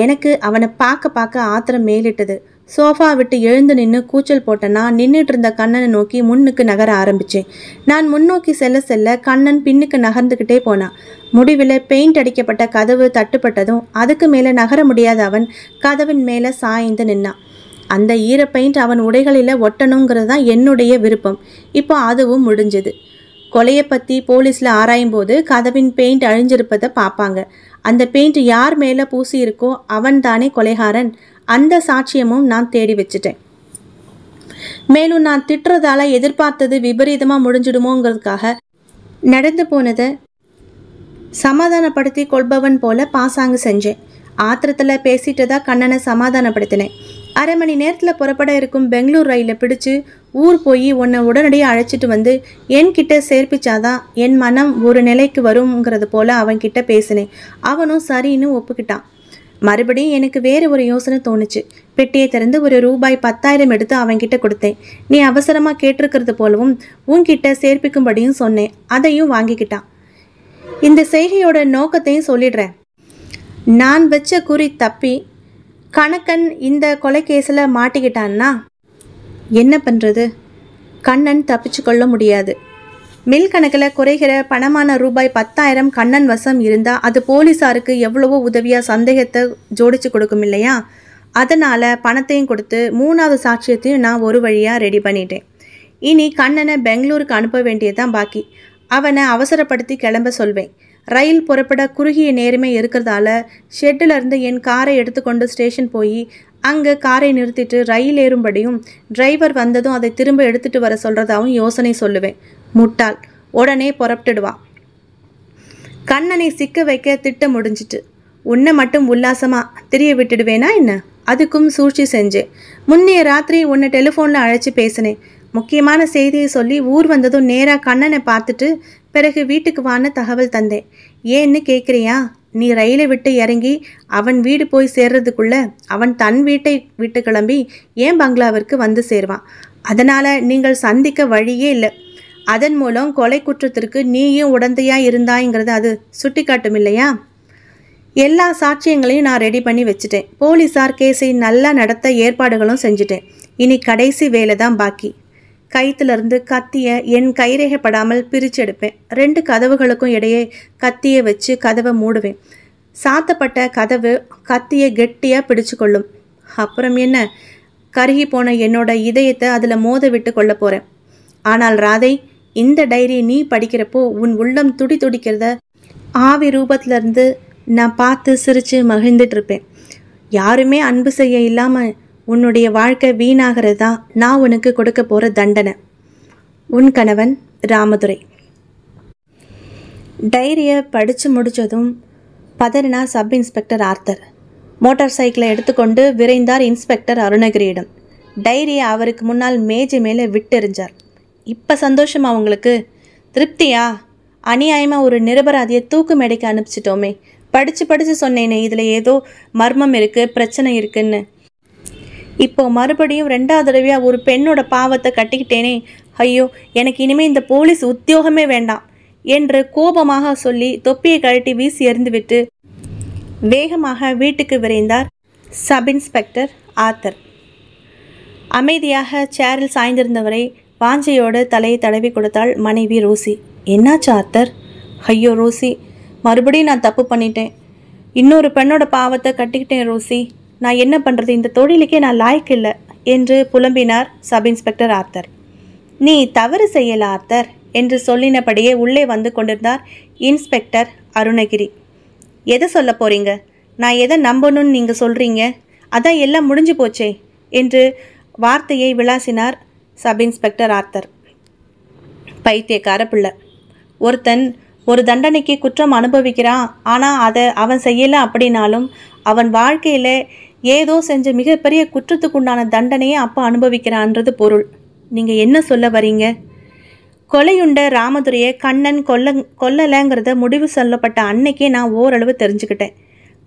எனக்கு அவனை பார்க்க பார்க்க ஆத்திரம் மேலிட்டது சோஃபா விட்டு எழுந்து நின்று கூச்சல் போட்டனா நின்றுட்டு இருந்த கண்ணனை நோக்கி முன்னுக்கு நகர ஆரம்பித்தேன் நான் முன்னோக்கி செல்ல செல்ல கண்ணன் பின்னுக்கு நகர்ந்துக்கிட்டே போனான் முடிவில் பெயிண்ட் அடிக்கப்பட்ட கதவு தட்டுப்பட்டதும் அதுக்கு மேலே நகர முடியாத அவன் கதவின் மேலே சாய்ந்து நின்னான் அந்த ஈர பெயிண்ட் அவன் உடைகளில் ஒட்டணுங்கிறது தான் என்னுடைய விருப்பம் இப்போ அதுவும் முடிஞ்சது கொலையை பற்றி போலீஸில் ஆராயும் போது கதவின் பெயிண்ட் அழிஞ்சிருப்பதை பார்ப்பாங்க அந்த பெயிண்ட் யார் மேலே பூசி இருக்கோ அவன் தானே கொலைகாரன் அந்த சாட்சியமும் நான் தேடி வச்சுட்டேன் மேலும் நான் திட்டுறதால எதிர்பார்த்தது விபரீதமாக முடிஞ்சிடுமோங்கிறதுக்காக நடந்து போனதை சமாதானப்படுத்தி கொள்பவன் போல பாசாங்கு செஞ்சேன் ஆத்திரத்தில் பேசிட்டதா கண்ணனை சமாதானப்படுத்தினேன் அரை மணி நேரத்தில் புறப்பட இருக்கும் பெங்களூர் ரயிலில் பிடிச்சு ஊர் போய் உன்னை உடனடியாக அழைச்சிட்டு வந்து என்கிட்ட சேர்ப்பிச்சாதான் என் மனம் ஒரு நிலைக்கு வருங்கிறது போல் அவன்கிட்ட பேசினேன் அவனும் சரின்னு ஒப்புக்கிட்டான் மறுபடியும் எனக்கு வேறு ஒரு யோசனை தோணுச்சு பெட்டியை திறந்து ஒரு ரூபாய் பத்தாயிரம் எடுத்து அவன்கிட்ட கொடுத்தேன் நீ அவசரமாக கேட்டிருக்கிறது போலவும் உன்கிட்ட சேர்ப்பிக்கும்படியும் சொன்னேன் அதையும் வாங்கிக்கிட்டான் இந்த செய்கையோட நோக்கத்தையும் சொல்லிடுறேன் நான் வச்ச குறி தப்பி கணக்கன் இந்த கொலை கேஸில் மாட்டிக்கிட்டான்னா என்ன பண்ணுறது கண்ணன் தப்பிச்சு கொள்ள முடியாது மில் கணக்கில் குறைகிற பணமான ரூபாய் பத்தாயிரம் கண்ணன் வசம் இருந்தால் அது போலீஸாருக்கு எவ்வளவோ உதவியாக சந்தேகத்தை ஜோடிச்சு கொடுக்கும் இல்லையா அதனால் பணத்தையும் கொடுத்து மூணாவது சாட்சியத்தையும் நான் ஒரு வழியாக ரெடி பண்ணிட்டேன் இனி கண்ணனை பெங்களூருக்கு அனுப்ப வேண்டியதுதான் பாக்கி அவனை அவசரப்படுத்தி கிளம்ப சொல்வேன் ரயில் புறப்பட குறுகிய நேரமே இருக்கிறதால ஷெட்டில் இருந்து என் காரை எடுத்துக்கொண்டு ஸ்டேஷன் போய் அங்கே காரை நிறுத்திட்டு ரயில் ஏறும்படியும் டிரைவர் வந்ததும் அதை திரும்ப எடுத்துட்டு வர சொல்கிறதாவும் யோசனை சொல்லுவேன் முட்டாள் உடனே புறப்பட்டுடுவா கண்ணனை சிக்க வைக்க திட்டம் முடிஞ்சிட்டு உன்னை மட்டும் உல்லாசமாக தெரிய விட்டுடுவேனா என்ன அதுக்கும் சூழ்ச்சி செஞ்சேன் முன்னைய ராத்திரி உன்னை டெலிஃபோனில் அழைச்சி பேசினேன் முக்கியமான செய்தியை சொல்லி ஊர் வந்ததும் நேராக கண்ணனை பார்த்துட்டு பிறகு வீட்டுக்கு வான தகவல் தந்தேன் ஏன்னு கேட்குறியா நீ ரயிலை விட்டு இறங்கி அவன் வீடு போய் சேர்றதுக்குள்ள அவன் தன் வீட்டை விட்டு கிளம்பி ஏன் பங்களாவிற்கு வந்து சேருவான் அதனால் நீங்கள் சந்திக்க வழியே இல்லை அதன் மூலம் கொலை குற்றத்திற்கு நீயும் உடந்தையாக இருந்தாய்ங்கிறது அது சுட்டி காட்டும் இல்லையா எல்லா சாட்சியங்களையும் நான் ரெடி பண்ணி வச்சுட்டேன் போலீஸார் கேஸை நல்லா நடத்த ஏற்பாடுகளும் செஞ்சுட்டேன் இனி கடைசி வேலை தான் பாக்கி கயிற்றுலேருந்து கத்தியை என் கைரேகப்படாமல் பிரிச்சு எடுப்பேன் ரெண்டு கதவுகளுக்கும் இடையே கத்தியை வச்சு கதவை மூடுவேன் சாத்தப்பட்ட கதவு கத்தியை கெட்டியாக பிடிச்சு கொள்ளும் அப்புறம் என்ன கருகி போன என்னோட இதயத்தை அதில் மோத விட்டு கொள்ள போகிறேன் ஆனால் ராதை இந்த டைரி நீ படிக்கிறப்போ உன் உள்ளம் துடி துடிக்கிறத ஆவி ரூபத்திலேருந்து நான் பார்த்து சிரித்து மகிழ்ந்துட்டு இருப்பேன் யாருமே அன்பு செய்ய இல்லாமல் உன்னுடைய வாழ்க்கை வீணாகிறது தான் நான் உனக்கு கொடுக்க போகிற தண்டனை உன் கணவன் ராமதுரை டைரியை படித்து முடித்ததும் பதறினார் சப் இன்ஸ்பெக்டர் ஆர்த்தர் மோட்டார் சைக்கிளை எடுத்துக்கொண்டு விரைந்தார் இன்ஸ்பெக்டர் அருணகிரியிடம் டைரியை அவருக்கு முன்னால் மேஜை மேலே விட்டெறிஞ்சார் இப்போ சந்தோஷமா அவங்களுக்கு திருப்தியா அநியாயமாக ஒரு நிரபராதியை தூக்கு மேடைக்கு அனுப்பிச்சிட்டோமே படித்து படித்து சொன்னேனே இதில் ஏதோ மர்மம் இருக்குது பிரச்சனை இருக்குன்னு இப்போ மறுபடியும் ரெண்டாவது தடவையாக ஒரு பெண்ணோட பாவத்தை கட்டிக்கிட்டேனே ஐயோ எனக்கு இனிமேல் இந்த போலீஸ் உத்தியோகமே வேண்டாம் என்று கோபமாக சொல்லி தொப்பியை கழட்டி வீசி எறிந்துவிட்டு வேகமாக வீட்டுக்கு விரைந்தார் சப் இன்ஸ்பெக்டர் ஆத்தர் அமைதியாக சேரில் சாய்ந்திருந்தவரை வாஞ்சையோடு தலையை தடவி கொடுத்தாள் மனைவி ரோசி என்னாச்சு ஆத்தர் ஐயோ ரோசி மறுபடியும் நான் தப்பு பண்ணிட்டேன் இன்னொரு பெண்ணோட பாவத்தை கட்டிக்கிட்டேன் ரோசி நான் என்ன பண்ணுறது இந்த தொழிலுக்கே நான் லாய்க்கு இல்லை என்று புலம்பினார் சப் இன்ஸ்பெக்டர் ஆர்த்தர் நீ தவறு செய்யல ஆத்தர் என்று சொல்லினபடியே உள்ளே வந்து கொண்டிருந்தார் இன்ஸ்பெக்டர் அருணகிரி எதை சொல்ல போகிறீங்க நான் எதை நம்பணும்னு நீங்கள் சொல்கிறீங்க அதான் எல்லாம் முடிஞ்சு போச்சே என்று வார்த்தையை விளாசினார் சப் இன்ஸ்பெக்டர் ஆர்த்தர் பைத்தியக்கார பிள்ளை ஒருத்தன் ஒரு தண்டனைக்கு குற்றம் அனுபவிக்கிறான் ஆனால் அதை அவன் செய்யலை அப்படின்னாலும் அவன் வாழ்க்கையில் ஏதோ செஞ்ச மிகப்பெரிய குற்றத்துக்குண்டான தண்டனையை அப்பா அனுபவிக்கிறான்றது பொருள் நீங்கள் என்ன சொல்ல வரீங்க கொலையுண்ட ராமதுரையை கண்ணன் கொல்ல கொல்லலைங்கிறத முடிவு சொல்லப்பட்ட அன்னைக்கே நான் ஓரளவு தெரிஞ்சுக்கிட்டேன்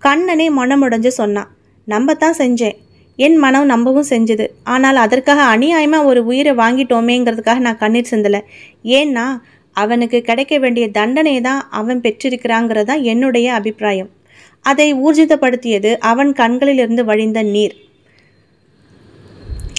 கண்ணனே மனமுடைஞ்சு சொன்னான் நம்ப தான் செஞ்சேன் என் மனம் நம்பவும் செஞ்சது ஆனால் அதற்காக அநியாயமாக ஒரு உயிரை வாங்கிட்டோமேங்கிறதுக்காக நான் கண்ணீர் சிந்தலை ஏன்னா அவனுக்கு கிடைக்க வேண்டிய தண்டனை தான் அவன் பெற்றிருக்கிறாங்கிறது தான் என்னுடைய அபிப்பிராயம் அதை ஊர்ஜிதப்படுத்தியது அவன் கண்களிலிருந்து வழிந்த நீர்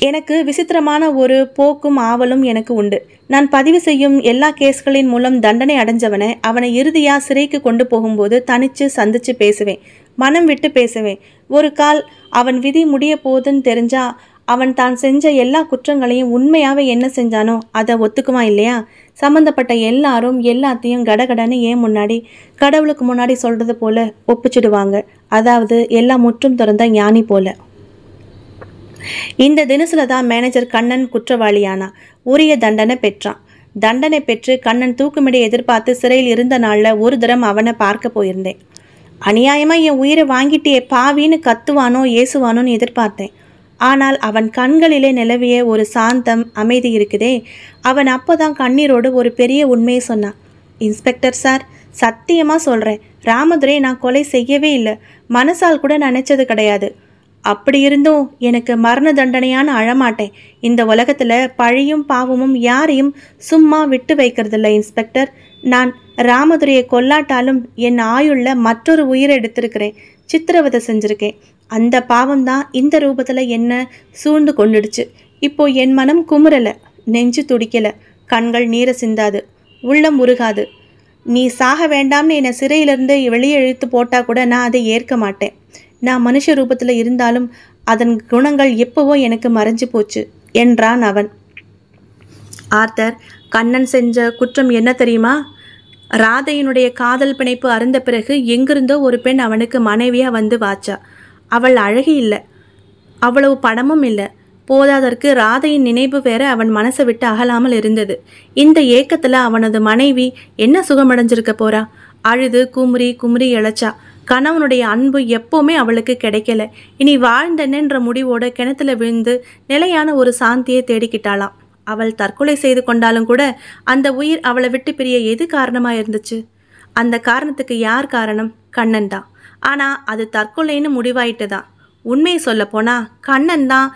எனக்கு விசித்திரமான ஒரு போக்கும் ஆவலும் எனக்கு உண்டு நான் பதிவு செய்யும் எல்லா கேஸ்களின் மூலம் தண்டனை அடைஞ்சவனை அவனை இறுதியாக சிறைக்கு கொண்டு போகும்போது தனிச்சு சந்திச்சு பேசுவேன் மனம் விட்டு பேசுவேன் ஒரு கால் அவன் விதி முடிய போதுன்னு தெரிஞ்சா அவன் தான் செஞ்ச எல்லா குற்றங்களையும் உண்மையாகவே என்ன செஞ்சானோ அதை ஒத்துக்குமா இல்லையா சம்மந்தப்பட்ட எல்லாரும் எல்லாத்தையும் கடகடன்னு ஏன் முன்னாடி கடவுளுக்கு முன்னாடி சொல்கிறது போல ஒப்பிச்சிடுவாங்க அதாவது எல்லாம் முற்றும் திறந்த ஞானி போல இந்த தினசில் தான் மேனேஜர் கண்ணன் குற்றவாளியானா உரிய தண்டனை பெற்றான் தண்டனை பெற்று கண்ணன் தூக்குமிடை எதிர்பார்த்து சிறையில் இருந்த நாளில் ஒரு தரம் அவனை பார்க்க போயிருந்தேன் அநியாயமாக என் உயிரை வாங்கிட்டே பாவின்னு கத்துவானோ ஏசுவானோன்னு எதிர்பார்த்தேன் ஆனால் அவன் கண்களிலே நிலவிய ஒரு சாந்தம் அமைதி இருக்குதே அவன் அப்போதான் கண்ணீரோடு ஒரு பெரிய உண்மையை சொன்னான் இன்ஸ்பெக்டர் சார் சத்தியமாக சொல்கிறேன் ராமதுரை நான் கொலை செய்யவே இல்லை மனசால் கூட நினச்சது கிடையாது அப்படி இருந்தும் எனக்கு மரண தண்டனையான அழமாட்டேன் இந்த உலகத்தில் பழியும் பாவமும் யாரையும் சும்மா விட்டு வைக்கிறதில்ல இன்ஸ்பெக்டர் நான் ராமதுரையை கொல்லாட்டாலும் என் ஆயுள்ள மற்றொரு உயிரை எடுத்திருக்கிறேன் சித்திரவதை செஞ்சுருக்கேன் அந்த பாவம் தான் இந்த ரூபத்தில் என்ன சூழ்ந்து கொண்டுடுச்சு இப்போ என் மனம் குமுறலை நெஞ்சு துடிக்கலை கண்கள் நீர சிந்தாது உள்ளம் உருகாது நீ சாக வேண்டாம்னு என்னை சிறையிலிருந்து வெளியே இழுத்து போட்டால் கூட நான் அதை ஏற்க மாட்டேன் நான் மனுஷ ரூபத்தில் இருந்தாலும் அதன் குணங்கள் எப்போவோ எனக்கு மறைஞ்சு போச்சு என்றான் அவன் ஆர்த்தர் கண்ணன் செஞ்ச குற்றம் என்ன தெரியுமா ராதையினுடைய காதல் பிணைப்பு அருந்த பிறகு எங்கிருந்தோ ஒரு பெண் அவனுக்கு மனைவியாக வந்து வாச்சா அவள் அழகு இல்லை அவ்வளவு படமும் இல்லை போதாதற்கு ராதையின் நினைவு வேற அவன் மனசை விட்டு அகலாமல் இருந்தது இந்த ஏக்கத்தில் அவனது மனைவி என்ன சுகமடைஞ்சிருக்க போறா அழுது குமுறி குமுறி இழைச்சா கணவனுடைய அன்பு எப்போவுமே அவளுக்கு கிடைக்கல இனி வாழ்ந்தனன்ற முடிவோட கிணத்துல விழுந்து நிலையான ஒரு சாந்தியை தேடிக்கிட்டாளாம் அவள் தற்கொலை செய்து கொண்டாலும் கூட அந்த உயிர் அவளை விட்டு பிரிய எது காரணமாக இருந்துச்சு அந்த காரணத்துக்கு யார் காரணம் கண்ணன் தான் ஆனால் அது தற்கொலைன்னு முடிவாயிட்டு தான் உண்மையை சொல்லப்போனால் கண்ணன் தான்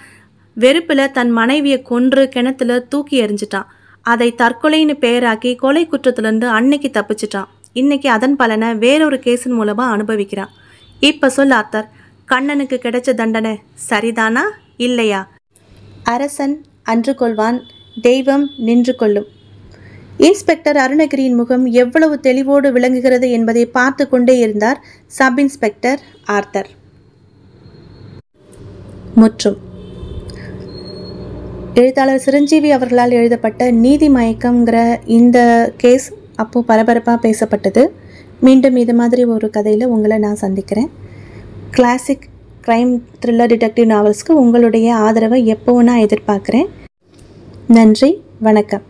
வெறுப்பில் தன் மனைவியை கொன்று கிணத்துல தூக்கி எறிஞ்சிட்டான் அதை தற்கொலைன்னு பெயராக்கி கொலை குற்றத்திலிருந்து அன்னைக்கு தப்பிச்சிட்டான் இன்னைக்கு அதன் பலனை வேறொரு கேஸின் மூலமாக அனுபவிக்கிறான் இப்போ சொல் ஆத்தர் கண்ணனுக்கு கிடைச்ச தண்டனை சரிதானா இல்லையா அரசன் அன்று கொள்வான் தெய்வம் நின்று கொள்ளும் இன்ஸ்பெக்டர் அருணகிரியின் முகம் எவ்வளவு தெளிவோடு விளங்குகிறது என்பதை பார்த்து கொண்டே இருந்தார் சப் இன்ஸ்பெக்டர் ஆர்த்தர் முற்றும் எழுத்தாளர் சிரஞ்சீவி அவர்களால் எழுதப்பட்ட நீதி மயக்கம்ங்கிற இந்த கேஸ் அப்போது பரபரப்பாக பேசப்பட்டது மீண்டும் இது மாதிரி ஒரு கதையில் உங்களை நான் சந்திக்கிறேன் கிளாசிக் க்ரைம் த்ரில்லர் டிடெக்டிவ் நாவல்ஸ்க்கு உங்களுடைய ஆதரவை எப்போவும் நான் எதிர்பார்க்குறேன் நன்றி வணக்கம்